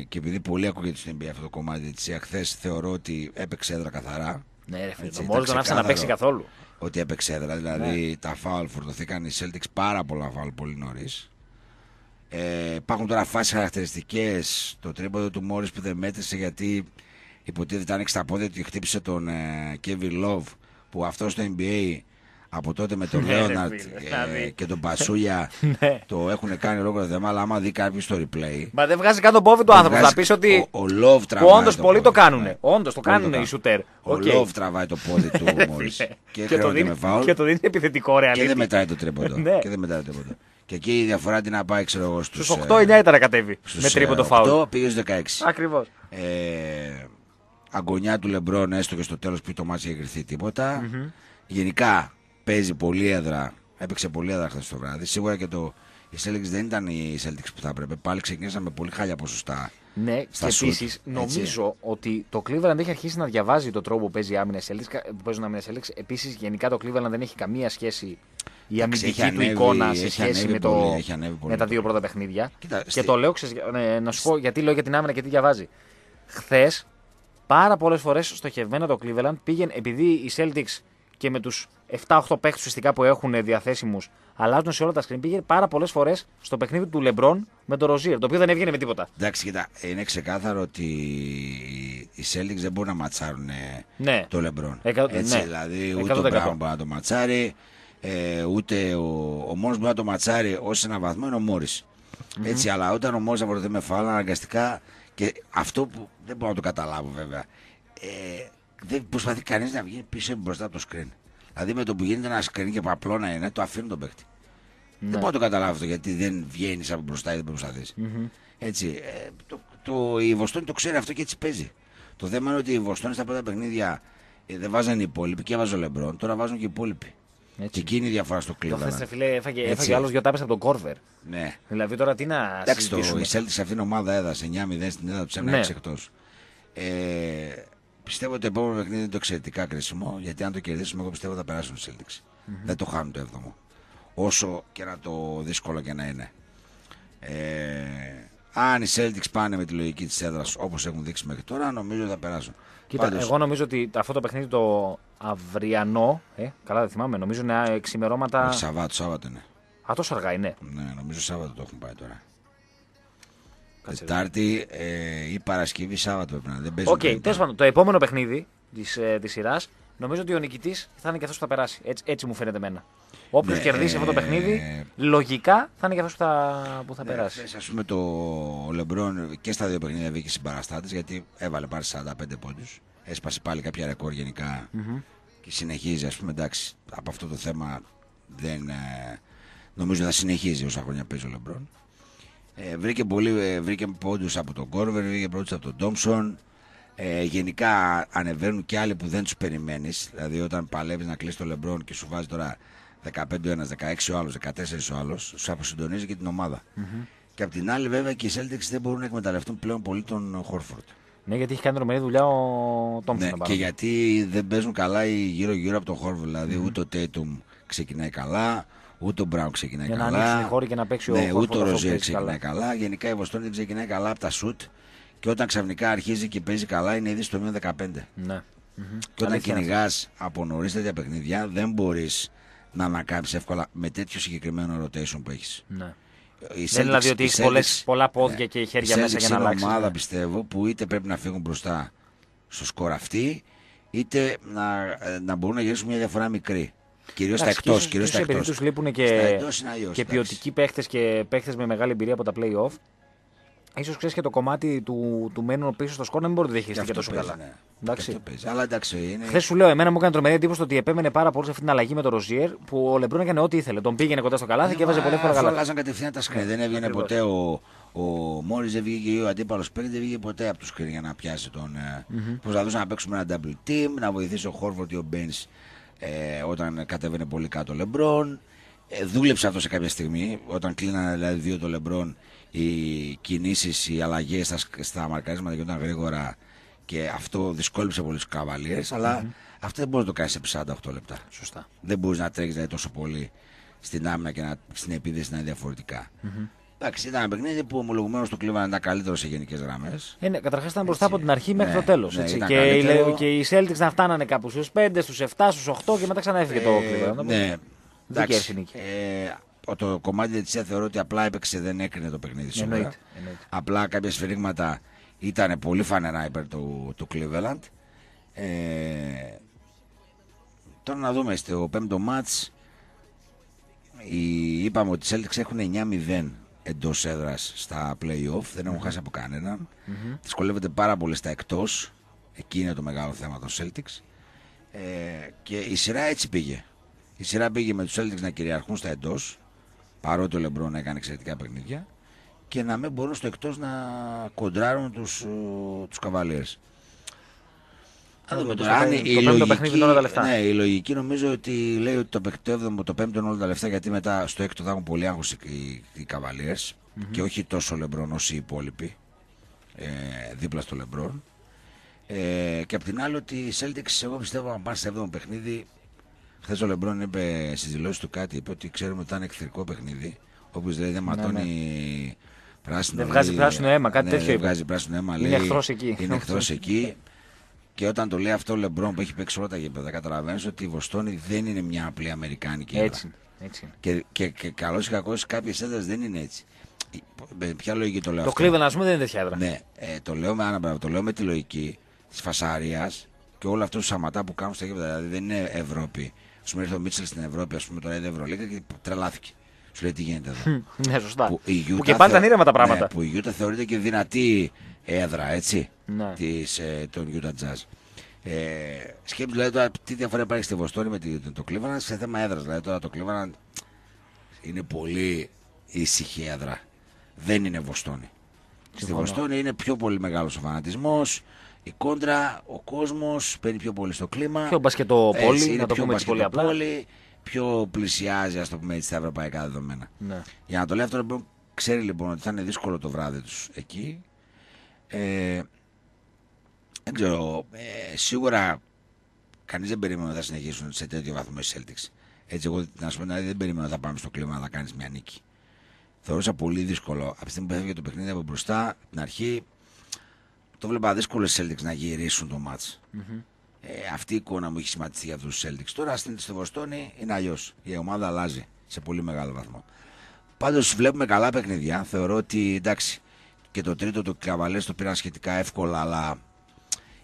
και επειδή πολύ ακούγεται στην NBA αυτό το κομμάτι διαιτησία, χθες θεωρώ ότι έπαιξε έδρα καθαρά. Ναι, ρε φίλε, τον άφησε να παίξει καθόλου. Ό,τι επεξέδρα. Δηλαδή, δηλαδή ναι. τα φάουλ φορτωθήκαν οι Celtics πάρα πολλά φάουλ πολύ νωρίς. Ε, υπάρχουν τώρα φάσεις χαρακτηριστικές. Το τρίποδο του Μόρι που δεν μέτρησε γιατί υποτίθεται άνοιξε τα πόδια του και χτύπησε τον ε, Kevin Love που αυτό στο NBA από τότε με τον <laughs> ναι, Λέοναρτ ε, και τον <laughs> ναι. Πασούλια ναι. το έχουν κάνει λόγω θέμα, αλλά άμα δει κάποιος το replay. Μα δεν βγάζει καν τον πόβι του άνθρωπος. Θα πεις ότι. Ο, Λόβ τραβάει. Όντως πολλοί το κάνουν. Όντως το κάνουν οι σουτέρ. Ο Λόβ τραβάει το πόδι του <laughs> μόλις. Και το δίνει επιθετικό ρεαλιστή. Και δεν μετράει το τρίποντο. Και δεν μετράει το τρίποντο. Και εκεί η διαφορά την να πάει, ξέρω εγώ, στους. 8-9 ε, ήταν να κατέβει. Με ε, τρίποντο φάουλ. 8 πήγε στους 16. Ακριβώς. Ε, αγωνιά του Λεμπρόν, έστω και στο τέλος που το μάτι έχει τίποτα. Γενικά παίζει πολύ έδρα. Έπαιξε πολύ έδρα χθες το βράδυ. Σίγουρα και το. Οι Celtics δεν ήταν η Celtics που θα έπρεπε. Πάλι ξεκίνησαν πολύ χάλια ποσοστά. Ναι, και επίσης νομίζω ότι το Cleveland έχει αρχίσει να διαβάζει τον τρόπο που, παίζει άμυνες, που παίζουν άμυνε Celtics. Επίσης, γενικά το Cleveland δεν έχει καμία σχέση η αμυντική του εικόνα σε σχέση με, το, τα δύο πρώτα παιχνίδια. και το λέω, ξε... να σου πω γιατί λέω για την άμυνα και τι διαβάζει. Χθες, πάρα πολλές φορές στοχευμένα το Cleveland πήγαινε, επειδή η Celtics και με τους. 7-8 παίχτε ουσιαστικά που έχουν διαθέσιμους αλλάζουν σε όλα τα screen. Πήγε πάρα πολλές φορές στο παιχνίδι του Λεμπρόν με τον Ροζίερ, το οποίο δεν έβγαινε με τίποτα. Εντάξει, κοίτα, είναι ξεκάθαρο ότι οι Celtics δεν μπορούν να ματσάρουν ναι. το Λεμπρόν. ναι. δηλαδή, ούτε ο Μπράουν μπορεί να το ματσάρει, ε, ούτε ο, ο μόνο να το ματσάρει ως ένα βαθμό είναι ο μορι Έτσι, αλλά όταν ο Μόρις να με φάλα, αναγκαστικά και αυτό που δεν μπορώ να το καταλάβω βέβαια. Ε, δεν προσπαθεί κανείς να βγει πίσω μπροστά από το screen. Δηλαδή με το που γίνεται ένα σκριν και παπλό να είναι, το αφήνουν τον παίκτη. Ναι. Δεν μπορώ να το καταλάβω αυτό γιατί δεν βγαίνεις από μπροστά ή δεν προσπαθεί. Mm-hmm. Έτσι. Ε, το, το, η Βοστόνη το ξέρει αυτό και έτσι παίζει. Το θέμα είναι ότι οι Βοστόνη στα πρώτα παιχνίδια ε, δεν βάζανε οι υπόλοιποι και έβαζε Λεμπρόν, τώρα βάζουν και οι υπόλοιποι. Έτσι. Και εκείνη η διαφορά στο κλίμα. Το χθες, φίλε, έφαγε, έφαγε άλλος δυο από τον Κόρβερ. Ναι. Δηλαδή τώρα τι να. Εντάξει, το, η σε αυτήν την ομαδα εδασε έδωσε 9-0 στην έδρα του, 1 ναι. εκτός. Ε, Πιστεύω ότι το επόμενο παιχνίδι είναι το εξαιρετικά κρίσιμο, γιατί αν το κερδίσουμε, εγώ πιστεύω θα περάσουν οι Celtics. mm Δεν το χάνουν το 7ο. Όσο και να το δύσκολο και να είναι. Ε, αν οι Celtics πάνε με τη λογική της έδρας όπως έχουν δείξει μέχρι τώρα, νομίζω θα περάσουν. Κοίτα, Πάντως... εγώ νομίζω ότι αυτό το παιχνίδι το αυριανό. Ε, καλά, δεν θυμάμαι. Νομίζω είναι ξημερώματα. Σαββάτο, Σάββατο είναι. Α, τόσο αργά είναι. Ναι, νομίζω Σάββατο το έχουν πάει τώρα. Τετάρτη ε, ή Παρασκευή, Σάββατο πρέπει να δεν παίζει. Οκ, τέλο το επόμενο παιχνίδι της ε, σειράς νομίζω ότι ο νικητής θα είναι και αυτός που θα περάσει. Έτσι, έτσι μου φαίνεται εμένα. Όποιος ναι, κερδίσει αυτό το ε, παιχνίδι, λογικά θα είναι και αυτός που θα, περάσει. Ας πούμε, το Λεμπρόν και στα δύο παιχνίδια βγήκε συμπαραστάτη γιατί έβαλε πάρει 45 πόντους. Έσπασε πάλι κάποια ρεκόρ γενικά και συνεχίζει. Ας πούμε, εντάξει, από αυτό το θέμα δεν. νομίζω θα συνεχίζει όσα χρόνια παίζει ο Λεμπρόν. Ε, βρήκε πολύ, ε, βρήκε από τον Κόρβερ, βρήκε πόντους από τον Τόμψον. Ε, γενικά ανεβαίνουν και άλλοι που δεν τους περιμένεις, Δηλαδή όταν παλεύεις να κλείσει το Λεμπρόν και σου βάζει τώρα 15 ο 16 ο άλλος, 14 ο άλλος, σου αποσυντονίζει και την ομαδα mm mm-hmm. Και απ' την άλλη βέβαια και οι Celtics δεν μπορούν να εκμεταλλευτούν πλέον πολύ τον Χόρφορντ. Ναι, γιατί έχει κάνει τρομερή δουλειά ο Τόμψον. Ναι, και γιατί δεν παίζουν καλά οι γύρω-γύρω από τον Χόρφορντ. δηλαδη mm-hmm. ούτε ο Τέιτουμ ξεκινάει καλά, Ούτε ο Μπράουν ξεκινάει καλά. Για να ανοίξει και να παίξει ναι, Ούτε ο Ροζέ ξεκινάει καλά. καλά. Γενικά η Βοστόνη δεν ξεκινάει καλά από τα σουτ. Και όταν ξαφνικά αρχίζει και παίζει καλά, είναι ήδη στο μείον 15. Ναι. Και όταν κυνηγάς από νωρίς τέτοια παιχνίδια, δεν μπορείς να ανακάμψεις εύκολα με τέτοιο συγκεκριμένο rotation που έχεις. Ναι. δεν δηλαδή ότι έχεις πολλά πόδια ναι, και χέρια μέσα για να αλλάξει. Είναι μια ομάδα ναι. πιστεύω που είτε πρέπει να φύγουν μπροστά στο σκορ αυτή, είτε να, ε, να μπορούν να γυρίσουν μια διαφορά μικρή. Κυρίως στα εκτό. Κυρίω σε περίπτωση λείπουν και, και ποιοτικοί παίχτες και παίχτες με μεγάλη εμπειρία από τα playoff. σω ξέρεις και το κομμάτι του, του μένουν πίσω στο σκορ να μην μπορεί να το διαχειριστεί και τόσο παίζει, καλά. Ναι. Εντάξει. Αλλά εντάξει. Είναι... Χθες σου λέω, εμένα μου έκανε τρομερή εντύπωση ότι επέμενε πάρα πολύ σε αυτή την αλλαγή με τον Ροζιέρ που ο Λεμπρόν έκανε ό,τι ήθελε. Τον πήγαινε κοντά στο καλάθι ναι, και έβαζε πολύ εύκολα καλά. Αλλάζαν κατευθείαν τα σκριν. Ναι, δεν έβγαινε ποτέ ο, ο Μόρις δεν βγήκε, ο αντίπαλος παίκτης δεν βγήκε ποτέ από του σκριν να πιάσει τον. Mm-hmm. Ε, Προσπαθούσαν να παίξουμε ένα double team, να βοηθήσει ο Χόρφορντ ή ο Μπέντ ε, όταν κατέβαινε πολύ κάτω ο Λεμπρόν. Ε, δούλεψε αυτός σε κάποια στιγμή, όταν κλείνανε δηλαδή δύο το Λεμπρόν, οι κινήσεις, οι αλλαγές στα, στα μαρκαρίσματα γινόταν γρήγορα και αυτό τους πολλού καβαλιέ, mm-hmm. αυτό δεν μπορεί να το κάνεις σε 48 λεπτά. Σωστά. Δεν μπορείς να τρέχει δηλαδή, τόσο πολύ στην άμυνα και να, στην επίδεση να είναι mm-hmm. Εντάξει, ήταν ένα παιχνίδι που ομολογουμένως το Cleveland ήταν καλύτερο σε γενικές γραμμές. Ε, ναι, Καταρχάς ήταν μπροστά από την αρχή μέχρι ναι, το τέλος. Ναι, και, καλύτερο. και οι Celtics να φτάνανε κάπου στους 5, στου 7, στου 8 και μετά ξανά έφυγε ε, το κλίμα. Ναι, εντάξει. Ε, το κομμάτι της θεωρώ ότι απλά έπαιξε, δεν έκρινε το παιχνίδι σήμερα. Απλά κάποια σφυρίγματα ήταν πολύ φανερά υπέρ του, του Cleveland. Ε, τώρα να δούμε στο πέμπτο μάτς είπαμε ότι οι Celtics έχουν 9-0 εντός έδρας στα playoff. Δεν έχουν χάσει από Δυσκολεύεται πάρα πολύ στα εκτός. Εκεί είναι το μεγάλο θέμα των Celtics. Ε, και η σειρά έτσι πήγε. Η σειρά πήγε με τους Celtics να κυριαρχούν στα εντός. Παρότι ο Λεμπρόν έκανε εξαιρετικά παιχνίδια. Και να μην μπορούν στο εκτός να κοντράρουν τους τους, τους θα δούμε το Αν η, το όλα τα λεφτά. Ναι, η λογική νομίζω ότι λέει ότι το πέμπτο, το 5 είναι όλα τα λεφτά γιατί μετά στο έκτο θα έχουν πολύ άγχος οι, οι, οι καβαλιε mm -hmm. και όχι τόσο λεμπρόν όσοι οι υπόλοιποι ε, δίπλα στο λεμπρόν. Ε, και απ' την άλλη ότι η Celtics, εγώ πιστεύω, αν πάνε σε 7ο παιχνίδι, χθες ο Λεμπρόν είπε στις δηλώσεις του κάτι, είπε ότι ξέρουμε ότι ήταν εχθρικό παιχνίδι. όπως δηλαδή δεν ναι, ματώνει ναι, πράσινο. Δεν βγάζει πράσινο αίμα, κάτι ναι, τέτοιο. Δεν βγάζει πράσινο αίμα, λέει. Είναι εχθρός εκεί. Είναι εχθρός εκεί. <laughs> Και όταν το λέει αυτό ο Λεμπρόν που έχει παίξει όλα τα γήπεδα, καταλαβαίνεις ότι η Βοστόνη δεν είναι μια απλή Αμερικάνικη έδρα. Έτσι, έτσι. Και, και, και καλώς ή κακό, κάποιε έδρε δεν είναι έτσι. Ποια λογική το λέω. Το Cleveland, ας πούμε, δεν είναι τέτοια έδρα. Ναι, ε, το, λέω με, το λέω με τη λογική της φασαρία και όλα αυτά του σαματά που κάνουν στα γήπεδα. Δηλαδή δεν είναι Ευρώπη. Σου πούμε, ήρθε ο Μίτσελ στην Ευρώπη, ας πούμε, τώρα είναι Ευρωλίκα και τρελάθηκε. Σου λέει τι γίνεται εδώ. ναι, σωστά. Που, η που και πάντα είναι τα ναι, πράγματα. Ναι, που η Γιούτα θεωρείται και δυνατή έδρα έτσι, ναι. της, ε, των Utah Jazz. Ε, Σκέψτε δηλαδή τώρα τι διαφορά υπάρχει στη Βοστόνη με το Cleveland σε θέμα έδρας. Δηλαδή τώρα το Cleveland είναι πολύ ήσυχη έδρα. Δεν είναι Βοστόνη. Στη Βοστόνη είναι πιο πολύ μεγάλος ο φανατισμός. Η κόντρα, ο κόσμος παίρνει πιο πολύ στο κλίμα. Πιο μπασκετοπόλη, έτσι, είναι να το πιο πούμε πολύ απλά. Πιο πλησιάζει, ας το πούμε έτσι, τα ευρωπαϊκά δεδομένα. Ναι. Για να το λέω αυτό, λοιπόν, ξέρει λοιπόν ότι θα είναι δύσκολο το βράδυ τους εκεί ε, δεν ξέρω, ε, σίγουρα κανείς δεν περίμενε να θα συνεχίσουν σε τέτοιο βαθμό οι Celtics. Έτσι, εγώ να σου πω δεν περίμενα να θα πάμε στο κλίμα να κάνεις μια νίκη. Θεωρούσα πολύ δύσκολο. Από τη στιγμή που έφυγε το παιχνίδι από μπροστά, την αρχή, το βλέπα δύσκολο οι Celtics να γυρίσουν το ματς Ε, αυτή η εικόνα μου έχει σχηματιστεί για αυτού τους Celtics. Τώρα στην στο Βοστόνη είναι αλλιώς. Η ομάδα αλλάζει σε πολύ μεγάλο βαθμό. Πάντως βλέπουμε καλά παιχνίδια. Θεωρώ ότι εντάξει, και το τρίτο του Καβαλέ το πήραν σχετικά εύκολα, αλλά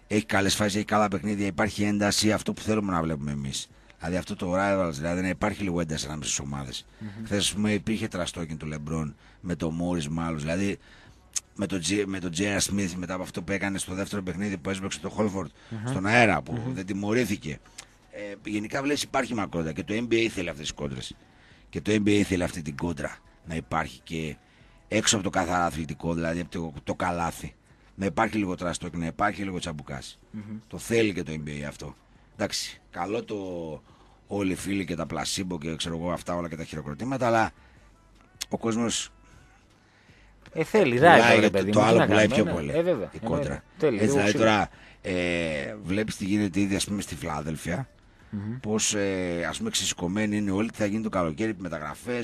έχει καλές φάσεις, έχει καλά παιχνίδια, υπάρχει ένταση, αυτό που θέλουμε να βλέπουμε εμείς. Δηλαδή αυτό το rivals, δηλαδή να υπάρχει λίγο ένταση ανάμεσα στις ομάδες. Mm -hmm. Χθες, ας πούμε, υπήρχε τραστόκιν του Λεμπρόν με το Μόρι με Δηλαδή με τον, με μετά από αυτό που έκανε στο δεύτερο παιχνίδι που έσπρεξε το Χόλφορντ στον αέρα που δεν τιμωρήθηκε. Ε, γενικά βλέπεις υπάρχει μακρότα και το NBA θέλει αυτές τις κόντρες. Και το NBA θέλει αυτή την κόντρα να υπάρχει και έξω από το καθαρά αθλητικό, δηλαδή από το, το καλάθι. Να υπάρχει λίγο και να υπάρχει τσαμπουκά. τσαμπουκάς. Το θέλει και το NBA αυτό. Εντάξει, καλό το όλοι οι φίλοι και τα πλασίμπο και ξέρω εγώ αυτά όλα και τα χειροκροτήματα, αλλά ο κόσμος. Ε, θέλει, το, παιδί, το άλλο πουλάει πιο πολύ. Ναι. Ε, η κόντρα. Ε, τέλει, Έτσι, δηλαδή τώρα ε, βλέπεις τι γίνεται ήδη ας πούμε, στη Φιλάδελφια. Mm-hmm. Πώς ε, ας πούμε ξεσηκωμένοι είναι όλοι, τι θα γίνει το καλοκαίρι, μεταγραφές,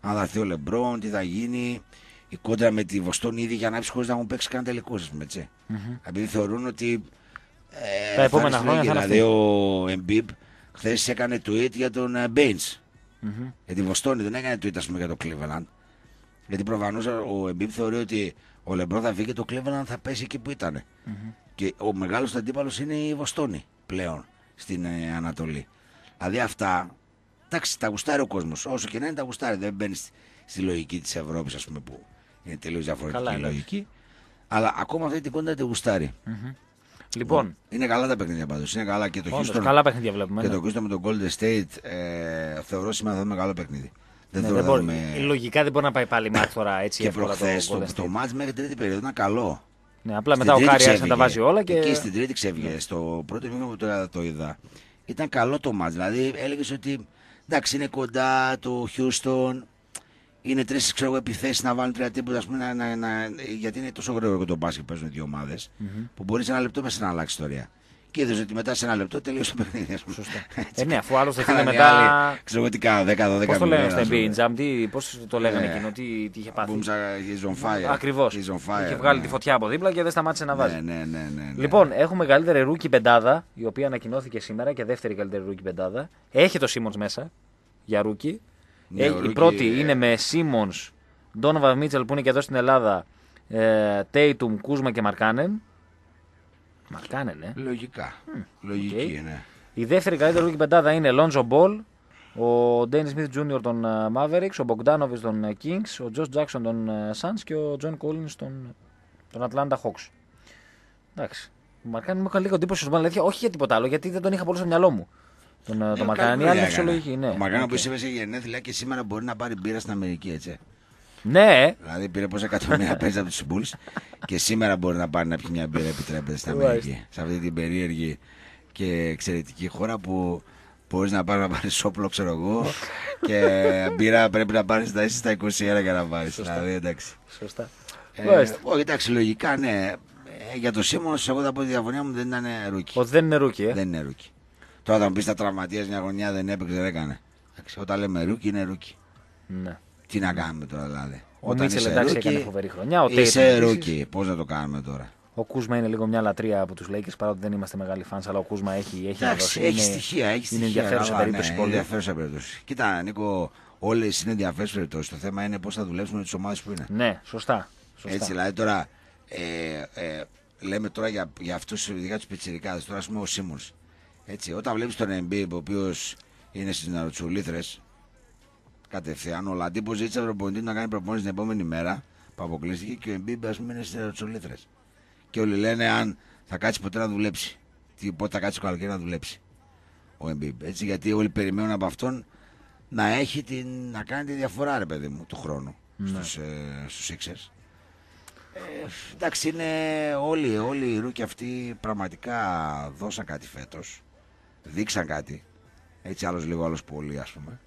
αν θα έρθει ο Λεμπρόν, τι θα γίνει η κόντρα με τη Βοστόνη ήδη για να χωρίς να έχουν παίξει κανένα τελικό. Mm-hmm. Επειδή θεωρούν ότι. Ε, τα επόμενα χρόνια. Θα δηλαδή ο Εμπίπ χθες έκανε tweet για τον ε, Μπέιν. Mm-hmm. Για τη Βοστόνη δεν έκανε tweet ας πούμε, για το Cleveland. Γιατί προφανώς ε, ο Εμπίπ θεωρεί ότι ο Λεμπρό θα βγει και το Cleveland θα πέσει εκεί που ήταν. Mm-hmm. Και ο μεγάλος αντίπαλος είναι η Βοστόνη πλέον στην ε, Ανατολή. Δηλαδή αυτά. Εντάξει, τα γουστάρει ο κόσμος. Όσο και να είναι, τα γουστάρει. Δεν μπαίνει στη λογική της Ευρώπης, ας πούμε, που είναι τελείως διαφορετική Καλά, η λογική. Αλλά ακόμα αυτή την κόντα τη γουστάρει. Mm-hmm. Λοιπόν. Είναι καλά τα παιχνίδια πάντως. Είναι καλά και το Όντως, Καλά παιχνίδια βλέπουμε. Και ναι. το Houston με τον Golden State. Ε, θεωρώ σήμερα θα δούμε καλό παιχνίδι. Δεν ναι, δεν μπορεί. Λογικά δεν μπορεί να πάει πάλι μάτς τώρα έτσι. Και προχθέ το, το, το μάτς μέχρι τρίτη περίοδο ήταν καλό. Ναι, απλά στην μετά ο άρχισε να τα βάζει όλα και. Εκεί στην τρίτη ξέβγε. Ναι. Στο πρώτο μήνυμα που τώρα το είδα. Ήταν καλό το μάτς. Δηλαδή έλεγες ότι εντάξει είναι κοντά το Houston είναι τρεις επιθέσεις να βάλουν τρία τίποτα, γιατί είναι τόσο γρήγορο και το μπάσκετ που παίζουν ομάδε, ομάδες, mm-hmm. που μπορείς σε ένα λεπτό μέσα να αλλάξεις ιστορία. Και είδες ότι μετά σε ένα λεπτό τελείωσε το παιχνίδι. Σωστά. <laughs> ε, ναι, αφού άλλος δεν θέλει μετά. Ξέρω τι κάνω, 10-12 Πώς το λένε στα NBA Jam, πώς το λέγανε yeah. Ε, εκείνο, τι, τι είχε πάθει. Μπούμψα, he's on fire. Ακριβώς. Είχε βγάλει ε, τη ναι. φωτιά από δίπλα και δεν σταμάτησε να βάζει. Ναι, ναι, ναι, ναι, ναι. Λοιπόν, έχουμε καλύτερη ρούκι πεντάδα, η οποία ανακοινώθηκε σήμερα και δεύτερη καλύτερη ρούκι πεντάδα. Έχει το Σίμον μέσα για ρούκι. Ναι, η πρώτη είναι με Σίμον, Ντόνοβα Μίτσελ που είναι και εδώ στην Ελλάδα, Τέιτουμ, ε, Κούσμα και Μαρκάνεν. Μαρκάνεν, ε. Λογικά. Mm. Λογική, okay. ναι. Η δεύτερη καλύτερη λογική πεντάδα είναι Λόντζο Μπολ, ο Ντένι Σμιθ Τζούνιορ των Μαvericks, ε, ο Μπογκδάνοβι των Kings, ο Τζο Τζάξον των Suns και ο Τζον Κόλλιν των, Ατλάντα Atlanta Hawks. Εντάξει. Μαρκάνεν μου έκανε λίγο εντύπωση, όχι για τίποτα άλλο, γιατί δεν τον είχα πολύ στο μυαλό μου. Τον, ναι, το Μακάνη, άλλη αξιολογική. Ναι. Ο Μακάνη okay. που είπε σε γενέθλια και σήμερα μπορεί να πάρει μπύρα στην Αμερική, έτσι. Ναι. Δηλαδή πήρε πόσα εκατομμύρια παίζει από τους Μπούλ και σήμερα μπορεί να πάρει να πιει μια μπύρα επιτρέπεται στην Αμερική. σε αυτή την περίεργη και εξαιρετική χώρα που μπορείς να πάρεις να πάρεις όπλο, ξέρω εγώ. και μπύρα πρέπει να πάρεις να είσαι στα 21 για να πάρεις. Δηλαδή εντάξει. Σωστά. Ε, εντάξει, λογικά ναι. Ε, για το Σίμω, εγώ θα πω τη διαφωνία μου δεν ήταν ρούκι. Ο, δεν είναι ρούκι, ε. Δεν είναι ρούκι. Τώρα θα μου πεις τα τραυματίες μια γωνιά δεν έπαιξε, δεν έκανε. Όταν λέμε ρούκι είναι ρούκι. Ναι. Τι να κάνουμε τώρα δηλαδή. Ο Μίτσελ εντάξει ρούκι, φοβερή χρονιά. Ο είσαι ρούκι. Πώς να το κάνουμε τώρα. Ο Κούσμα είναι λίγο μια λατρεία από τους Λέικε παρότι δεν είμαστε μεγάλοι φαν, αλλά ο Κούσμα έχει, έχει έχει Έχει στοιχεία, έχει Είναι ενδιαφέρουσα αλλά, περίπτωση. Ναι, πολύ. ενδιαφέρουσα περίπτωση. Κοίτα, Νίκο, όλες είναι ενδιαφέρουσες περιπτώσεις. Το θέμα είναι πώς θα δουλέψουμε με τις ομάδες που είναι. Ναι, σωστά. σωστά. Έτσι, δηλαδή τώρα. Ε, ε, λέμε τώρα για, για αυτούς ειδικά τους πιτσυρικάδε. Τώρα ας πούμε ο Σίμον. Έτσι, όταν βλέπεις τον MB, ο οποίος είναι στις Ναροτσουλίθρε, κατευθείαν ο Λαντίπο ζήτησε από τον προπονητή να κάνει προπόνηση την επόμενη μέρα που αποκλείστηκε και ο MB, ας πούμε είναι στις Ναροτσουλίθρε. Και όλοι λένε αν θα κάτσει ποτέ να δουλέψει. Τι, πότε θα κάτσει το καλοκαίρι να δουλέψει ο MB. Έτσι, γιατί όλοι περιμένουν από αυτόν να, έχει την, να κάνει τη διαφορά, ρε παιδί μου, του χρόνου ναι. στους, ε, ε εντάξει, είναι όλοι, όλοι οι ρούκοι αυτοί πραγματικά δώσαν κάτι φέτος δείξαν κάτι. Έτσι άλλος λίγο, άλλος πολύ, ας πούμε.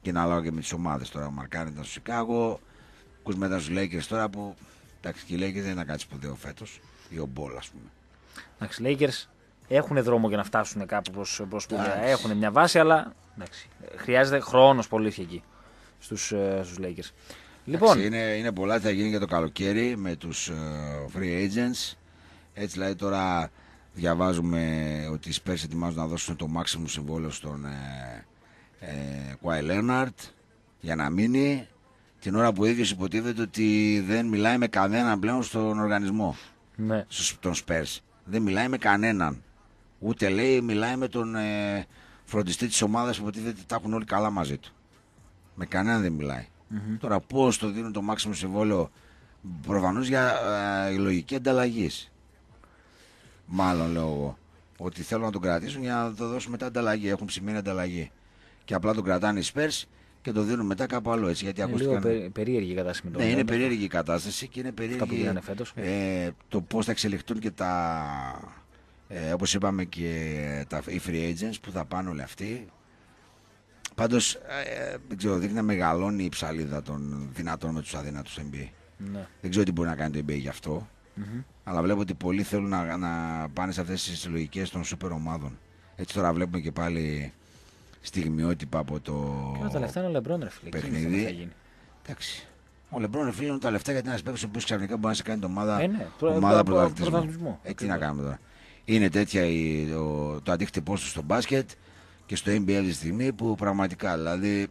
Και να λέω και με τις ομάδες τώρα. Ο Μαρκάνη ήταν στο Σικάγο, Κούσμε μετά στου Λέικερ τώρα που. Εντάξει, και οι Λέικερ δεν είναι κάτι σπουδαίο φέτος. Ή ο Μπόλ, ας πούμε. Εντάξει, οι έχουν δρόμο για να φτάσουν κάπου προς σπουδαία. Έχουν μια βάση, αλλά εντάξει, χρειάζεται χρόνος πολύ εκεί στους ε, στους Lakers. Λοιπόν, είναι, είναι πολλά, θα γίνει και το καλοκαίρι με τους ε, free agents. Έτσι, δηλαδή τώρα Διαβάζουμε ότι οι ΣΠΕΡΣ ετοιμάζουν να δώσουν το μάξιμου συμβόλαιο στον ε, ε, Κουάι για να μείνει την ώρα που ο ίδιος υποτίθεται ότι δεν μιλάει με κανέναν πλέον στον οργανισμό ναι. στον Δεν μιλάει με κανέναν. Ούτε λέει μιλάει με τον ε, φροντιστή της ομάδας που υποτίθεται ότι τα έχουν όλοι καλά μαζί του. Με κανέναν δεν μιλαει Τώρα πώς το δίνουν το μάξιμο συμβόλαιο προφανώς για ε, λογική ανταλλαγής. Μάλλον λέω εγώ. Ότι θέλουν να τον κρατήσουν για να το δώσουν μετά ανταλλαγή. Έχουν ψημένη ανταλλαγή. Και απλά τον κρατάνε οι Spurs και το δίνουν μετά κάπου άλλο έτσι. Γιατί είναι ακούστηκαν... λίγο περίεργη η κατάσταση με Ναι, είναι περίεργη η κατάσταση και είναι περίεργη ε, το πώς θα εξελιχθούν και τα. Ε, όπως είπαμε και τα, οι free agents που θα πάνε όλοι αυτοί Πάντως, ε, δεν ξέρω, δείχνει να μεγαλώνει η ψαλίδα των δυνατών με τους αδύνατους NBA. Ναι. Δεν ξέρω τι μπορεί να κάνει το NBA γι' αυτό. Mm-hmm. Αλλά βλέπω ότι πολλοί θέλουν να, να πάνε σε αυτές τις συλλογικές των σούπερ ομάδων. Έτσι τώρα βλέπουμε και πάλι στιγμιότυπα από το. Και τα λεφτά είναι ο Λεμπρόν, ρε φίλε. Παιχνίδι. γίνει. Εντάξει. Ο Λεμπρόν, ρε είναι τα λεφτά γιατί να σπέψει που ξαφνικά μπορεί να σε κάνει την ομάδα, ε, ναι. ομάδα πρωταθλητισμού. Ε, τι να κάνουμε τώρα. Είναι τέτοια η, το, το αντίκτυπό του στο μπάσκετ και στο NBA τη στιγμή που πραγματικά δηλαδή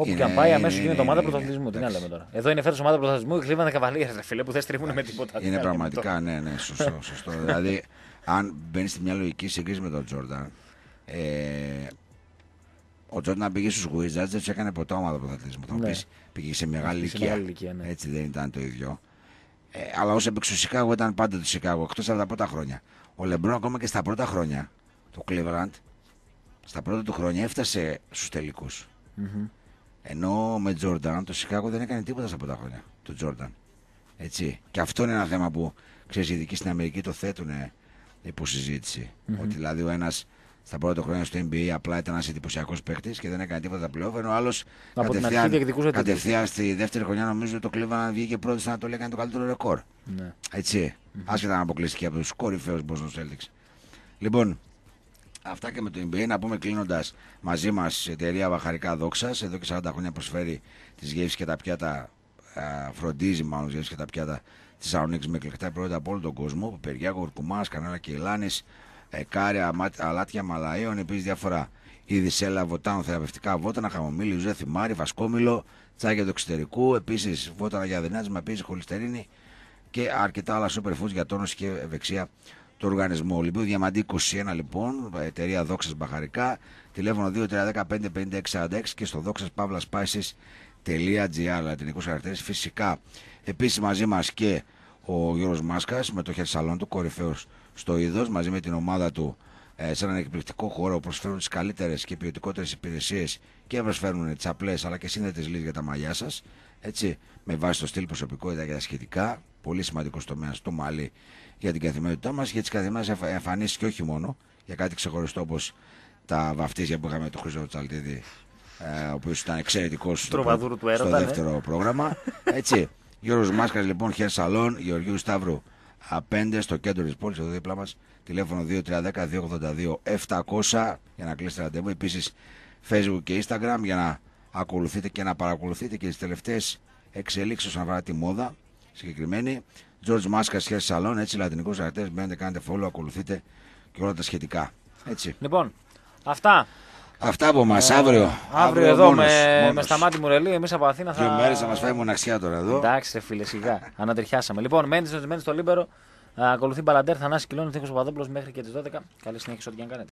Όπου και αν πάει, αμέσως γίνεται ομάδα πρωταθλητισμού. Τι να λέμε τώρα. Εδώ είναι φέτο ομάδα πρωταθλητισμού και κλείνανε καβαλίες, ρε φίλε, που δεν στρίμουν με τίποτα. Είναι πραγματικά, ναι, ναι, σωστό. δηλαδή, αν μπαίνει σε μια λογική σύγκριση με τον Τζόρνταν, ε, ο Τζόρνταν πήγε στους Γουίζα, δεν του έκανε ποτέ ομάδα πρωταθλητισμού. Θα ναι. πήγε σε μεγάλη ηλικία. Ναι. Έτσι δεν ήταν το ίδιο. Ε, αλλά όσο έπαιξε ο Σικάγο ήταν πάντα το Σικάγο, εκτός από τα πρώτα χρόνια. Ο Λεμπρόν ακόμα και στα πρώτα χρόνια του Κλίβραντ, στα πρώτα του χρόνια έφτασε στους τελικούς. Mm-hmm. Ενώ με Τζόρνταν το Σικάγο δεν έκανε τίποτα στα πρώτα χρόνια το Τζόρνταν. Έτσι. Και αυτό είναι ένα θέμα που ξέρεις οι ειδικοί στην Αμερική το θέτουν υποσυζήτηση. Ότι δηλαδή ο ένας στα πρώτα χρόνια στο NBA απλά ήταν ένας εντυπωσιακός παίκτης και δεν έκανε τίποτα πλέον. Ενώ ο άλλος κατευθείαν, κατευθείαν στη δεύτερη χρονιά νομίζω το να βγήκε πρώτος στην Ανατολή έκανε το καλύτερο ρεκόρ. Ναι. Έτσι. Mm-hmm. Άσχετα αποκλείσει αποκλειστηκε από τους κορυφαίους Boston Celtics. Λοιπόν, Αυτά και με το NBA. Να πούμε κλείνοντας μαζί μας η εταιρεία Βαχαρικά Δόξας. Εδώ και 40 χρόνια προσφέρει τις γεύσεις και τα πιάτα. φροντίζει μάλλον τις γεύσεις και τα πιάτα της Θεσσαλονίκης με εκλεκτά προϊόντα από όλο τον κόσμο. Παπεριά, κουρκουμά, κανάλα και ελάνε, ε, κάρια, αλάτια μαλαίων. Επίσης διάφορα είδη σέλα, βοτάνων, θεραπευτικά βότανα, χαμομήλι, ζωέ, θυμάρι, βασκόμηλο, τσάκια του εξωτερικού. Επίσης βότανα για δυνάτισμα, επίσης χολυστερίνη και αρκετά άλλα superfoods για τόνο και ευεξία του οργανισμού. Ολυμπίου Διαμαντή 21 λοιπόν, εταιρεία μπαχαρικα Δόξα τηλέφωνο 3 και στο δόξας Λατινικούς χαρακτήρες φυσικά. Επίσης μαζί μας και ο Γιώργος Μάσκας με το χερσαλόν του, κορυφαίος στο είδος, μαζί με την ομάδα του ε, σε έναν εκπληκτικό χώρο που προσφέρουν τις καλύτερες και ποιοτικότερες υπηρεσίες και προσφέρουν τις απλές αλλά και σύνδετες λύσεις για τα μαλλιά σας. Έτσι, με βάση το στυλ προσωπικότητα και τα σχετικά, πολύ σημαντικό τομέα στο μαλλί για την καθημερινότητά μας, για τις καθημερινές εμφανίσεις και όχι μόνο για κάτι ξεχωριστό όπως τα βαφτίζια που είχαμε με τον Χρύσο Τσαλτίδη, ε, ο οποίος ήταν εξαιρετικός στο, στο ναι. δεύτερο πρόγραμμα. Έτσι, Γιώργος Μάσκα, λοιπόν, Χέρ Σαλόν, Γεωργίου Σταύρου Απέντε στο κέντρο της πόλης, εδώ δίπλα μας, τηλέφωνο 2310-282-700 για να κλείσετε ραντεβού. Επίσης, Facebook και Instagram για να ακολουθείτε και να παρακολουθείτε και τις τελευταίες εξελίξεις όσον αφορά τη μόδα συγκεκριμένη. George Μάσκα, σχέση σαλόν, έτσι λατινικούς χαρακτήρε. Μπαίνετε, κάνετε follow, ακολουθείτε και όλα τα σχετικά. Έτσι. Λοιπόν, αυτά. Αυτά από εμά, αύριο. εδώ μόνος, με, μόνος. με σταμάτη Μουρελή, εμείς από Αθήνα θα. Δύο μέρες θα μας φάει μοναξιά τώρα εδώ. Εντάξει, φίλε, σιγά. Ανατριχιάσαμε. Λοιπόν, μένει στο Λίμπερο. Ακολουθεί Μπαλαντέρ, Θανάση Κιλώνη, ο Παδόπουλο μέχρι και τις 12. Καλή συνέχεια, ό,τι και αν κάνετε.